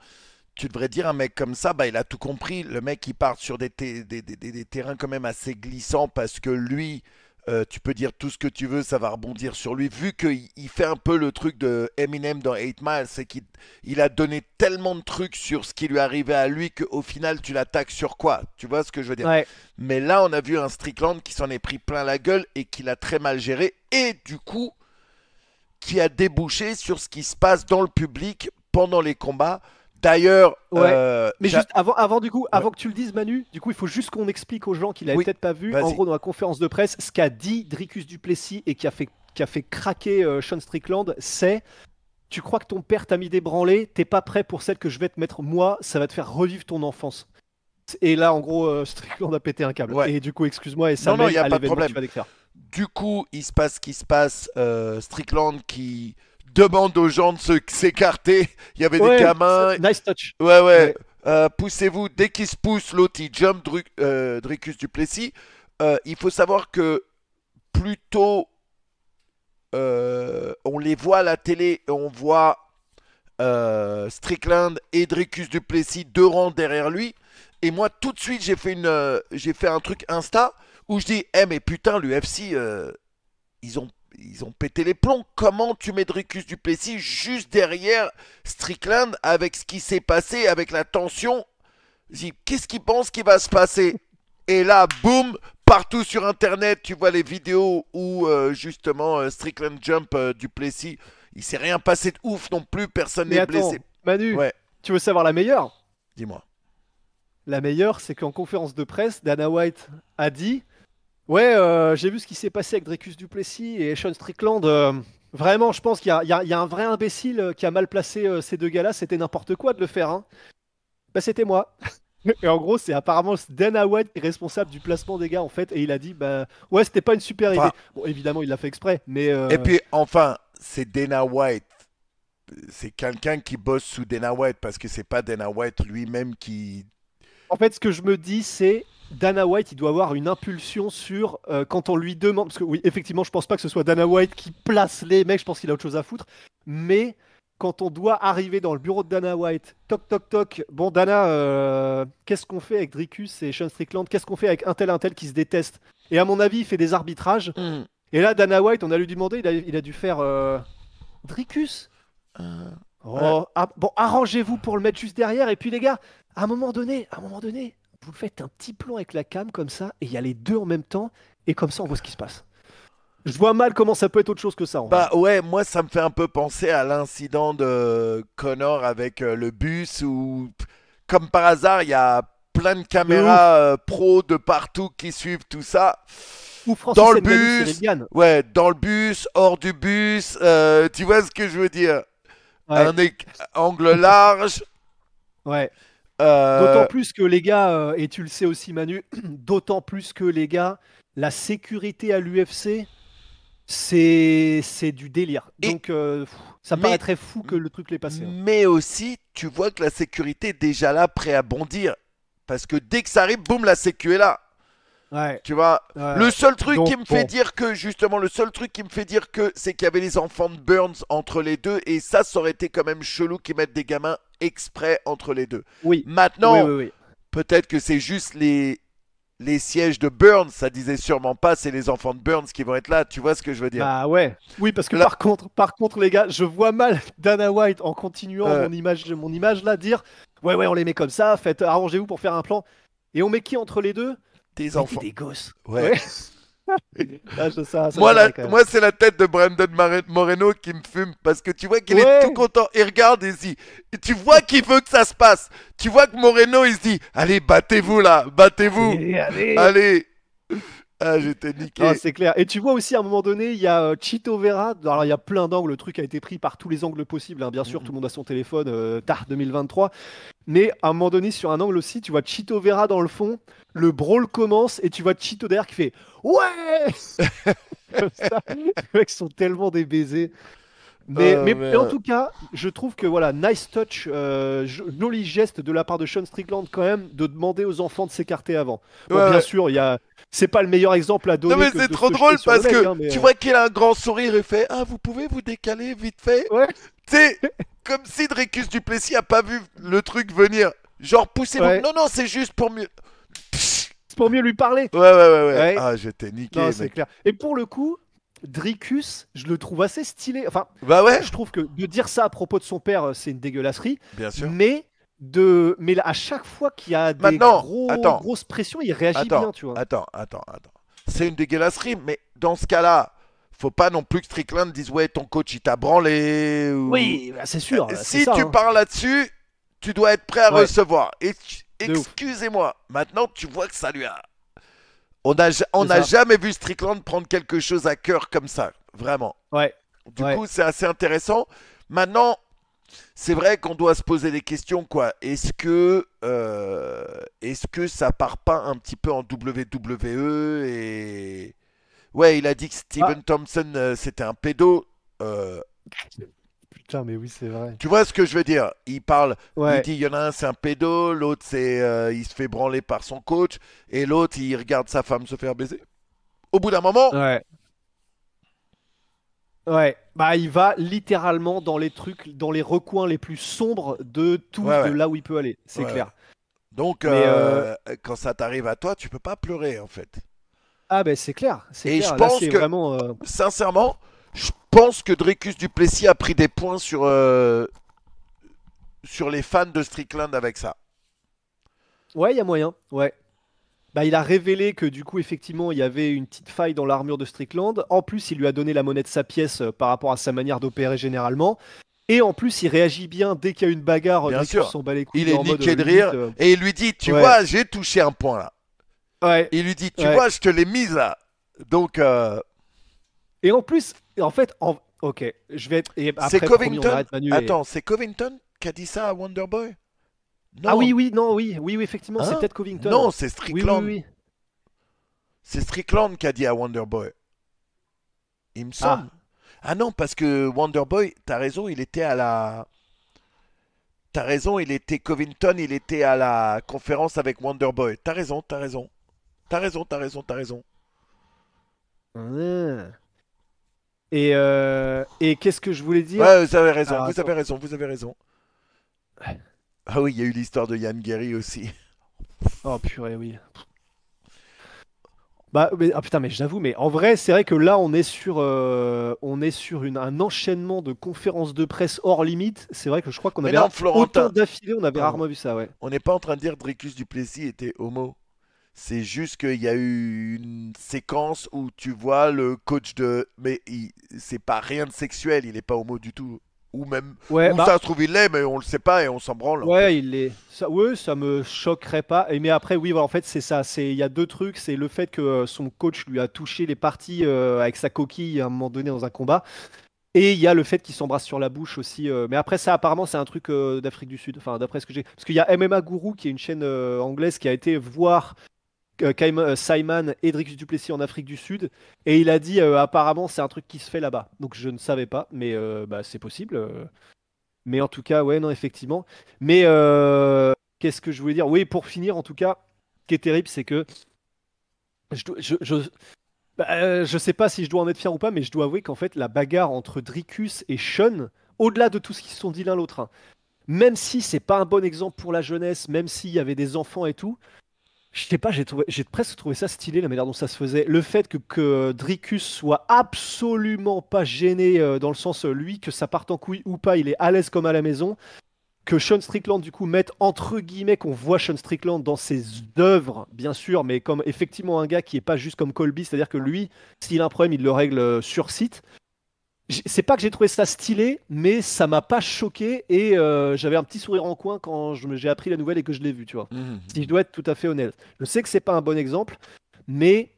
tu devrais dire un mec comme ça, bah, il a tout compris. Le mec, il part sur des, des, des terrains quand même assez glissants parce que lui, euh, tu peux dire tout ce que tu veux, ça va rebondir sur lui. Vu qu'il il fait un peu le truc de Eminem dans 8 Miles, c'est qu'il a donné tellement de trucs sur ce qui lui arrivait à lui qu'au final, tu l'attaques sur quoi Tu vois ce que je veux dire Mais là, on a vu un Strickland qui s'en est pris plein la gueule et qui l'a très mal géré. Et du coup, qui a débouché sur ce qui se passe dans le public pendant les combats. D'ailleurs, euh, mais juste avant, avant du coup, avant que tu le dises, Manu, du coup, il faut juste qu'on explique aux gens qui l'avaient peut-être pas vu, en gros, dans la conférence de presse, ce qu'a dit Dricus Duplessis et qui a fait, qui a fait craquer euh, Sean Strickland, c'est tu crois que ton père t'a mis des t'es pas prêt pour celle que je vais te mettre moi, ça va te faire revivre ton enfance. Et là, en gros, euh, Strickland a pété un câble. Et du coup, excuse-moi, et ça non, non, y a pas de problème. Du coup, il se passe ce qui se passe. Strickland qui demande aux gens de s'écarter. Il y avait des gamins. Nice touch. Ouais, ouais. Euh, poussez-vous. Dès qu'il se pousse, l'autre, il jump Dricus euh, Duplessis. Euh, il faut savoir que plutôt, on les voit à la télé, on voit Strickland et Dricus Duplessis deux rangs derrière lui. Et moi, tout de suite, j'ai fait, une, fait un truc Insta où je dis Eh, mais putain, l'UFC, ils ont ils ont pété les plombs. Comment tu mets Dricus Duplessis juste derrière Strickland avec ce qui s'est passé, avec la tension Qu'est-ce qu'ils pense qui va se passer Et là, boum, partout sur Internet, tu vois les vidéos où euh, justement euh, Strickland Jump euh, Duplessis, il s'est rien passé de ouf non plus, personne n'est blessé. Manu, tu veux savoir la meilleure Dis-moi. La meilleure, c'est qu'en conférence de presse, Dana White a dit Ouais, euh, j'ai vu ce qui s'est passé avec Dricus Duplessis et Sean Strickland. Euh, vraiment, je pense qu'il y, a un vrai imbécile euh, qui a mal placé ces deux gars-là. C'était n'importe quoi de le faire. Hein. Bah, c'était moi. et en gros, c'est apparemment Dana White qui est responsable du placement des gars, en fait. Et il a dit, bah, ouais, c'était pas une super idée. évidemment, il l'a fait exprès, mais. Et puis, enfin, c'est Dana White. C'est quelqu'un qui bosse sous Dana White parce que c'est pas Dana White lui-même qui. En fait, ce que je me dis, c'est Dana White, il doit avoir une impulsion sur euh, quand on lui demande. Parce que oui, effectivement, je pense pas que ce soit Dana White qui place les mecs. Je pense qu'il a autre chose à foutre. Mais quand on doit arriver dans le bureau de Dana White, toc toc toc. Bon, Dana, euh, qu'est-ce qu'on fait avec Dricus et Sean Strickland Qu'est-ce qu'on fait avec un tel un tel qui se déteste Et à mon avis, il fait des arbitrages. Mm. Et là, Dana White, on a lui demandé, il a, dû faire euh, Dricus. Oh, ah, bon, arrangez-vous pour le mettre juste derrière. Et puis les gars, à un moment donné, à un moment donné, vous faites un petit plan avec la cam comme ça, et il y a les deux en même temps, et comme ça on voit ce qui se passe. Je vois mal comment ça peut être autre chose que ça. En bah ouais, moi ça me fait un peu penser à l'incident de Connor avec euh, le bus où, comme par hasard, il y a plein de caméras euh, pro de partout qui suivent tout ça. Ou dans le bus, ouais, dans le bus, hors du bus, euh, tu vois ce que je veux dire Un angle large. Ouais. Euh, d'autant plus que les gars, euh, et tu le sais aussi Manu, d'autant plus que les gars, la sécurité à l'UFC, c'est c'est du délire. Donc euh, ça paraîtrait fou que le truc l'ait passé. Hein. Mais aussi, tu vois que la sécurité est déjà là, prêt à bondir. Parce que dès que ça arrive, boum, la sécu est là. Ouais. Tu vois, le seul truc qui me fait dire que justement, le seul truc qui me fait dire que c'est qu'il y avait les enfants de Burns entre les deux et ça, ça aurait été quand même chelou qu'ils mettent des gamins exprès entre les deux. Oui. Maintenant, peut-être que c'est juste les, les sièges de Burns, ça disait sûrement pas, c'est les enfants de Burns qui vont être là, tu vois ce que je veux dire Ah ouais. Oui, parce que par contre, par contre les gars, je vois mal Dana White en continuant euh. mon image mon image là dire "Ouais ouais, on les met comme ça, faites arrangez-vous pour faire un plan." Et on met qui entre les deux Des enfants. Des gosses. ouais. Ah, moi, c'est la tête de Brandon Moreno qui me fume parce que tu vois qu'il est tout content. Il regarde et dit, tu vois qu'il veut que ça se passe. Tu vois que Moreno il se dit, allez battez-vous là, battez-vous, allez. Ah, j'étais niqué. Ah, c'est clair. Et tu vois aussi, à un moment donné, il y a euh, Chito Vera. Alors, il y a plein d'angles. Le truc a été pris par tous les angles possibles. Hein. Bien sûr, tout le monde a son téléphone. Euh, tard 2023. Mais à un moment donné, sur un angle aussi, tu vois Chito Vera dans le fond. Le brawl commence et tu vois Chito derrière qui fait Ouais Les mecs sont tellement débaisés. Mais, oh, en tout cas, je trouve que voilà, nice touch, euh, joli geste de la part de Sean Strickland quand même de demander aux enfants de s'écarter avant. Bon, bien sûr, il y a... c'est pas le meilleur exemple à donner. Non mais c'est trop drôle parce que hein, tu euh, vois qu'il a un grand sourire et fait ah vous pouvez vous décaler vite fait. Ouais. C'est comme si Dreycus Duplessis a pas vu le truc venir. Genre pousser non non c'est juste pour mieux pour mieux lui parler. Ouais, ouais, ouais. ouais. Ah, j'étais niqué. Non, c'est clair. Et pour le coup, Dricus, je le trouve assez stylé. Enfin, bah ouais. je trouve que de dire ça à propos de son père, euh, c'est une dégueulasserie. Bien sûr. Mais de mais à chaque fois qu'il y a des gros, grosses pressions, il réagit bien, Attends, attends, attends. C'est une dégueulasserie, mais dans ce cas-là, faut pas non plus que Strickland dise ouais, ton coach il t'a branlé. Oui, bah, c'est sûr. Euh, si tu hein. parles là-dessus, tu dois être prêt à recevoir. excusez-moi. Maintenant, tu vois que ça lui a on n'a jamais vu Strickland prendre quelque chose à cœur comme ça, vraiment. Ouais. Du coup, c'est assez intéressant. Maintenant, c'est vrai qu'on doit se poser des questions, quoi. Est-ce que, euh, est-ce que ça part pas un petit peu en WWE et ouais, il a dit que Steven ah. Thompson euh, c'était un pédo. Euh, putain, mais oui, c'est vrai. Tu vois ce que je veux dire Il parle, il dit, il y en a un, c'est un pédo, l'autre, c'est, euh, il se fait branler par son coach, et l'autre, il regarde sa femme se faire baiser. Au bout d'un moment. Ouais. Ouais, bah il va littéralement dans les trucs, dans les recoins les plus sombres de tout, de là où il peut aller, c'est clair. Donc, euh, euh, quand ça t'arrive à toi, tu peux pas pleurer en fait. Ah ben c'est clair. Et je pense que, vraiment, sincèrement, je pense que Dricus Duplessis a pris des points sur, euh, sur les fans de Strickland avec ça. Ouais, il y a moyen. Ouais. Bah, il a révélé que du coup, effectivement, il y avait une petite faille dans l'armure de Strickland. En plus, il lui a donné la monnaie de sa pièce euh, par rapport à sa manière d'opérer généralement. Et en plus, il réagit bien dès qu'il y a une bagarre. Bien sûr. Son il est en niqué de euh, rire. Et il lui dit Tu vois, j'ai touché un point là. Ouais. Il lui dit Tu vois, je te l'ai mise là. Donc. Et en plus, en fait, ok, je vais. Et après, c'est Covington. Attends, c'est Covington qui a dit ça à Wonderboy Ah oui, oui, non, oui, oui, effectivement, c'est hein? peut-être Covington. Non, c'est Strickland. Oui, oui, c'est Strickland qui a dit à Wonderboy. Il me ah. semble. Ah, non, parce que Wonderboy, t'as raison, il était à la. T'as raison, il était Covington, il était à la conférence avec Wonderboy. T'as raison, t'as raison. T'as raison, t'as raison, t'as raison. Ah. Euh, et, qu'est-ce que je voulais dire Vous avez ah, raison, vous avez raison, vous avez raison. Ah oui, il y a eu l'histoire de Yann Guéry aussi. Oh purée, oui. Bah, mais, ah putain, mais j'avoue, mais en vrai, c'est vrai que là, on est sur, euh, on est sur une, un enchaînement de conférences de presse hors limite. C'est vrai que je crois qu'on avait autant d'affilée, on avait rarement vu ça, ouais. On n'est pas en train de dire du Duplessis était homo. C'est juste qu'il y a eu une séquence où tu vois le coach de. Mais c'est pas rien de sexuel, il n'est pas homo du tout. Ou même. Ouais, ou bah. ça se trouve, il l'est, mais on le sait pas et on s'en branle. Ouais, il est Ça, ouais, ça me choquerait pas. Et, mais après, oui, en fait, c'est ça. Il y a deux trucs. C'est le fait que euh, son coach lui a touché les parties euh, avec sa coquille à un moment donné dans un combat. Et il y a le fait qu'il s'embrasse sur la bouche aussi. Euh. mais après ça, apparemment, c'est un truc d'Afrique du Sud. Enfin, d'après ce que j'ai, parce qu'il y a MMA Guru qui est une chaîne anglaise qui a été voir Simon euh, euh, Edric Duplessis en Afrique du Sud. Et il a dit euh, apparemment c'est un truc qui se fait là-bas. Donc je ne savais pas, mais bah, c'est possible. Mais en tout cas, ouais, non, effectivement. Mais qu'est-ce que je voulais dire Oui, pour finir, en tout cas, ce qui est terrible, c'est que je, bah, je, sais pas si je dois en être fier ou pas, mais je dois avouer qu'en fait, la bagarre entre Dricus et Sean, au-delà de tout ce qu'ils se sont dit l'un l'autre, hein, même si c'est pas un bon exemple pour la jeunesse, même s'il y avait des enfants et tout, je sais pas, j'ai presque trouvé ça stylé la manière dont ça se faisait. Le fait que, que Dricus soit absolument pas gêné euh, dans le sens euh, lui que ça parte en couille ou pas, il est à l'aise comme à la maison. Que Sean Strickland du coup mette entre guillemets qu'on voit Sean Strickland dans ses œuvres, bien sûr, mais comme effectivement un gars qui est pas juste comme Colby, c'est-à-dire que lui, s'il a un problème, il le règle euh, sur site c'est pas que j'ai trouvé ça stylé, mais ça m'a pas choqué et euh, j'avais un petit sourire en coin quand j'ai appris la nouvelle et que je l'ai vu, tu vois. Mhm. Si je dois être tout à fait honnête. Je sais que c'est pas un bon exemple, mais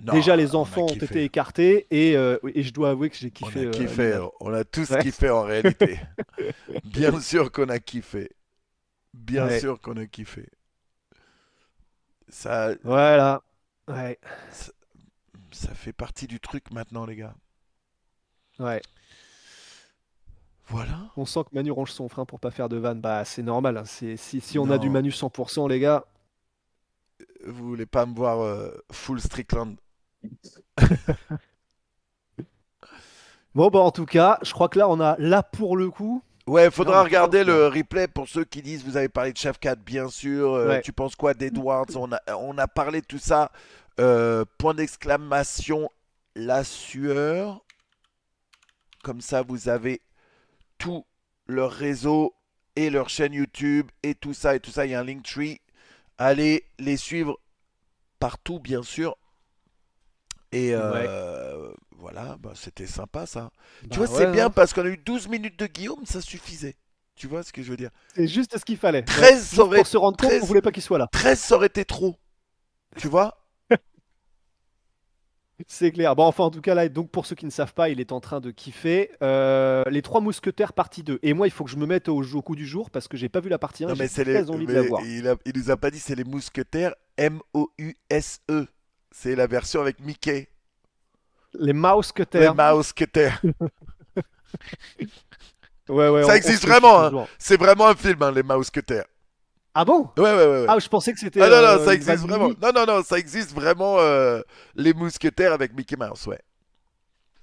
déjà les enfants ont été écartés euh, et, je dois avouer que j'ai kiffé. On a, kiffé, euh, on a tous kiffé en réalité. Bien sûr qu'on a kiffé. Bien sûr qu'on a kiffé. Ça. Voilà. ça fait partie du truc maintenant, les gars. Ouais. Voilà. On sent que Manu range son frein pour pas faire de vanne. Bah, c'est normal. Hein. si, on a du Manu 100%, les gars. Euh, vous voulez pas me voir euh, full Strickland Bon, bah, en tout cas, je crois que là, on a là pour le coup. Ouais, faudra regarder le replay pour ceux qui disent vous avez parlé de 4 bien sûr. Euh, tu penses quoi d'Edwards on a, on a parlé de tout ça. point d'exclamation, la sueur. Comme ça, vous avez tout leur réseau et leur chaîne YouTube et tout ça et tout ça. Il y a un link tree. Allez les suivre partout, bien sûr. Et euh, voilà, bah, c'était sympa ça. tu bah vois, c'est bien hein. parce qu'on a eu 12 minutes de Guillaume, ça suffisait. Tu vois ce que je veux dire C'est juste ce qu'il fallait. se voulait pas qu'il soit là. 13 ça aurait été trop. Tu vois c'est clair. Bon, enfin, en tout cas, là, donc pour ceux qui ne savent pas, il est en train de kiffer. Euh, les trois mousquetaires, partie 2. Et moi, il faut que je me mette au, coup du jour parce que j'ai pas vu la partie 1. Non, mais c'est envie Il, nous a pas dit c'est les mousquetaires M-O-U-S-E. C'est la version avec Mickey. Les mousquetaires. Les mousquetaires. ça existe vraiment. Hein. C'est vraiment un film, hein, les mousquetaires. Ah bon ouais, ouais, ouais, Ah, je pensais que c'était. Ah non, non, euh, ça existe vraiment. Non, non, ça existe vraiment euh, les mousquetaires avec Mickey Mouse, ouais.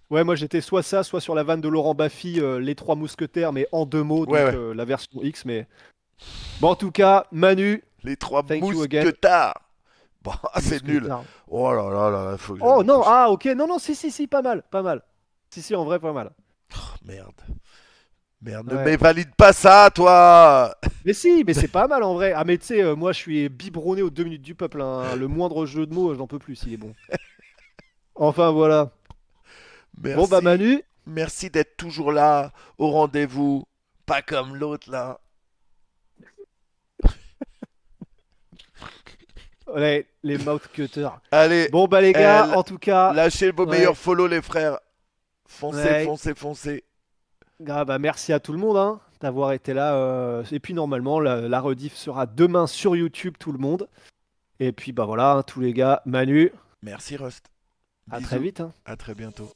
Ouais, moi j'étais soit ça, soit sur la vanne de Laurent Baffy, euh, les trois mousquetaires, mais en deux mots, donc, la version X. Mais bon, en tout cas, Manu. Les trois mousquetaires. Bon, c'est nul. Oh là là là, faut que Oh non, ah ok, non, non, si, si, si, pas mal, pas mal. Si, si, en vrai, pas mal. Oh, merde. Merde, ne valide pas ça, toi Mais si, mais c'est pas mal en vrai. Ah, mais tu sais, euh, moi je suis biberonné aux deux minutes du peuple. Hein. Le moindre jeu de mots, j'en peux plus, s'il est bon. Enfin, voilà. Bon, bah, Manu. Merci d'être toujours là, au rendez-vous. Pas comme l'autre, là. Ouais, les mouth Cutter Allez. Bon, bah, les gars, en tout cas. Lâchez vos meilleurs follow, les frères. Foncez, foncez, foncez. Ah bah, merci à tout le monde hein, d'avoir été là. Euh, et puis normalement, la, rediff sera demain sur YouTube, tout le monde. Et puis bah voilà, hein, tous les gars, Manu. Merci Rust. À très vite. A hein. À très bientôt.